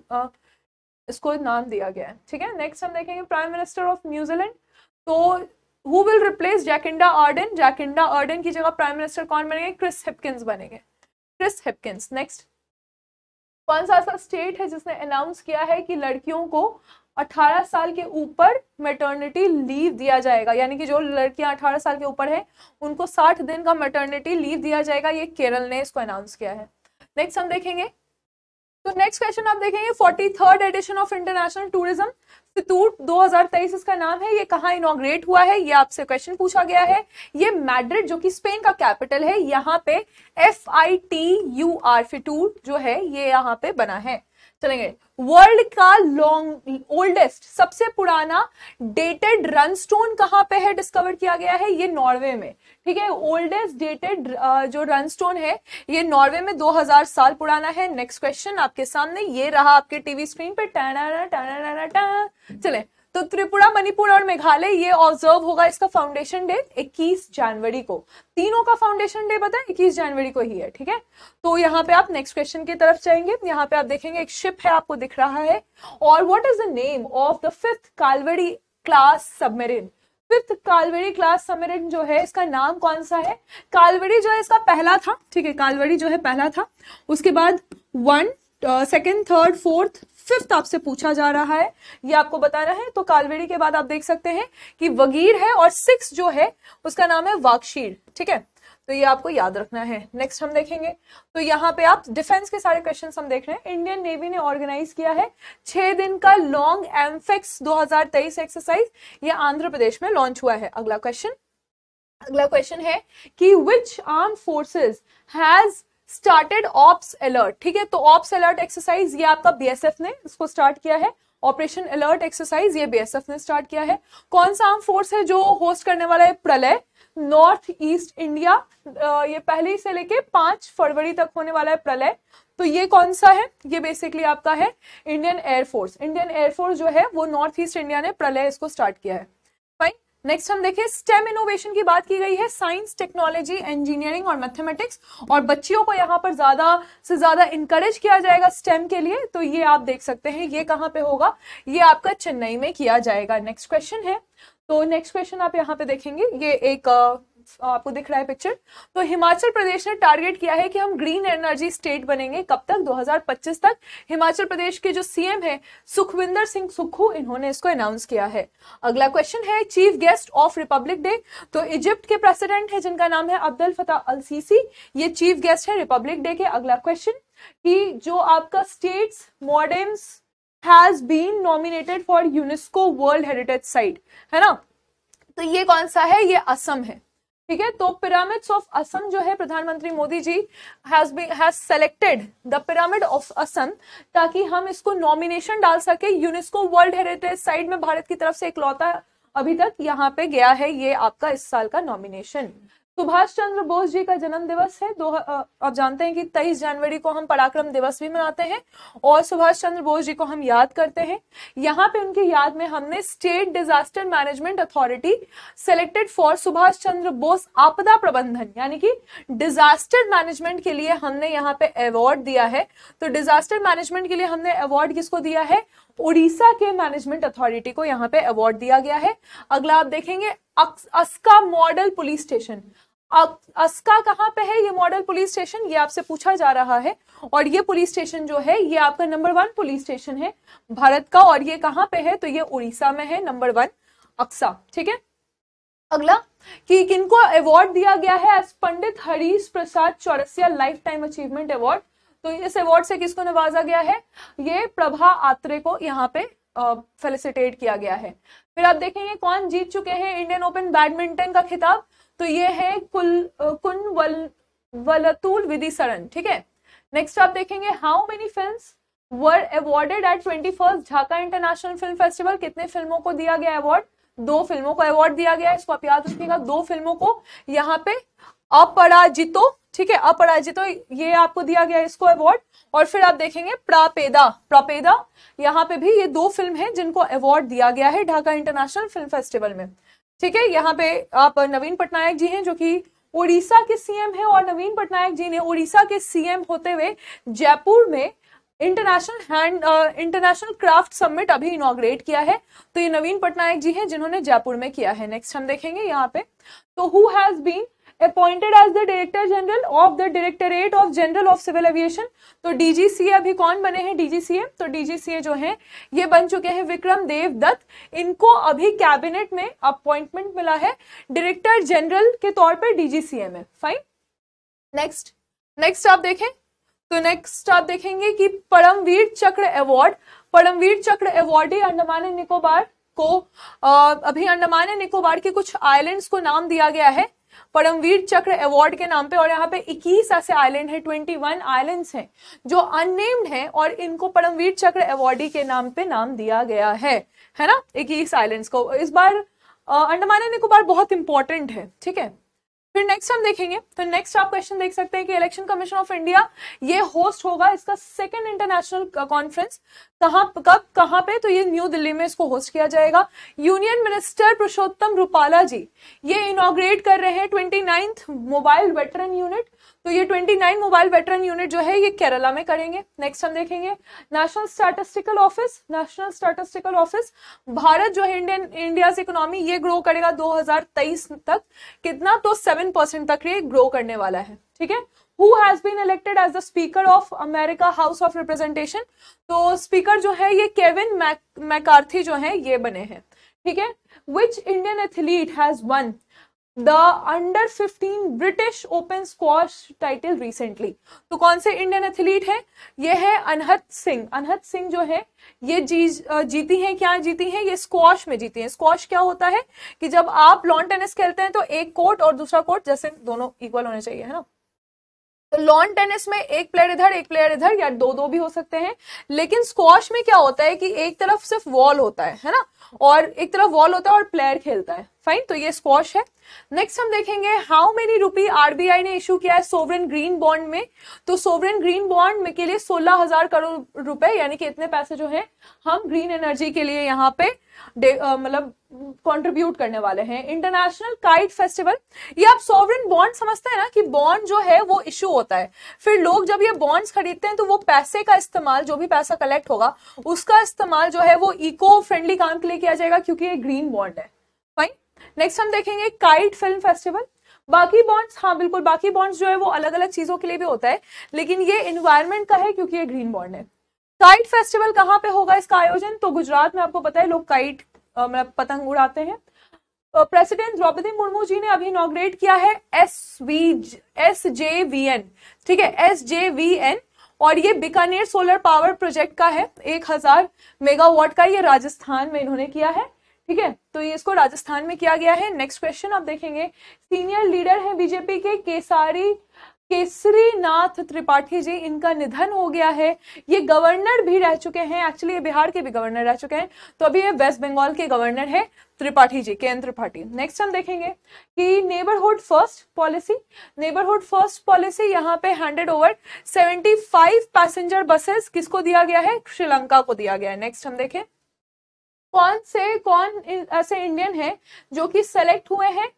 S1: इसको नाम दिया गया है ठीक है नेक्स्ट हम देखेंगे प्राइम मिनिस्टर ऑफ न्यूजीलैंड तो who will replace Jacinda Ardern Jacinda Ardern की जगह प्राइम मिनिस्टर कौन बनेंगे क्रिस हिपकिंस बनेंगे क्रिस हिपकिंस नेक्स्ट कौन सा ऐसा स्टेट है जिसने अनाउंस किया है कि लड़कियों को 18 साल के ऊपर मेटर्निटी लीव दिया जाएगा यानी कि जो लड़कियां 18 साल के ऊपर है उनको 60 दिन का मेटर्निटी लीव दिया जाएगा ये केरल ने इसको अनाउंस किया है नेक्स्ट हम देखेंगे तो नेक्स्ट क्वेश्चन आप देखेंगे forty third edition of international tourism institute 2023 इसका नाम है ये कहाँ इनोग्रेट हुआ है ये आपसे क्वेश्चन पूछा गया है ये मैड्रिड जो कि स्पेन का कैपिटल है यहाँ पे F I T U R फिटूट जो है ये यहाँ पे बना है चलेंगे वर्ल्ड का लॉन्ग ओल्डेस्ट सबसे पुराना डेटेड रन स्टोन कहाँ पे है डिस्कवर किया गया है ये नॉर्वे में ठीक है ओल्डेस्ट डेटेड जो रन स्टोन है ये नॉर्वे में 2000 साल पुराना है नेक्स्ट क्वेश्चन आपके सामने ये रहा आपके टीवी स्क्रीन पे टा टाणा टाणा चले तो त्रिपुरा मणिपुर और मेघालय ये ऑब्जर्व होगा इसका फाउंडेशन डे 21 जनवरी को तीनों का फाउंडेशन डे पता है 21 जनवरी को ही है ठीक है तो यहाँ पे आप नेक्स्ट क्वेश्चन की तरफ जाएंगे यहाँ पे आप देखेंगे एक शिप है आपको दिख रहा है और what is the name of the fifth Kalvari class submarine fifth Kalvari class submarine जो है इसका नाम कौन सा है कालवड़ी जो है इसका पहला था ठीक है कालवड़ी जो है पहला था उसके बाद one second third fourth fifth आपसे पूछा जा रहा है ये आपको बताना है तो कालवेड़ी के बाद आप देख सकते हैं कि वगीर है और सिक्स जो है उसका नाम है वाकशीर ठीक है तो ये आपको याद रखना है नेक्स्ट हम देखेंगे तो यहाँ पे आप डिफेंस के सारे क्वेश्चन हम देख रहे हैं इंडियन नेवी ने ऑर्गेनाइज किया है छह दिन का लॉन्ग एम्फेक्स 2023 एक्सरसाइज ये आंध्र प्रदेश में लॉन्च हुआ है अगला क्वेश्चन अगला क्वेश्चन है कि which arm forces has started ops alert ठीक है तो ऑप्स अलर्ट एक्सरसाइज ये आपका बीएसएफ ने इसको स्टार्ट किया है ऑपरेशन अलर्ट एक्सरसाइज ये बीएसएफ ने स्टार्ट किया है कौन सा आर्म फोर्स है जो होस्ट करने वाला है प्रलय नॉर्थ ईस्ट इंडिया ये पहले से लेके पांच फरवरी तक होने वाला है प्रलय तो ये कौन सा है ये बेसिकली आपका है इंडियन एयरफोर्स इंडियन एयरफोर्स जो है वो नॉर्थ ईस्ट इंडिया ने प्रलय इसको स्टार्ट किया है नेक्स्ट हम देखें स्टेम इनोवेशन की बात की गई है साइंस टेक्नोलॉजी इंजीनियरिंग और मैथमेटिक्स और बच्चियों को यहाँ पर ज्यादा से ज्यादा इंकरेज किया जाएगा स्टेम के लिए तो ये आप देख सकते हैं ये कहाँ पे होगा ये आपका चेन्नई में किया जाएगा नेक्स्ट क्वेश्चन है तो नेक्स्ट क्वेश्चन आप यहाँ पे देखेंगे ये एक आपको दिख रहा है पिक्चर तो हिमाचल प्रदेश ने टारगेट किया है कि हम ग्रीन एनर्जी स्टेट बनेंगे कब तक 2025 तक हिमाचल प्रदेश के जो सीएम है सुखविंदर सिंह सुखू इन्होंने इसको अनाउंस किया है अगला क्वेश्चन है chief guest of republic day तो इजिप्ट के प्रेसिडेंट है जिनका नाम है अब्दुल फतेह अल सीसी ये चीफ गेस्ट है रिपब्लिक डे के अगला क्वेश्चन कि जो आपका states Moidams has been nominated for UNESCO world heritage site है ना तो ये कौन सा है ये असम है ठीक है तो पिरामिड्स ऑफ असम जो है प्रधानमंत्री Modi ji has be has selected the pyramid of Assam ताकि हम इसको नॉमिनेशन डाल सके यूनेस्को वर्ल्ड हेरिटेज साइट में भारत की तरफ से इकलौता अभी तक यहाँ पे गया है ये आपका इस साल का नॉमिनेशन सुभाष चंद्र बोस जी का जन्म दिवस है दो आप जानते हैं कि 23 जनवरी को हम पराक्रम दिवस भी मनाते हैं और सुभाष चंद्र बोस जी को हम याद करते हैं यहाँ पे उनकी याद में हमने state disaster management authority selected for Subhash Chandra Bose आपदा प्रबंधन यानी कि डिजास्टर मैनेजमेंट के लिए हमने यहाँ पे अवार्ड दिया है तो डिजास्टर मैनेजमेंट के लिए हमने अवार्ड किसको दिया है उड़ीसा के मैनेजमेंट अथॉरिटी को यहाँ पे अवार्ड दिया गया है अगला आप देखेंगे अस्का मॉडल पुलिस स्टेशन अब अस्का कहाँ पे है ये मॉडल पुलिस स्टेशन ये आपसे पूछा जा रहा है और ये पुलिस स्टेशन जो है ये आपका नंबर वन पुलिस स्टेशन है भारत का और ये कहाँ पे है तो ये उड़ीसा में है नंबर वन अक्सा ठीक है अगला कि किनको अवार्ड दिया गया है Pandit Harish Prasad Chaurasia lifetime achievement award तो इस अवार्ड से किसको नवाजा गया है ये प्रभा आत्रे को यहाँ पे फेलिसिटेट किया गया है फिर आप देखेंगे कौन जीत चुके हैं इंडियन ओपन बैडमिंटन का खिताब तो ये है कुल कुन वल वलतुल विधि सड़न ठीक है नेक्स्ट आप देखेंगे how many film were awarded at twenty first Dhaka international film festival कितने फिल्मों को दिया गया अवार्ड दो फिल्मों को अवार्ड दिया गया इसको आप याद रखिएगा दो फिल्मों को यहाँ पे अपराजितो ठीक है अपराजितो ये आपको दिया गया इसको अवार्ड और फिर आप देखेंगे प्रापेदा प्रापेदा यहाँ पे भी ये दो फिल्म है जिनको अवार्ड दिया गया है ढाका इंटरनेशनल फिल्म फेस्टिवल में ठीक है यहाँ पे आप नवीन पटनायक जी हैं जो कि उड़ीसा के सीएम हैं और नवीन पटनायक जी ने उड़ीसा के सीएम होते हुए जयपुर में international hand international craft summit अभी इनोग्रेट किया है तो ये नवीन पटनायक जी हैं जिन्होंने जयपुर में किया है नेक्स्ट हम देखेंगे यहाँ पे तो who has been appointed as the director general of the directorate of general of civil aviation तो डीजीसीए अभी कौन बने हैं डीजीसीए तो डीजीसीए जो है ये बन चुके हैं विक्रम देव दत्त इनको अभी कैबिनेट में अपॉइंटमेंट मिला है डायरेक्टर जनरल के तौर पर डीजीसीए में फाइन नेक्स्ट नेक्स्ट आप देखें तो नेक्स्ट आप देखेंगे कि परमवीर चक्र अवार्ड परमवीर चक्र अवार्ड अंडमान निकोबार को आ, अभी अंडमान निकोबार के कुछ आइलैंड्स को नाम दिया गया है परमवीर चक्र अवार्ड के नाम पे और यहाँ पे 21 ऐसे आइलैंड है 21 आइलैंड्स हैं जो अननेम्ड हैं और इनको परमवीर चक्र अवार्डी के नाम पे नाम दिया गया है है ना 21 आइलैंड्स को इस बार अंडमान एंड निकोबार बहुत इंपॉर्टेंट है ठीक है फिर नेक्स्ट हम देखेंगे तो नेक्स्ट आप क्वेश्चन देख सकते हैं कि इलेक्शन कमीशन ऑफ इंडिया ये होस्ट होगा इसका सेकेंड इंटरनेशनल कॉन्फ्रेंस कहाँ कब कहाँ पे तो ये न्यू दिल्ली में इसको होस्ट किया जाएगा यूनियन मिनिस्टर पुरुषोत्तम रूपाला जी ये इनोग्रेट कर रहे हैं twenty ninth mobile veteran unit तो ये twenty nine mobile veteran unit जो है ये केरला में करेंगे नेक्स्ट हम देखेंगे national statistical office national statistical office Bharat जो है इंडियन इंडिया इकोनॉमी ये ग्रो करेगा दो तक कितना तो सेवन तक ये ग्रो करने वाला है ठीक है who has been elected as the speaker of america house of representation तो स्पीकर जो है ये kevin mccarthy जो है ये बने हैं ठीक है which indian athlete has won the under 15 British open squash title recently तो कौन से इंडियन एथलीट है ये है अनहत सिंह अनहत सिंह जो है ये जी जीती है क्या जीती है ये स्क्वाश में जीती है स्क्वाश क्या होता है कि जब आप लॉन टेनिस खेलते हैं तो एक कोर्ट और दूसरा कोर्ट जैसे दोनों इक्वल होने चाहिए है ना तो लॉन टेनिस में एक प्लेयर इधर एक प्लेयर इधर या दो दो भी हो सकते हैं लेकिन स्क्वाश में क्या होता है कि एक तरफ सिर्फ वॉल होता है है ना और एक तरफ वॉल होता है और प्लेयर खेलता है फाइन तो ये स्कॉश है नेक्स्ट हम देखेंगे हाउ मेनी रुपी आरबीआई ने इशू किया है सोवरेन ग्रीन बॉन्ड में तो सोवरेन ग्रीन बॉन्ड में के लिए सोलह हजार करोड़ रुपए यानी कि इतने पैसे जो हैं हम ग्रीन एनर्जी के लिए यहाँ पे मतलब कंट्रीब्यूट करने वाले हैं इंटरनेशनल काइट फेस्टिवल ये आप सोवरेन बॉन्ड समझते हैं ना कि बॉन्ड जो है वो इश्यू होता है फिर लोग जब ये बॉन्ड्स खरीदते हैं तो वो पैसे का इस्तेमाल जो भी पैसा कलेक्ट होगा उसका इस्तेमाल जो है वो इको फ्रेंडली काम के लिए किया जाएगा क्योंकि ये ग्रीन बॉन्ड है फाइन नेक्स्ट हम देखेंगे काइट फिल्म फेस्टिवल बाकी बॉन्ड्स हाँ बिल्कुल बाकी बॉन्ड्स जो है वो अलग अलग चीजों के लिए भी होता है लेकिन ये इन्वायरमेंट का है क्योंकि ये ग्रीन बॉन्ड है काइट फेस्टिवल कहाँ पे होगा इसका आयोजन तो गुजरात में आपको पता है लोग काइट मतलब पतंग उड़ाते हैं प्रेसिडेंट द्रौपदी मुर्मू जी ने अभी इनोग्रेट किया है S V S J V N ठीक है एस जे वी एन और ये बीकानेर सोलर पावर प्रोजेक्ट का है एक हजार मेगावाट का ये राजस्थान में इन्होंने किया है ठीक है तो ये इसको राजस्थान में किया गया है नेक्स्ट क्वेश्चन आप देखेंगे सीनियर लीडर हैं बीजेपी के केसारी केसरी नाथ त्रिपाठी जी इनका निधन हो गया है ये गवर्नर भी रह चुके हैं एक्चुअली ये बिहार के भी गवर्नर रह चुके हैं तो अभी ये वेस्ट बंगाल के गवर्नर है त्रिपाठी जी के एन त्रिपाठी नेक्स्ट हम देखेंगे कि neighbourhood first policy neighbourhood first policy यहाँ पे हैंडेड ओवर 75 पैसेंजर बसेस किसको दिया गया है श्रीलंका को दिया गया है नेक्स्ट हम देखें कौन से कौन ऐसे इंडियन है जो कि सेलेक्ट हुए हैं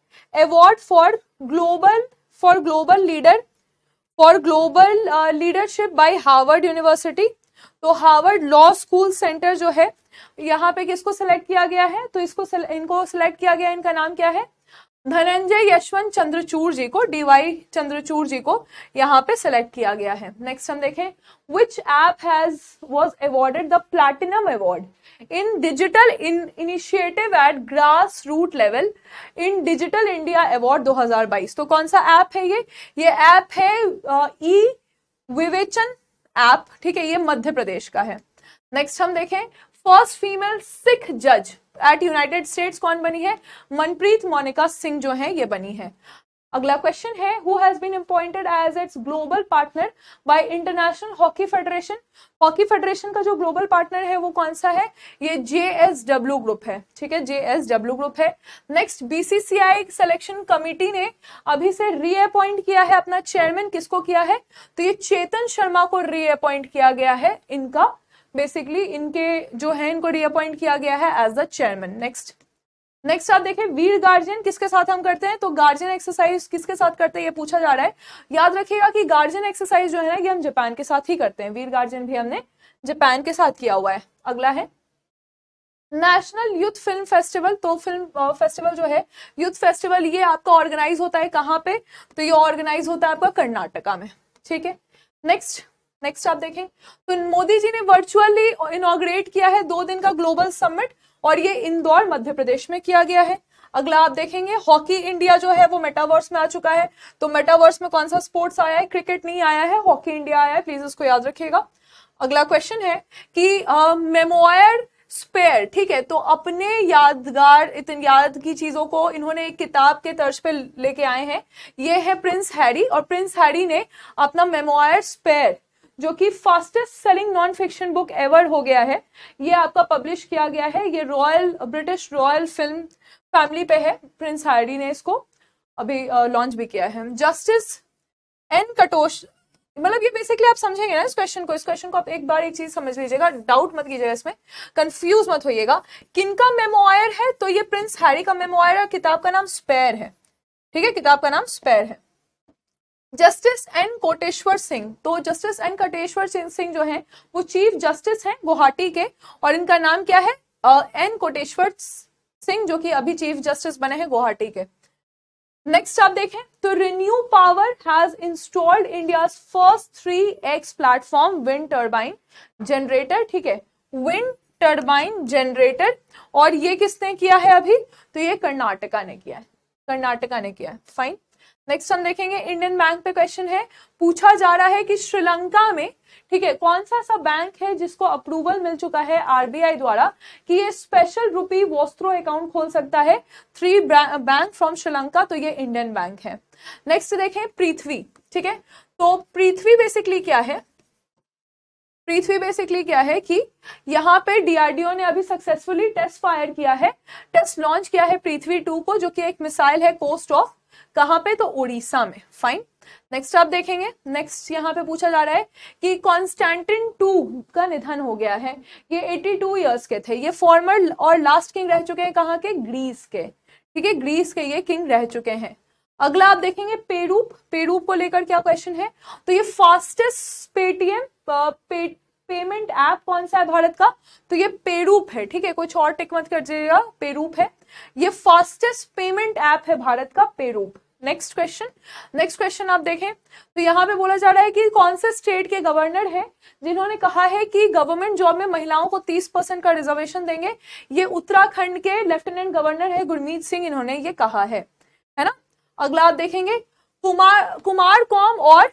S1: award for global for global leader for global leadership by Harvard university तो हार्वर्ड लॉ स्कूल सेंटर जो है यहाँ पे किसको सेलेक्ट किया गया है तो इसको इनको सेलेक्ट किया गया इनका नाम क्या है धनंजय यशवंत चंद्रचूर जी को डीवाई चंद्रचूर जी को यहाँ पे सेलेक्ट किया गया है नेक्स्ट हम देखें which app has was awarded the platinum award in digital initiative at grass root level in digital India award 2022 तो कौन सा ऐप है ये ये ऐप है ई विवेचन ऐप ठीक है ये मध्य प्रदेश का है नेक्स्ट हम देखें फर्स्ट फीमेल सिख जज एट यूनाइटेड स्टेट्स कौन बनी है मनप्रीत मोनिका सिंह जो है ये बनी है अगला क्वेश्चन है who has been appointed as its global partner by international hockey federation hockey federation का जो ग्लोबल पार्टनर है वो कौन सा है ये जे एस डब्ल्यू ग्रुप है ठीक है जे एस डब्ल्यू ग्रुप है नेक्स्ट बीसीसीआई सिलेक्शन कमिटी ने अभी से रीअपॉइंट किया है अपना चेयरमैन किसको किया है तो ये चेतन शर्मा को रीअपॉइंट किया गया है इनका बेसिकली इनके जो है इनको रीअपॉइंट किया गया है as the chairman next next आप देखें वीर गार्जियन किसके साथ हम करते हैं तो गार्जियन एक्सरसाइज किसके साथ करते हैं ये पूछा जा रहा है याद रखिएगा कि गार्जियन एक्सरसाइज जो है ना ये हम जापान के साथ ही करते हैं वीर गार्जियन भी हमने जापान के साथ किया हुआ है अगला है नेशनल यूथ फिल्म फेस्टिवल तो फिल्म फेस्टिवल जो है यूथ फेस्टिवल ये आपका ऑर्गेनाइज होता है कहाँ पे तो ये ऑर्गेनाइज होता है आपका कर्नाटका में ठीक है नेक्स्ट नेक्स्ट आप देखें तो मोदी जी ने वर्चुअली इनोग्रेट किया है दो दिन का ग्लोबल समिट और ये इंदौर मध्य प्रदेश में किया गया है अगला आप देखेंगे हॉकी इंडिया जो है वो मेटावर्स में आ चुका है तो मेटावर्स में कौन सा स्पोर्ट्स आया है क्रिकेट नहीं आया है हॉकी इंडिया आया है प्लीज उसको याद रखिएगा अगला क्वेश्चन है कि मेमोयर स्पेयर ठीक है तो अपने यादगार इतनी याद की चीजों को इन्होंने एक किताब के तर्ज पे लेके आए हैं ये है प्रिंस हैरी और प्रिंस हैरी ने अपना मेमोयर स्पेयर जो कि fastest selling non fiction book ever हो गया है ये आपका पब्लिश किया गया है ये royal British royal film family पे है प्रिंस हार्डी ने इसको अभी लॉन्च भी किया है जस्टिस एन कटोश मतलब ये बेसिकली आप समझेंगे ना इस क्वेश्चन को इस क्वेश्चन को आप एक बार एक चीज समझ लीजिएगा डाउट मत कीजिएगा इसमें कंफ्यूज मत होइएगा किनका मेमोयर है तो ये प्रिंस हैरी का मेमोयर है किताब का नाम स्पेयर है ठीक है किताब का नाम स्पेयर है जस्टिस एन कोटेश्वर सिंह तो जस्टिस एन कोटेश्वर सिंह जो है वो चीफ जस्टिस हैं गुवाहाटी के और इनका नाम क्या है एन कोटेश्वर सिंह जो कि अभी चीफ जस्टिस बने हैं गुवाहाटी के नेक्स्ट आप देखें तो renew power has installed India first three X platform wind turbine generator ठीक है विंड टर्बाइन जनरेटर और ये किसने किया है अभी तो ये कर्नाटका ने किया है कर्नाटका ने किया है फाइन नेक्स्ट हम देखेंगे इंडियन बैंक पे क्वेश्चन है पूछा जा रहा है कि श्रीलंका में ठीक है कौन सा ऐसा बैंक है जिसको अप्रूवल मिल चुका है आरबीआई द्वारा कि ये स्पेशल रूपी वोस्त्रो अकाउंट खोल सकता है थ्री बैंक फ्रॉम श्रीलंका तो ये इंडियन बैंक है नेक्स्ट देखें पृथ्वी ठीक है तो पृथ्वी बेसिकली क्या है पृथ्वी बेसिकली क्या है कि यहाँ पे डीआरडीओ ने अभी सक्सेसफुली टेस्ट फायर किया है टेस्ट लॉन्च किया है पृथ्वी टू को जो कि एक मिसाइल है कोस्ट ऑफ कहां पे तो उड़ीसा में फाइन नेक्स्ट आप देखेंगे नेक्स्ट यहाँ पे पूछा जा रहा है कि कॉन्स्टेंटिन टू का निधन हो गया है ये 82 इयर्स के थे ये फॉर्मर और लास्ट किंग रह चुके हैं कहाँ के ग्रीस के ठीक है ग्रीस के ये किंग रह चुके हैं अगला आप देखेंगे पेरूप पेरूप को लेकर क्या क्वेश्चन है तो ये fastest Paytm pay, payment app कौन सा है भारत का तो ये पेरूप है ठीक है कुछ और टिक मत कर दीजिएगा पेरूप है ये फास्टेस्ट पेमेंट ऐप है भारत का पेरूप नेक्स्ट क्वेश्चन नेक्स्ट क्वेश्चन आप देखें तो यहाँ पे बोला जा रहा है कि कौन से स्टेट के गवर्नर हैं जिन्होंने कहा है कि गवर्नमेंट जॉब में महिलाओं को 30 परसेंट का रिजर्वेशन देंगे ये उत्तराखंड के लेफ्टिनेंट गवर्नर है गुरमीत सिंह इन्होंने ये कहा है है ना अगला आप देखेंगे कुमार कुमार कौम और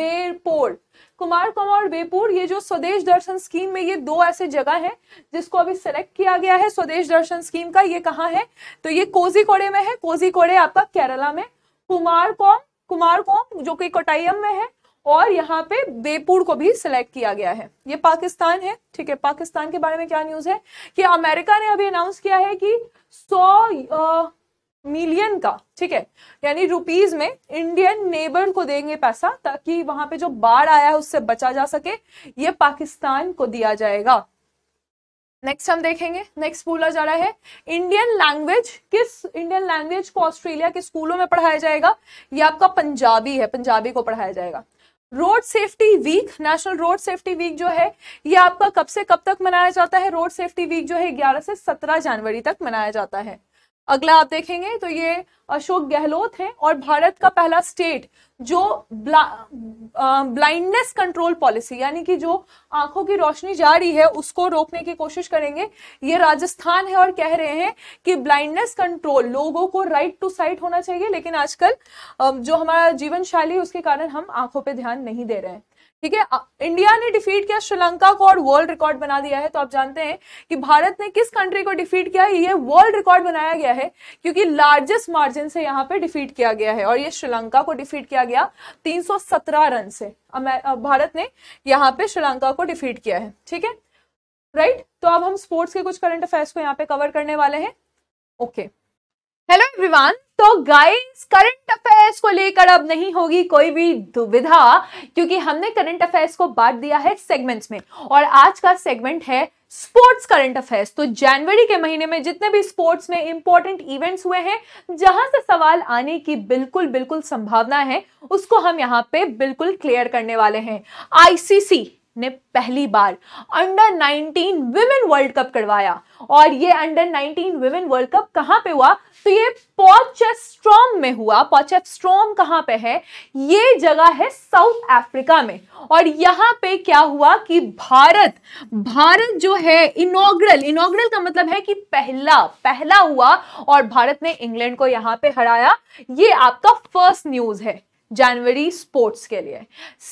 S1: बेरपोर कुमार कुमार बेपुर ये जो स्वदेश दर्शन स्कीम में ये दो ऐसे जगह है जिसको अभी सेलेक्ट किया गया है स्वदेश दर्शन स्कीम का ये कहाँ है तो ये कोजिकोड़े में है कोजिकोड़े आपका केरला में कुमार कौम कुमार कौम जो कि कोटाइम में है और यहाँ पे बेपुर को भी सिलेक्ट किया गया है ये पाकिस्तान है ठीक है पाकिस्तान के बारे में क्या न्यूज है कि अमेरिका ने अभी अनाउंस किया है कि 100 मिलियन का ठीक है यानी रुपीज में इंडियन नेबर को देंगे पैसा ताकि वहां पे जो बाढ़ आया है उससे बचा जा सके ये पाकिस्तान को दिया जाएगा नेक्स्ट हम देखेंगे नेक्स्ट बोला जा रहा है इंडियन लैंग्वेज किस इंडियन लैंग्वेज को ऑस्ट्रेलिया के स्कूलों में पढ़ाया जाएगा यह आपका पंजाबी है पंजाबी को पढ़ाया जाएगा road safety week national road safety week जो है ये आपका कब से कब तक मनाया जाता है रोड सेफ्टी वीक जो है 11 से 17 जनवरी तक मनाया जाता है अगला आप देखेंगे तो ये अशोक गहलोत हैं और भारत का पहला स्टेट जो ब्ला, ब्लाइंडनेस कंट्रोल पॉलिसी यानी कि जो आंखों की रोशनी जा रही है उसको रोकने की कोशिश करेंगे ये राजस्थान है और कह रहे हैं कि ब्लाइंडनेस कंट्रोल लोगों को राइट टू साइट होना चाहिए लेकिन आजकल जो हमारा जीवन शैली उसके कारण हम आंखों पर ध्यान नहीं दे रहे हैं ठीक है इंडिया ने डिफीट किया श्रीलंका को और वर्ल्ड रिकॉर्ड बना दिया है तो आप जानते हैं कि भारत ने किस कंट्री को डिफीट किया है ये वर्ल्ड रिकॉर्ड बनाया गया है क्योंकि लार्जेस्ट मार्जिन से यहाँ पे डिफीट किया गया है और ये श्रीलंका को डिफीट किया गया 317 रन से भारत ने यहाँ पे श्रीलंका को डिफीट किया है ठीक है राइट तो अब हम स्पोर्ट्स के कुछ करंट अफेयर्स को यहाँ पे कवर करने वाले हैं ओके okay. हेलो एवरीवन तो गाइस करंट अफेयर्स को लेकर अब नहीं होगी कोई भी दुविधा क्योंकि हमने करंट अफेयर्स को बांट दिया है सेगमेंट्स में और आज का सेगमेंट है स्पोर्ट्स करंट अफेयर्स तो जनवरी के महीने में जितने भी स्पोर्ट्स में इंपॉर्टेंट इवेंट्स हुए हैं जहां से सवाल आने की बिल्कुल बिल्कुल संभावना है उसको हम यहाँ पे बिल्कुल क्लियर करने वाले हैं आईसीसी ने पहली बार अंडर 19 विमेन वर्ल्ड कप करवाया और ये अंडर 19 विमेन वर्ल्ड कप कहाँ पे हुआ तो ये पॉचेस्ट्रॉम में हुआ पॉचेस्ट्रॉम कहाँ पे है ये जगह है साउथ अफ्रीका में और यहाँ पे क्या हुआ कि भारत भारत जो है इनोग्रल इनोग्रल का मतलब है कि पहला पहला हुआ और भारत ने इंग्लैंड को यहाँ पे हराया ये आपका फर्स्ट न्यूज है जनवरी स्पोर्ट्स के लिए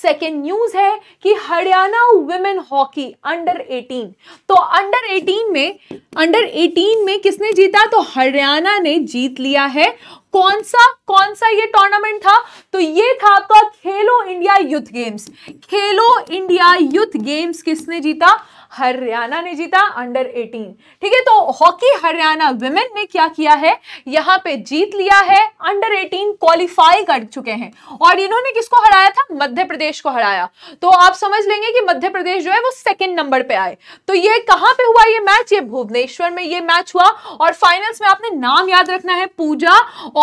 S1: सेकेंड न्यूज़ है कि हरियाणा वुमेन हॉकी अंडर 18 तो अंडर 18 में अंडर 18 में किसने जीता तो हरियाणा ने जीत लिया है कौन सा कौन सा ये टूर्नामेंट था तो ये था आपका Khelo India youth games Khelo India youth games किसने जीता हरियाणा ने जीता अंडर 18 ठीक है तो हॉकी हरियाणा विमेन ने क्या किया है यहां पे जीत लिया है अंडर 18 क्वालिफाई कर चुके हैं और इन्होंने किसको हराया था मध्य प्रदेश को हराया तो आप समझ लेंगे कि मध्य प्रदेश जो है वो सेकेंड नंबर पे आए तो ये कहां पे हुआ ये मैच ये भुवनेश्वर में ये मैच हुआ और फाइनल्स में आपने नाम याद रखना है पूजा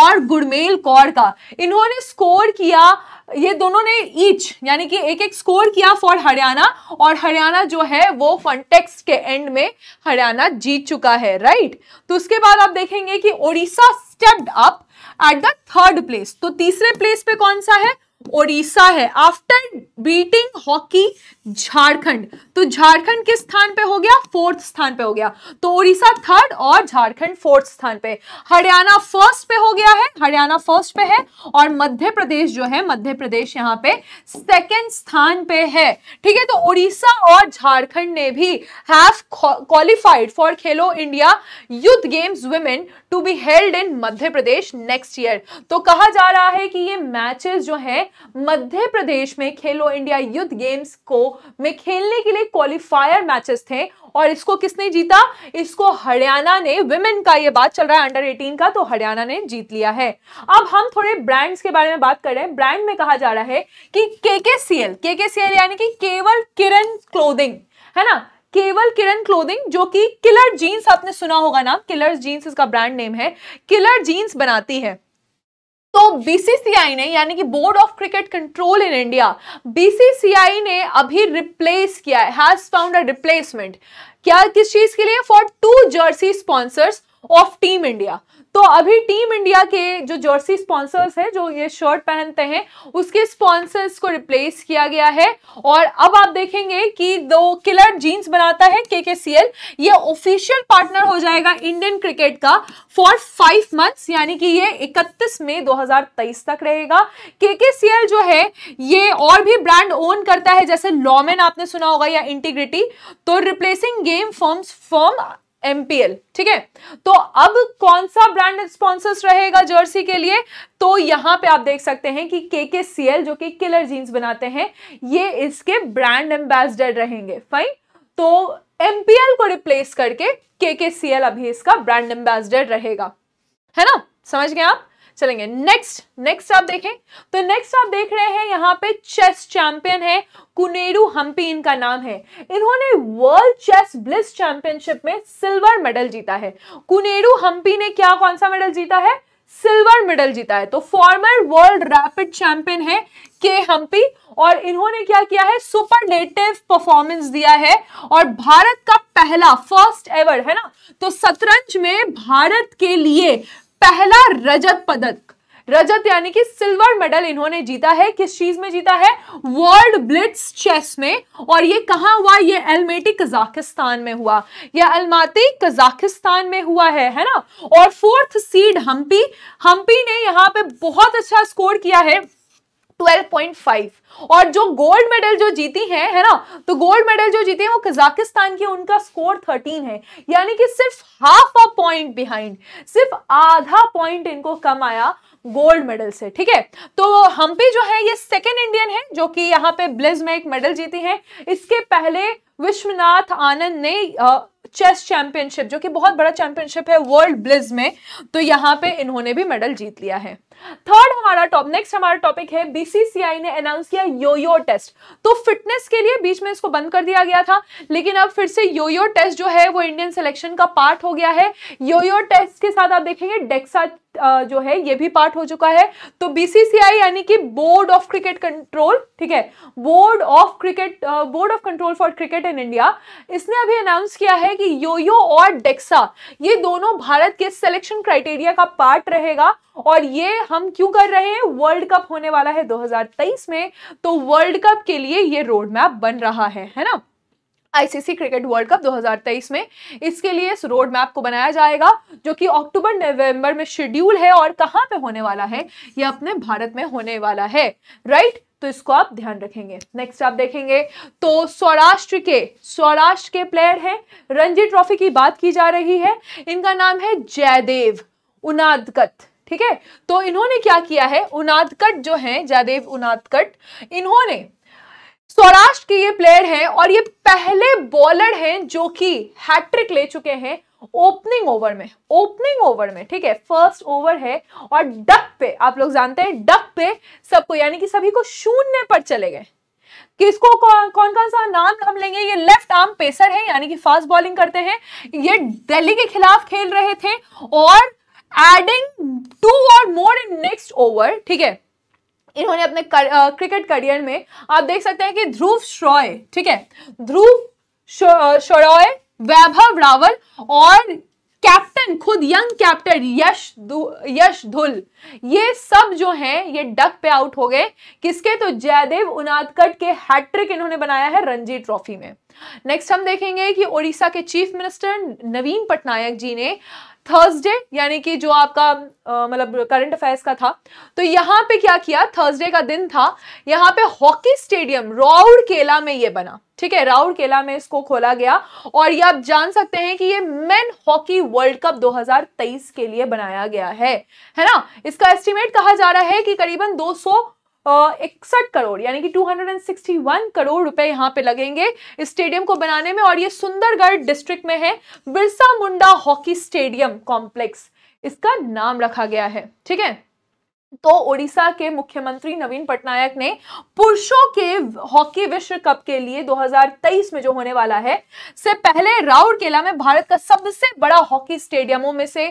S1: और गुड़मेल कौर का इन्होंने स्कोर किया ये दोनों ने ईच यानी कि एक एक स्कोर किया फॉर हरियाणा और हरियाणा जो है वो फंटेक्स के एंड में हरियाणा जीत चुका है राइट तो उसके बाद आप देखेंगे कि Odisha stepped up at the third place तो तीसरे प्लेस पे कौन सा है ओडिशा है आफ्टर बीटिंग हॉकी झारखंड तो झारखंड किस स्थान पे हो गया फोर्थ स्थान पे हो गया तो ओडिशा थर्ड और झारखंड फोर्थ स्थान पे हरियाणा फर्स्ट पे हो गया है हरियाणा फर्स्ट पे है और मध्य प्रदेश जो है मध्य प्रदेश यहाँ पे सेकेंड स्थान पे है ठीक है तो उड़ीसा और झारखंड ने भी have qualified for Khelo India youth games women to be held in Madhya Pradesh next year तो कहा जा रहा है कि ये मैचेस जो है मध्य प्रदेश में खेलो इंडिया युद्ध गेम्स को में खेलने के लिए क्वालिफायर मैचेस थे और इसको किसने जीता इसको हरियाणा ने विमेन का ये बात चल रहा है अंडर 18 का तो हरियाणा ने जीत लिया है अब हम थोड़े ब्रांड्स के बारे में बात कर रहे हैं ब्रांड में कहा जा रहा है कि के के सी एल के के सी एल यानी कि केवल किरण क्लोदिंग है ना केवल किरण क्लोदिंग जो कि किलर जीन्स आपने सुना होगा नाम किलर जीन्स इसका ब्रांड नेम है किलर जीन्स बनाती है तो बीसीसीआई ने यानी कि board of cricket control in India BCCI ने अभी रिप्लेस किया हैज फाउंड अ रिप्लेसमेंट क्या किस चीज के लिए for two jersey sponsors of team India तो अभी टीम इंडिया के जो जर्सी स्पॉन्सर्स हैं जो ये शर्ट पहनते हैं उसके स्पॉन्सर्स को रिप्लेस किया गया है और अब आप देखेंगे कि दो किलर जीन्स बनाता है के के सी एल ये ऑफिशियल पार्टनर हो जाएगा इंडियन क्रिकेट का फॉर फाइव मंथ्स यानी कि ये 31 मई 2023 तक रहेगा के के सी एल जो है ये और भी ब्रांड ओन करता है जैसे लॉमेन आपने सुना होगा या इंटीग्रिटी तो replacing game forms form MPL ठीक है तो अब कौन सा ब्रांड स्पॉन्सर्स रहेगा जर्सी के लिए तो यहां पे आप देख सकते हैं कि के के सी एल जो कि किलर जीन्स बनाते हैं ये इसके ब्रांड एम्बेसडर रहेंगे फाइन तो एमपीएल को रिप्लेस करके के के सी एल अभी इसका ब्रांड एम्बेसडर रहेगा है ना समझ गए आप चलेंगे नेक्स्ट नेक्स्ट आप देखें तो नेक्स्ट आप देख रहे हैं यहाँ पे चेस चैंपियन है कुनेरू हम्पी इनका नाम है इन्होंने वर्ल्ड चेस ब्लिस चैंपियनशिप में सिल्वर मेडल जीता है कुनेरू हम्पी ने क्या कौन सा मेडल जीता है सिल्वर मेडल जीता है तो फॉर्मर वर्ल्ड रैपिड चैंपियन है के हम्पी और इन्होंने क्या किया है सुपर सुपरलेटिव परफॉर्मेंस दिया है और भारत का पहला फर्स्ट एवर है ना तो शतरंज में भारत के लिए पहला रजत पदक रजत यानी कि सिल्वर मेडल इन्होंने जीता है किस चीज में जीता है वर्ल्ड ब्लिट्स चेस में और ये कहां हुआ ये अलमेटी कजाकिस्तान में हुआ यह अलमाती कजाकिस्तान में हुआ है है ना और फोर्थ सीड हम्पी हम्पी ने यहाँ पे बहुत अच्छा स्कोर किया है 12.5 और जो गोल्ड मेडल जो जीती हैं है ना तो गोल्ड मेडल जो जीते हैं वो कजाकिस्तान की उनका स्कोर 13 है यानी कि सिर्फ हाफ अ पॉइंट बिहाइंड सिर्फ आधा पॉइंट इनको कम आया गोल्ड मेडल से ठीक है तो हम पे जो है ये सेकेंड इंडियन है जो कि यहाँ पे ब्लिज में एक मेडल जीती है इसके पहले विश्वनाथ आनंद ने चेस चैंपियनशिप जो कि बहुत बड़ा चैंपियनशिप है वर्ल्ड ब्लिज में तो यहाँ पे इन्होंने भी मेडल जीत लिया है थर्ड हमारा टॉप नेक्स्ट हमारा टॉपिक है बीसीसीआई ने अनाउंस किया योयो टेस्ट तो फिटनेस के लिए बीच में इसको बंद कर दिया गया था लेकिन अब फिर से योयो टेस्ट जो है वो इंडियन सिलेक्शन का पार्ट हो गया है योयो टेस्ट के साथ आप देखेंगे डेक्सा जो है ये भी पार्ट हो चुका है तो बीसीसीआई यानी कि बोर्ड ऑफ क्रिकेट कंट्रोल ठीक है board of cricket board of control for cricket in India इसने अभी अनाउंस किया है कि योयो और डेक्सा ये दोनों भारत के सिलेक्शन क्राइटेरिया का पार्ट रहेगा और ये हम क्यों कर रहे हैं वर्ल्ड कप होने वाला है 2023 में तो वर्ल्ड कप के लिए ये रोड मैप बन रहा है है ना आईसीसी क्रिकेट वर्ल्ड कप 2023 में इसके लिए इस रोड मैप को बनाया जाएगा जो कि अक्टूबर नवंबर में शेड्यूल है और कहां पे होने वाला है ये अपने भारत में होने वाला है राइट तो इसको आप ध्यान रखेंगे नेक्स्ट आप देखेंगे तो स्वराष्ट्र के स्वराष्ट्र के प्लेयर हैं रणजी ट्रॉफी की बात की जा रही है इनका नाम है जयदेव उनादकत ठीक है तो इन्होंने क्या किया है उनादकट जो है जयदेव उनादकट इन्होंने सौराष्ट्र के ये प्लेयर हैं और ये पहले बॉलर हैं जो कि हैट्रिक ले चुके हैं ओपनिंग ओवर में ओपनिंग ओवर में ठीक है फर्स्ट ओवर है और डक पे आप लोग जानते हैं डक पे सबको यानी कि सभी को शून्य पर चले गए किसको कौन कौन कौन सा नाम हम लेंगे ये लेफ्ट आर्म पेसर है यानी कि फास्ट बॉलिंग करते हैं ये दिल्ली के खिलाफ खेल रहे थे और एडिंग टू और मोर इन नेक्स्ट ओवर ठीक है इन्होंने अपने कर, आ, क्रिकेट करियर में आप देख सकते हैं कि ध्रुव श्रॉय ठीक है ध्रुव श्रॉय वैभव रावल और कैप्टन खुद यंग कैप्टन यश यश धुल ये सब जो हैं ये डक पे आउट हो गए किसके तो जयदेव उनादकट के हैट्रिक इन्होंने बनाया है रणजी ट्रॉफी में नेक्स्ट हम देखेंगे कि ओडिशा के चीफ मिनिस्टर नवीन पटनायक जी ने थर्सडे यानी कि जो आपका मतलब करंट अफेयर्स का था तो यहाँ पे क्या किया थर्सडे का दिन था यहाँ पे हॉकी स्टेडियम राउरकेला में ये बना ठीक है राउरकेला में इसको खोला गया और ये आप जान सकते हैं कि ये मेन हॉकी वर्ल्ड कप 2023 के लिए बनाया गया है है ना इसका एस्टिमेट कहा जा रहा है कि करीबन 200 इकसठ करोड़ यानी कि 261 करोड़ रुपए यहाँ पे लगेंगे स्टेडियम को बनाने में और ये सुंदरगढ़ डिस्ट्रिक्ट में है Birsa Munda hockey stadium complex इसका नाम रखा गया है ठीक है तो ओडिशा के मुख्यमंत्री नवीन पटनायक ने पुरुषों के हॉकी विश्व कप के लिए 2023 में जो होने वाला है से पहले राउरकेला में भारत का सबसे बड़ा हॉकी स्टेडियमों में से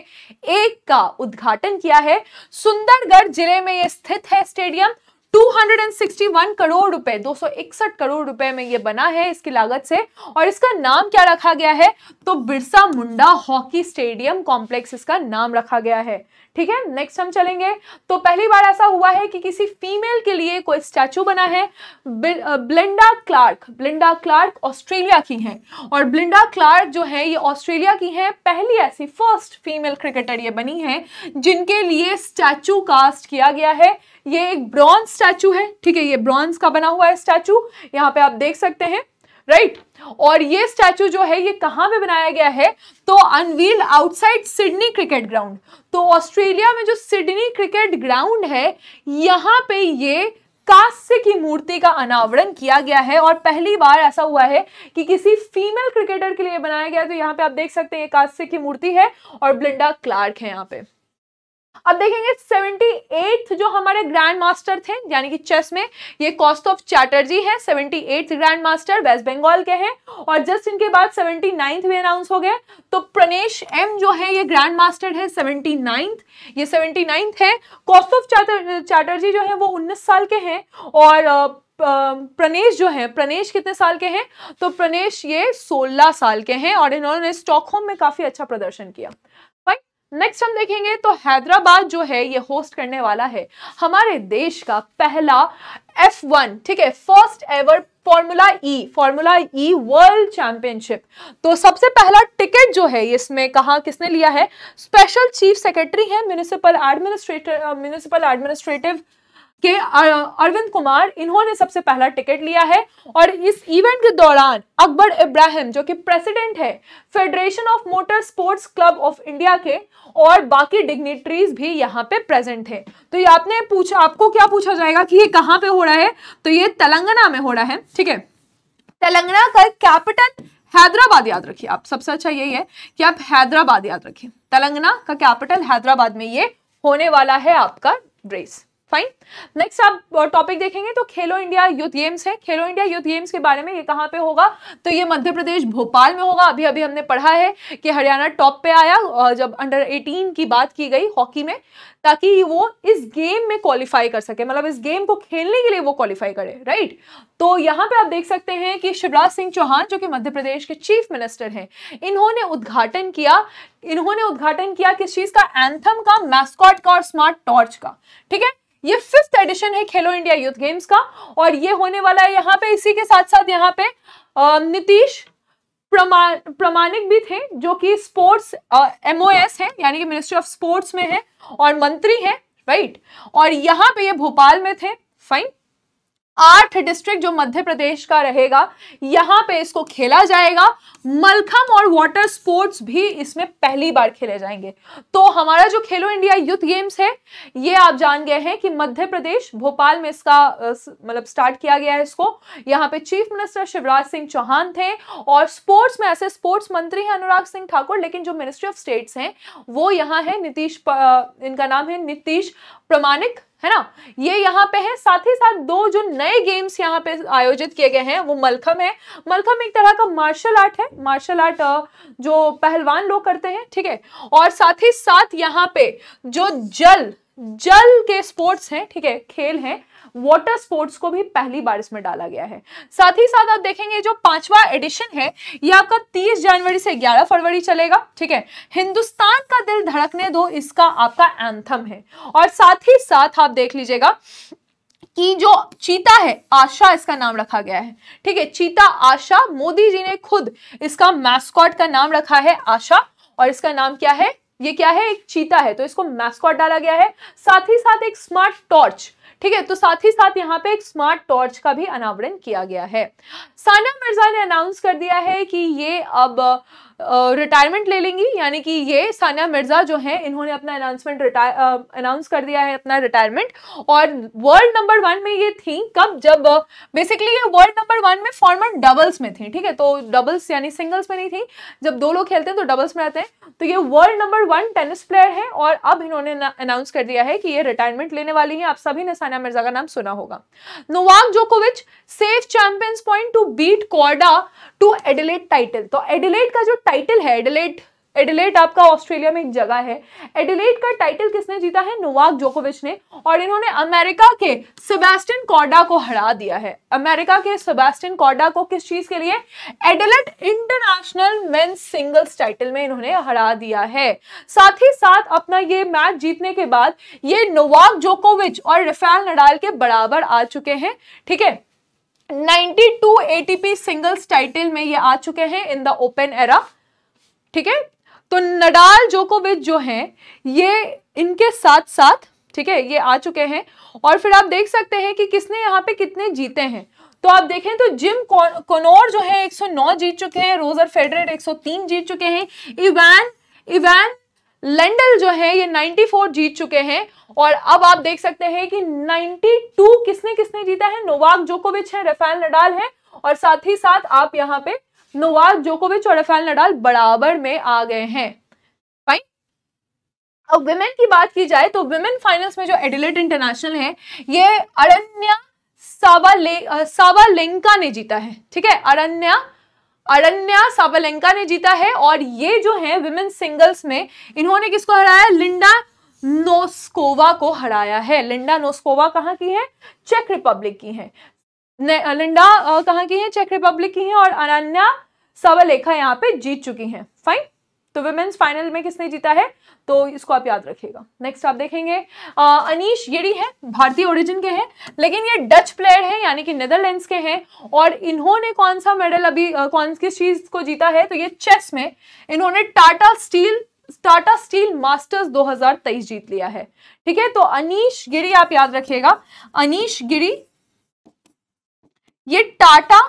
S1: एक का उद्घाटन किया है सुंदरगढ़ जिले में यह स्थित है स्टेडियम 261 करोड़ रुपए 261 करोड़ रुपए में ये बना है इसकी लागत से और इसका नाम क्या रखा गया है तो Birsa Munda hockey stadium complex इसका नाम रखा गया है ठीक है नेक्स्ट हम चलेंगे तो पहली बार ऐसा हुआ है कि किसी फीमेल के लिए कोई स्टैचू बना है Belinda Clark Belinda Clark Australia की हैं और ब्लिंडा क्लार्क जो है ये ऑस्ट्रेलिया की हैं पहली ऐसी फर्स्ट फीमेल क्रिकेटर ये बनी है जिनके लिए स्टैचू कास्ट किया गया है ये एक ब्रॉन्ज स्टैचू है ठीक है ये ब्रॉन्ज का बना हुआ है स्टैचू यहाँ पे आप देख सकते हैं राइट और ये स्टैचू जो है ये कहाँ पे बनाया गया है तो unveiled outside Sydney cricket ground तो ऑस्ट्रेलिया में जो सिडनी क्रिकेट ग्राउंड है यहाँ पे ये कांस्य की मूर्ति का अनावरण किया गया है और पहली बार ऐसा हुआ है कि किसी फीमेल क्रिकेटर के लिए बनाया गया तो यहाँ पे आप देख सकते हैं ये कांस्य की मूर्ति है और ब्लिंडा क्लार्क है यहाँ पे अब देखेंगे सेवेंटी एट्थ जो हमारे ग्रैंड मास्टर थे यानी कि चेस में ये कॉस्ट ऑफ चैटर्जी है seventy eighth grand master West Bengal के हैं और जस्ट इनके बाद सेवेंटी नाइन्थ भी अनाउंस हो गए तो प्रणेश एम जो है ये ग्रैंड मास्टर है सेवेंटी नाइन्थ ये सेवेंटी नाइन्थ है कॉस्ट ऑफ चैटर्जी जो है वो उन्नीस साल के हैं और प्रणेश जो है प्रणेश कितने साल के हैं तो प्रणेश ये सोलह साल के हैं और इन्होंने स्टॉकहोम में काफ़ी अच्छा प्रदर्शन किया नेक्स्ट हम देखेंगे तो हैदराबाद जो है ये होस्ट करने वाला है हमारे देश का पहला एफ वन ठीक है first ever formula E formula E world championship तो सबसे पहला टिकट जो है इसमें कहा किसने लिया है स्पेशल चीफ सेक्रेटरी है म्यूनिसिपल एडमिनिस्ट्रेटर म्यूनिसिपल एडमिनिस्ट्रेटिव के अरविंद कुमार इन्होंने सबसे पहला टिकट लिया है और इस इवेंट के दौरान अकबर इब्राहिम जो कि प्रेसिडेंट है federation of motor sports club of India के और बाकी डिग्नेटरीज भी यहाँ पे प्रेजेंट है तो ये आपने पूछा आपको क्या पूछा जाएगा कि ये कहाँ पे हो रहा है तो ये तेलंगाना में हो रहा है ठीक है तेलंगाना का कैपिटल हैदराबाद याद रखिए आप सबसे अच्छा यही है कि आप हैदराबाद याद रखिए तेलंगाना का कैपिटल हैदराबाद में ये होने वाला है आपका रेस फाइन नेक्स्ट आप टॉपिक uh, देखेंगे तो खेलो इंडिया यूथ गेम्स है खेलो इंडिया यूथ गेम्स के बारे में ये कहाँ पे होगा तो ये मध्य प्रदेश भोपाल में होगा अभी अभी हमने पढ़ा है कि हरियाणा टॉप पे आया uh, जब अंडर 18 की बात की गई हॉकी में ताकि वो इस गेम में क्वालिफाई कर सके मतलब इस गेम को खेलने के लिए वो क्वालिफाई करे राइट तो यहाँ पे आप देख सकते हैं कि शिवराज सिंह चौहान जो कि मध्य प्रदेश के चीफ मिनिस्टर हैं इन्होंने उद्घाटन किया इन्होंने उद्घाटन किया किस चीज़ का एंथम का मैस्कॉट का और स्मार्ट टॉर्च का ठीक है ये फिफ्थ एडिशन है खेलो इंडिया यूथ गेम्स का और ये होने वाला है यहाँ पे इसी के साथ साथ यहाँ पे नीतीश प्रमा प्रमाणिक भी थे जो कि स्पोर्ट्स एमओएस है यानी कि मिनिस्ट्री ऑफ स्पोर्ट्स में है और मंत्री है राइट और यहाँ पे ये भोपाल में थे फाइन आठ डिस्ट्रिक्ट जो मध्य प्रदेश का रहेगा यहाँ पे इसको खेला जाएगा मलखम और वाटर स्पोर्ट्स भी इसमें पहली बार खेले जाएंगे तो हमारा जो खेलो इंडिया यूथ गेम्स है ये आप जान गए हैं कि मध्य प्रदेश भोपाल में इसका मतलब स्टार्ट किया गया है इसको यहाँ पे चीफ मिनिस्टर शिवराज सिंह चौहान थे और स्पोर्ट्स में ऐसे स्पोर्ट्स मंत्री हैं अनुराग सिंह ठाकुर लेकिन जो मिनिस्ट्री ऑफ स्टेट्स हैं वो यहाँ है नीतीश इनका नाम है नीतीश प्रमाणिक है ना ये यहाँ पे है साथ ही साथ दो जो नए गेम्स यहाँ पे आयोजित किए गए हैं वो मलखम है मलखम एक तरह का मार्शल आर्ट है मार्शल आर्ट जो पहलवान लोग करते हैं ठीक है और साथ ही साथ यहाँ पे जो जल जल के स्पोर्ट्स हैं ठीक है खेल हैं वाटर स्पोर्ट्स को भी पहली बार इसमें डाला गया है साथ ही साथ आप देखेंगे जो पांचवा एडिशन है ये आपका तीस जनवरी से ग्यारह फरवरी चलेगा ठीक है हिंदुस्तान का दिल धड़कने दो इसका आपका एंथम है और साथ ही साथ आप देख लीजिएगा कि जो चीता है आशा इसका नाम रखा गया है ठीक है चीता आशा मोदी जी ने खुद इसका मैस्कॉट का नाम रखा है आशा और इसका नाम क्या है ये क्या है एक चीता है तो इसको मैस्कॉट डाला गया है साथ ही साथ एक स्मार्ट टॉर्च ठीक है तो साथ ही साथ यहाँ पे एक स्मार्ट टॉर्च का भी अनावरण किया गया है साना मिर्जा ने अनाउंस कर दिया है कि ये अब रिटायरमेंट ले लेंगी यानी कि ये सानिया मिर्ज़ा जो हैं इन्होंने अपना अनाउंसमेंट रिटायर अनाउंस कर दिया है अपना रिटायरमेंट और वर्ल्ड नंबर वन में ये थी कब जब बेसिकली ये वर्ल्ड नंबर वन में फॉर्मर डबल्स में थी ठीक है तो डबल्स यानी सिंगल्स में नहीं थी जब दो लोग खेलते हैं तो डबल्स में रहते हैं तो ये world number one tennis player है और अब इन्होंने अनाउंस कर दिया है कि ये रिटायरमेंट लेने वाली है आप सभी ने सानिया मिर्जा का नाम सुना होगा नोवाक जोकोविच saves championship point to beat Korda to Adelaide title तो एडिलेट का जो टाइटल है एडिलेट एडिलेट आपका ऑस्ट्रेलिया में एक जगह है एडिलेट का टाइटल किसने जीता है नोवाक जोकोविच ने और इन्होंने अमेरिका के सेबेस्टियन कॉर्डा को हरा दिया है अमेरिका के सेबेस्टियन कॉर्डा को किस चीज के लिए Adelaide international men singles title में इन्होंने हरा दिया है साथ ही साथ अपना ये मैच जीतने के बाद ये नोवाक जोकोविच और रफेल नडाल के बराबर आ चुके हैं ठीक है 92 एटीपी सिंगल्स टाइटल में ये आ चुके हैं इन द ओपन एरा ठीक है तो नडाल जोकोविच जो हैं ये इनके साथ साथ ठीक है ये आ चुके हैं और फिर आप देख सकते हैं कि किसने यहाँ पे कितने जीते हैं तो आप देखें तो जिम कोनोर जो है 109 जीत चुके हैं रोजर फेडरेट 103 जीत चुके हैं इवान इवान लंडल जो है ये 94 जीत चुके हैं और अब आप देख सकते हैं कि 92 किसने किसने जीता है नोवाक जोकोविच है रफेल नडाल है और साथ ही साथ आप यहाँ पे नोवाक जोकोविच और रफेल नडाल बराबर में आ गए हैं अब वुमेन की बात की जाए तो वुमेन फाइनल्स में जो एडिलेट इंटरनेशनल है ये अरण्या सावाले सावालेंका ने जीता है ठीक है अरण्या अरण्या सावालेंका ने जीता है और ये जो है विमेन सिंगल्स में इन्होंने किसको हराया लिंडा नोस्कोवा को हराया है लिंडा नोस्कोवा कहाँ की है चेक रिपब्लिक की है लिंडा कहाँ की है चेक रिपब्लिक की है और अनन्या सवलेखा यहाँ पे जीत चुकी हैं फाइन तो वुमेन्स फाइनल में किसने जीता है तो इसको आप याद रखिएगा नेक्स्ट आप देखेंगे अनिश येड़ी है भारतीय ओरिजिन के हैं लेकिन ये डच प्लेयर हैं यानी कि नेदरलैंड्स के हैं और इन्होंने कौन सा मेडल अभी आ, कौन किस चीज़ को जीता है तो ये चेस में इन्होंने Tata steel Tata steel masters 2023 जीत लिया है ठीक है तो अनिश गिरी आप याद रखिएगा अनिश गिरी ये टाटा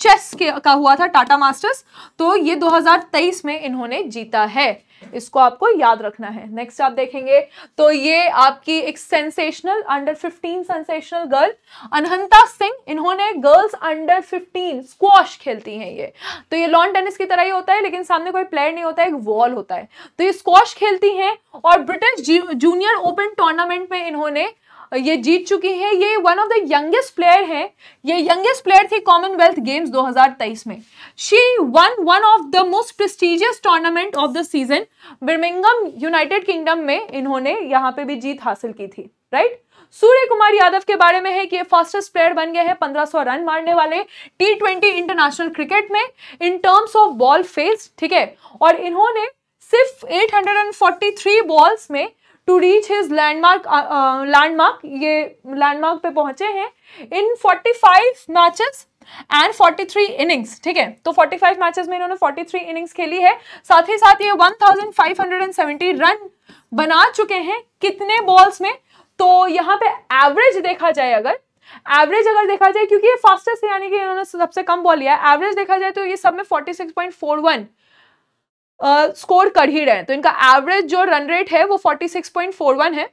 S1: चेस के का हुआ था टाटा मास्टर्स तो ये 2023 में इन्होंने जीता है इसको आपको याद रखना है नेक्स्ट आप देखेंगे तो ये आपकी एक sensational under 15 sensational girl Anahat Singh इन्होंने गर्ल्स अंडर 15 स्क्वाश खेलती हैं ये तो ये लॉन टेनिस की तरह ही होता है लेकिन सामने कोई प्लेयर नहीं होता है एक वॉल होता है तो ये स्क्वाश खेलती हैं और ब्रिटिश जूनियर ओपन टूर्नामेंट में इन्होंने ये जीत चुकी हैं ये one of the youngest player हैं ये यंगेस्ट प्लेयर थी कॉमनवेल्थ गेम्स 2023 में she one one of the most prestigious tournament of the season Birmingham United Kingdom में इन्होंने यहाँ पे भी जीत हासिल की थी राइट right? सूर्य कुमार यादव के बारे में है कि ये फास्टेस्ट प्लेयर बन गए हैं 1500 रन मारने वाले टी ट्वेंटी इंटरनेशनल क्रिकेट में in terms of ball face ठीक है और इन्होंने सिर्फ 843 बॉल्स में to reach his landmark landmark ये लैंडमार्क पे पहुंचे हैं इन 45 मैचेस एंड 43 इनिंग्स ठीक है तो 45 मैचेस में इन्होंने 43 इनिंग्स खेली है साथ ही साथ ये 1570 रन बना चुके हैं कितने बॉल्स में तो यहाँ पे एवरेज देखा जाए अगर एवरेज अगर देखा जाए क्योंकि ये फास्टेस्ट यानी कि इन्होंने सबसे कम बॉल लिया एवरेज देखा जाए तो ये सब में 46.41 स्कोर कर ही रहे हैं तो इनका एवरेज जो रन रेट है वो 46.41 है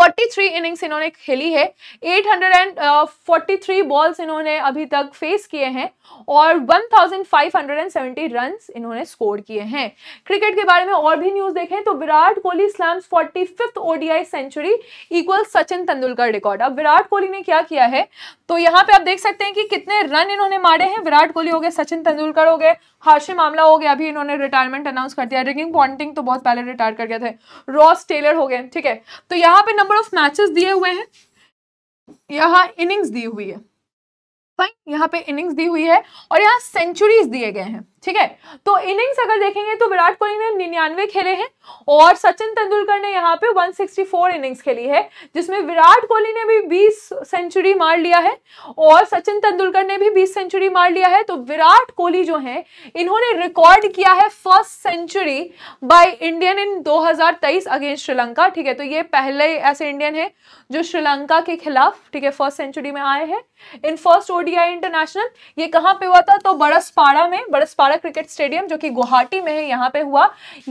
S1: 43 इनिंग्स इन्होंने खेली है 843 बॉल्स इन्होंने अभी तक फेस किए हैं और 1570 रन्स इन्होंने स्कोर किए हैं क्रिकेट के बारे में और भी न्यूज़ देखें तो Virat Kohli slams 45th ODI century equal Sachin Tendulkar record अब विराट कोहली ने क्या किया है तो यहाँ पे आप देख सकते हैं कि कितने रन इन्होंने मारे हैं विराट कोहली हो गए सचिन तेंदुलकर हो गए हाशे मामला हो गया अभी इन्होंने रिटायरमेंट अनाउंस कर दिया रिगिंग पॉइंटिंग तो बहुत पहले रिटायर कर गए थे रॉस टेलर हो गए ठीक है तो यहाँ पे नंबर ऑफ मैचेस दिए हुए हैं यहाँ इनिंग्स दी हुई है फाइन यहाँ पे इनिंग्स दी हुई है और यहाँ सेंचुरीज दिए गए हैं ठीक है तो इनिंग्स अगर देखेंगे तो विराट कोहली ने निन्यानवे खेले हैं और सचिन तेंदुलकर ने यहाँ पे 164 इनिंग्स खेली है जिसमें विराट कोहली ने भी 20 सेंचुरी मार लिया है और सचिन तेंदुलकर ने भी 20 सेंचुरी मार लिया है तो विराट कोहली जो हैं इन्होंने रिकॉर्ड किया है first century by Indian in 2023 against Sri Lanka ठीक है तो ये पहले ऐसे इंडियन है जो श्रीलंका के खिलाफ ठीक है फर्स्ट सेंचुरी में आए हैं इन फर्स्ट ओडीआई इंटरनेशनल ये कहाँ पे हुआ था तो बड़सपाड़ा में बड़सपाड़ा दोबारा क्रिकेट स्टेडियम जो कि गुवाहाटी में है यहाँ पे हुआ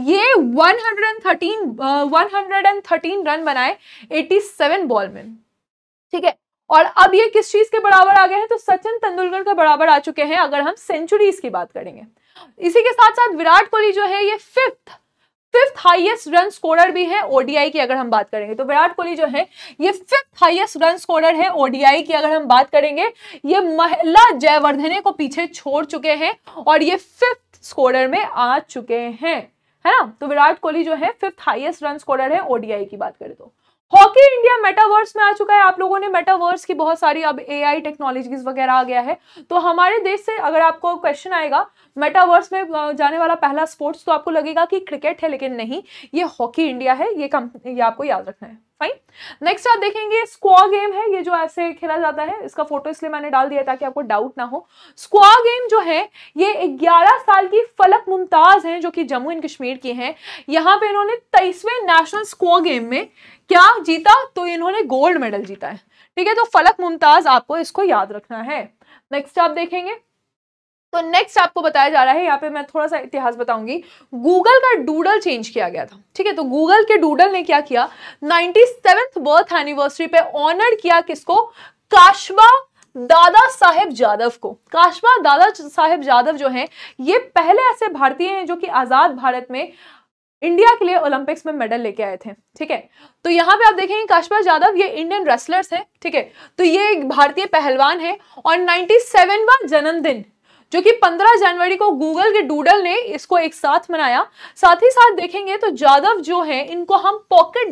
S1: ये 113 113 रन बनाए 87 बॉल में ठीक है और अब ये किस चीज के बराबर आ गए हैं तो सचिन तेंदुलकर के बराबर आ चुके हैं अगर हम सेंचुरीज की बात करेंगे इसी के साथ साथ विराट कोहली जो है ये fifth fifth highest run scorer भी है ओडीआई की अगर हम बात करेंगे तो विराट कोहली जो है ये फिफ्थ हाईएस्ट रन स्कोरर है ओडीआई की अगर हम बात करेंगे ये महिला जयवर्धने को पीछे छोड़ चुके हैं और ये फिफ्थ स्कोरर में आ चुके हैं है ना तो विराट कोहली जो है फिफ्थ हाईएस्ट रन स्कोरर है ओडीआई की बात करें तो हॉकी इंडिया मेटावर्स में आ चुका है आप लोगों ने मेटावर्स की बहुत सारी अब एआई टेक्नोलॉजीज वगैरह आ गया है तो हमारे देश से अगर आपको क्वेश्चन आएगा मेटावर्स में जाने वाला पहला स्पोर्ट्स तो आपको लगेगा कि क्रिकेट है लेकिन नहीं ये हॉकी इंडिया है ये कम ये आपको याद रखना है फाइन नेक्स्ट आप देखेंगे स्क्वा गेम है ये जो ऐसे खेला जाता है इसका फोटो इसलिए मैंने डाल दिया ताकि आपको डाउट ना हो स्क्वा गेम जो है ये 11 साल की फलक मुमताज हैं जो कि जम्मू एंड कश्मीर की हैं यहाँ पे इन्होंने तेईसवें नेशनल स्क्वा गेम में क्या जीता तो इन्होंने गोल्ड मेडल जीता है ठीक है तो फलक मुमताज आपको इसको याद रखना है नेक्स्ट आप देखेंगे तो नेक्स्ट आपको बताया जा रहा है यहाँ पे मैं थोड़ा सा इतिहास बताऊंगी गूगल का डूडल चेंज किया गया था ठीक है तो गूगल के डूडल ने क्या किया नाइन्टी सेवेंथ बर्थ एनिवर्सरी पे ऑनर किया किसको काशवा दादा साहेब जादव को काशवा दादा साहेब जादव जो हैं ये पहले ऐसे भारतीय हैं जो कि आज़ाद भारत में इंडिया के लिए ओलंपिक्स में मेडल लेके आए थे ठीक है तो यहाँ पे आप देखेंगे काशपा यादव ये इंडियन रेसलर्स है ठीक है तो ये भारतीय पहलवान है और नाइनटी सेवनवा जन्मदिन जो कि 15 जनवरी को गूगल के डूडल ने इसको एक साथ मनाया साथ ही साथ देखेंगे तो जादव जो है इनको हम पॉकेट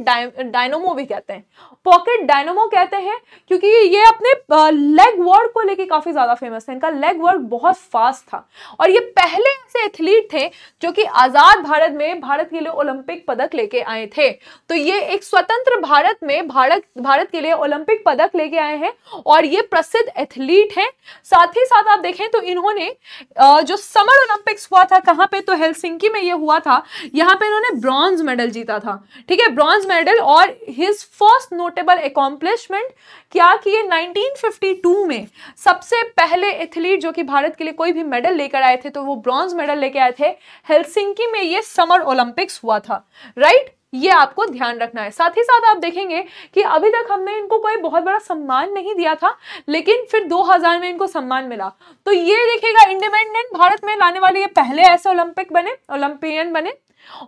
S1: डायनोमो भी कहते हैं पॉकेट डायनोमो कहते हैं क्योंकि ये अपने लेग वर्क को लेके काफ़ी ज़्यादा फेमस थे इनका लेग वर्क बहुत फास्ट था और ये पहले ऐसे एथलीट थे जो कि आज़ाद भारत में भारत के लिए ओलंपिक पदक लेके आए थे तो ये एक स्वतंत्र भारत में भारत भारत के लिए ओलंपिक पदक लेके आए हैं और ये प्रसिद्ध एथलीट हैं साथ ही साथ आप देखें तो इन्होंने में जो समर ओलंपिक्स हुआ था कहाँ पे तो हेलसिंकी में ये हुआ था यहाँ पे इन्होंने ब्रॉन्ज मेडल जीता था ठीक है ब्रॉन्ज मेडल और हिज फर्स्ट नोटेबल अकॉम्पलिशमेंट क्या कि ये 1952 में सबसे पहले एथलीट जो कि भारत के लिए कोई भी मेडल लेकर आए थे तो वो ब्रॉन्ज मेडल लेके आए थे हेलसिंकी में ये समर ओलंपिक्स हुआ था राइट ये आपको ध्यान रखना है साथ ही साथ आप देखेंगे कि अभी तक हमने इनको कोई बहुत बड़ा सम्मान नहीं दिया था लेकिन फिर 2000 में इनको सम्मान मिला तो ये देखिएगा इंडिपेंडेंट भारत में लाने वाले ये पहले ऐसे ओलंपिक बने ओलंपियन बने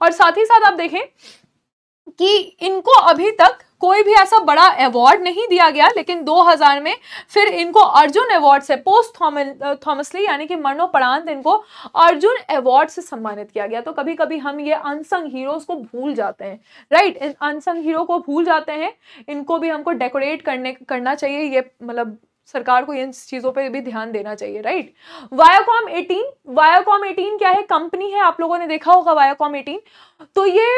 S1: और साथ ही साथ आप देखें कि इनको अभी तक कोई भी ऐसा बड़ा अवार्ड नहीं दिया गया लेकिन 2000 में फिर इनको अर्जुन अवार्ड से पोस्ट थॉमसली uh, यानी कि मरणोपरांत इनको अर्जुन अवार्ड से सम्मानित किया गया तो कभी कभी हम ये अनसंग हीरोज को भूल जाते हैं राइट अनसंग हीरो को भूल जाते हैं इनको भी हमको डेकोरेट करने करना चाहिए ये मतलब सरकार को इन चीज़ों पे भी ध्यान देना चाहिए राइट वायाकॉम 18 वायाकॉम 18 क्या है कंपनी है आप लोगों ने देखा होगा वायाकॉम 18 तो ये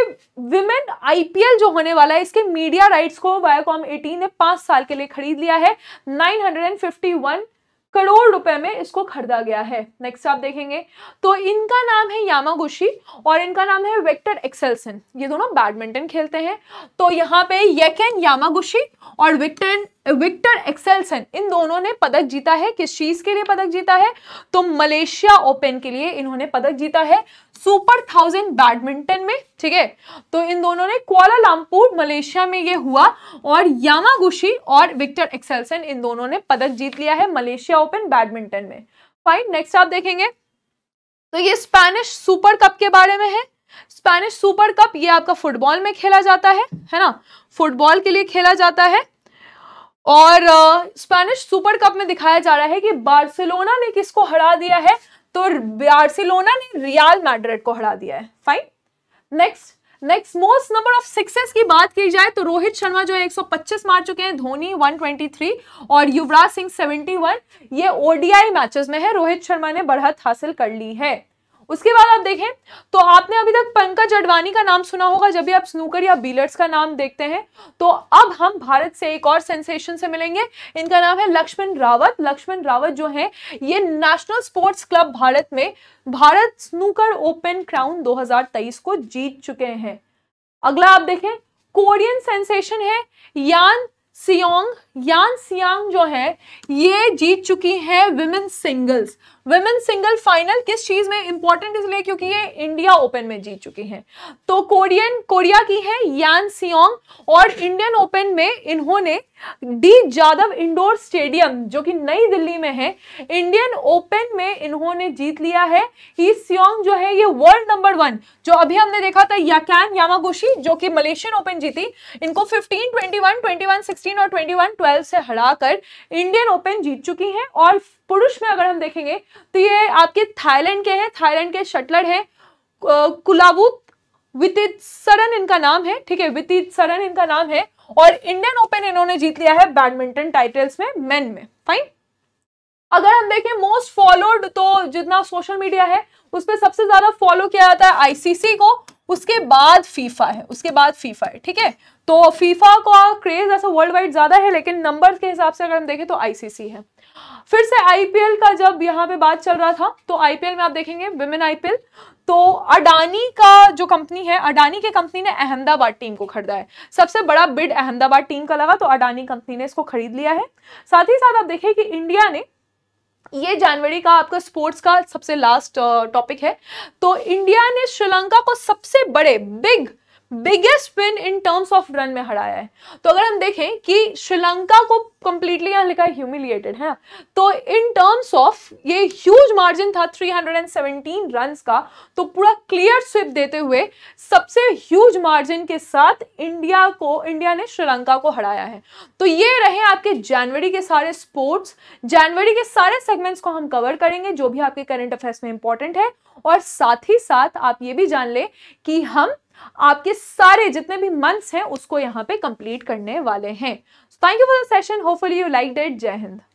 S1: विमेन आईपीएल जो होने वाला है इसके मीडिया राइट्स को वायाकॉम 18 ने पांच साल के लिए खरीद लिया है 951 करोड़ रुपए में इसको खरीदा गया है नेक्स्ट आप देखेंगे तो इनका नाम है यामागुशी और इनका नाम है विक्टर एक्सेलसन ये दोनों बैडमिंटन खेलते हैं तो यहाँ पे यकेन यामागुशी और विक्टर विक्टर एक्सेलसन इन दोनों ने पदक जीता है किस चीज़ के लिए पदक जीता है तो मलेशिया ओपन के लिए इन्होंने पदक जीता है सुपर थाउजेंड बैडमिंटन में ठीक है तो इन दोनों ने कोलालमपुर मलेशिया में ये हुआ और यामागुशी और विक्टर एक्सेलसन इन दोनों ने पदक जीत लिया है मलेशिया ओपन बैडमिंटन में फाइन नेक्स्ट आप देखेंगे तो ये स्पेनिश सुपर कप के बारे में है स्पेनिश सुपर कप ये आपका फुटबॉल में खेला जाता है है ना फुटबॉल के लिए खेला जाता है और स्पेनिश सुपर कप में दिखाया जा रहा है कि बार्सिलोना ने किसको हरा दिया है तो बार्सिलोना ने रियाल मैड्रिड को हरा दिया है fine next next most number of sixes की बात की जाए तो रोहित शर्मा जो है 125 मार चुके हैं धोनी 123 और युवराज सिंह 71 ये ओडीआई मैचेस में है रोहित शर्मा ने बढ़त हासिल कर ली है उसके बाद आप देखें तो आपने अभी तक पंकज अडवाणी का नाम सुना होगा जब भी आप स्नूकर या बीलर्स का नाम देखते हैं तो अब हम भारत से एक और सेंसेशन से मिलेंगे इनका नाम है लक्ष्मण रावत लक्ष्मण रावत जो है ये नेशनल स्पोर्ट्स क्लब भारत में भारत स्नूकर ओपन क्राउन दो को जीत चुके हैं अगला आप देखें कोरियन सेंसेशन है यान सियोंग यान सियांग जो है ये जीत चुकी है women singles women single final किस चीज़ में इंपॉर्टेंट इसलिए क्योंकि ये इंडिया ओपन में जीत चुकी हैं तो कोरियन कोरिया की है यान सियोंग और इंडियन ओपन में इन्होंने डी जादव इंडोर स्टेडियम जो कि नई दिल्ली में है इंडियन ओपन में इन्होंने जीत लिया है ही सियोंग जो है ये वर्ल्ड नंबर वन जो अभी हमने देखा था याकैन यामागोशी जो कि मलेशियन ओपन जीती इनको 15, 21, 21, 16 और 21, 12 से हराकर इंडियन ओपन जीत चुकी हैं और पुरुष में अगर हम देखेंगे तो ये आपके थाईलैंड के हैं थाईलैंड के शटलर हैं कुलाबुत वितित सरन इनका नाम है ठीक है वितित सरन इनका नाम है और इंडियन ओपन इन्होंने जीत लिया है बैडमिंटन टाइटल्स में मेन में फाइन अगर हम देखें मोस्ट फॉलोड तो जितना सोशल मीडिया है उस पर सबसे ज्यादा फॉलो किया जाता है आईसीसी को उसके बाद फीफा है उसके बाद फीफा है ठीक है तो फीफा का क्रेज ऐसा वर्ल्ड वाइड ज्यादा है लेकिन नंबर के हिसाब से अगर हम देखें तो आईसीसी है फिर से आईपीएल का जब यहाँ पे बात चल रहा था तो आईपीएल में आप देखेंगे विमेन आईपीएल तो अडानी का जो कंपनी है अडानी की कंपनी ने अहमदाबाद टीम को खरीदा है सबसे बड़ा बिड अहमदाबाद टीम का लगा तो अडानी कंपनी ने इसको खरीद लिया है साथ ही साथ आप देखें कि इंडिया ने ये जनवरी का आपका स्पोर्ट्स का सबसे लास्ट टॉपिक uh, है तो इंडिया ने श्रीलंका को सबसे बड़े big biggest win in terms of run में हराया है तो अगर हम देखें कि श्रीलंका को कंप्लीटली यहाँ लिखा है ह्यूमिलिएटेड है तो इन टर्म्स ऑफ ये ह्यूज मार्जिन था 317 रन्स का तो पूरा क्लियर स्विप देते हुए सबसे ह्यूज मार्जिन के साथ इंडिया को इंडिया ने श्रीलंका को हराया है तो ये रहे आपके जनवरी के सारे स्पोर्ट्स जनवरी के सारे सेगमेंट्स को हम कवर करेंगे जो भी आपके करंट अफेयर्स में इंपॉर्टेंट है और साथ ही साथ आप ये भी जान लें कि हम आपके सारे जितने भी मंथ्स हैं उसको यहाँ पे कंप्लीट करने वाले हैं thank you for the session hopefully you like that Jai Hind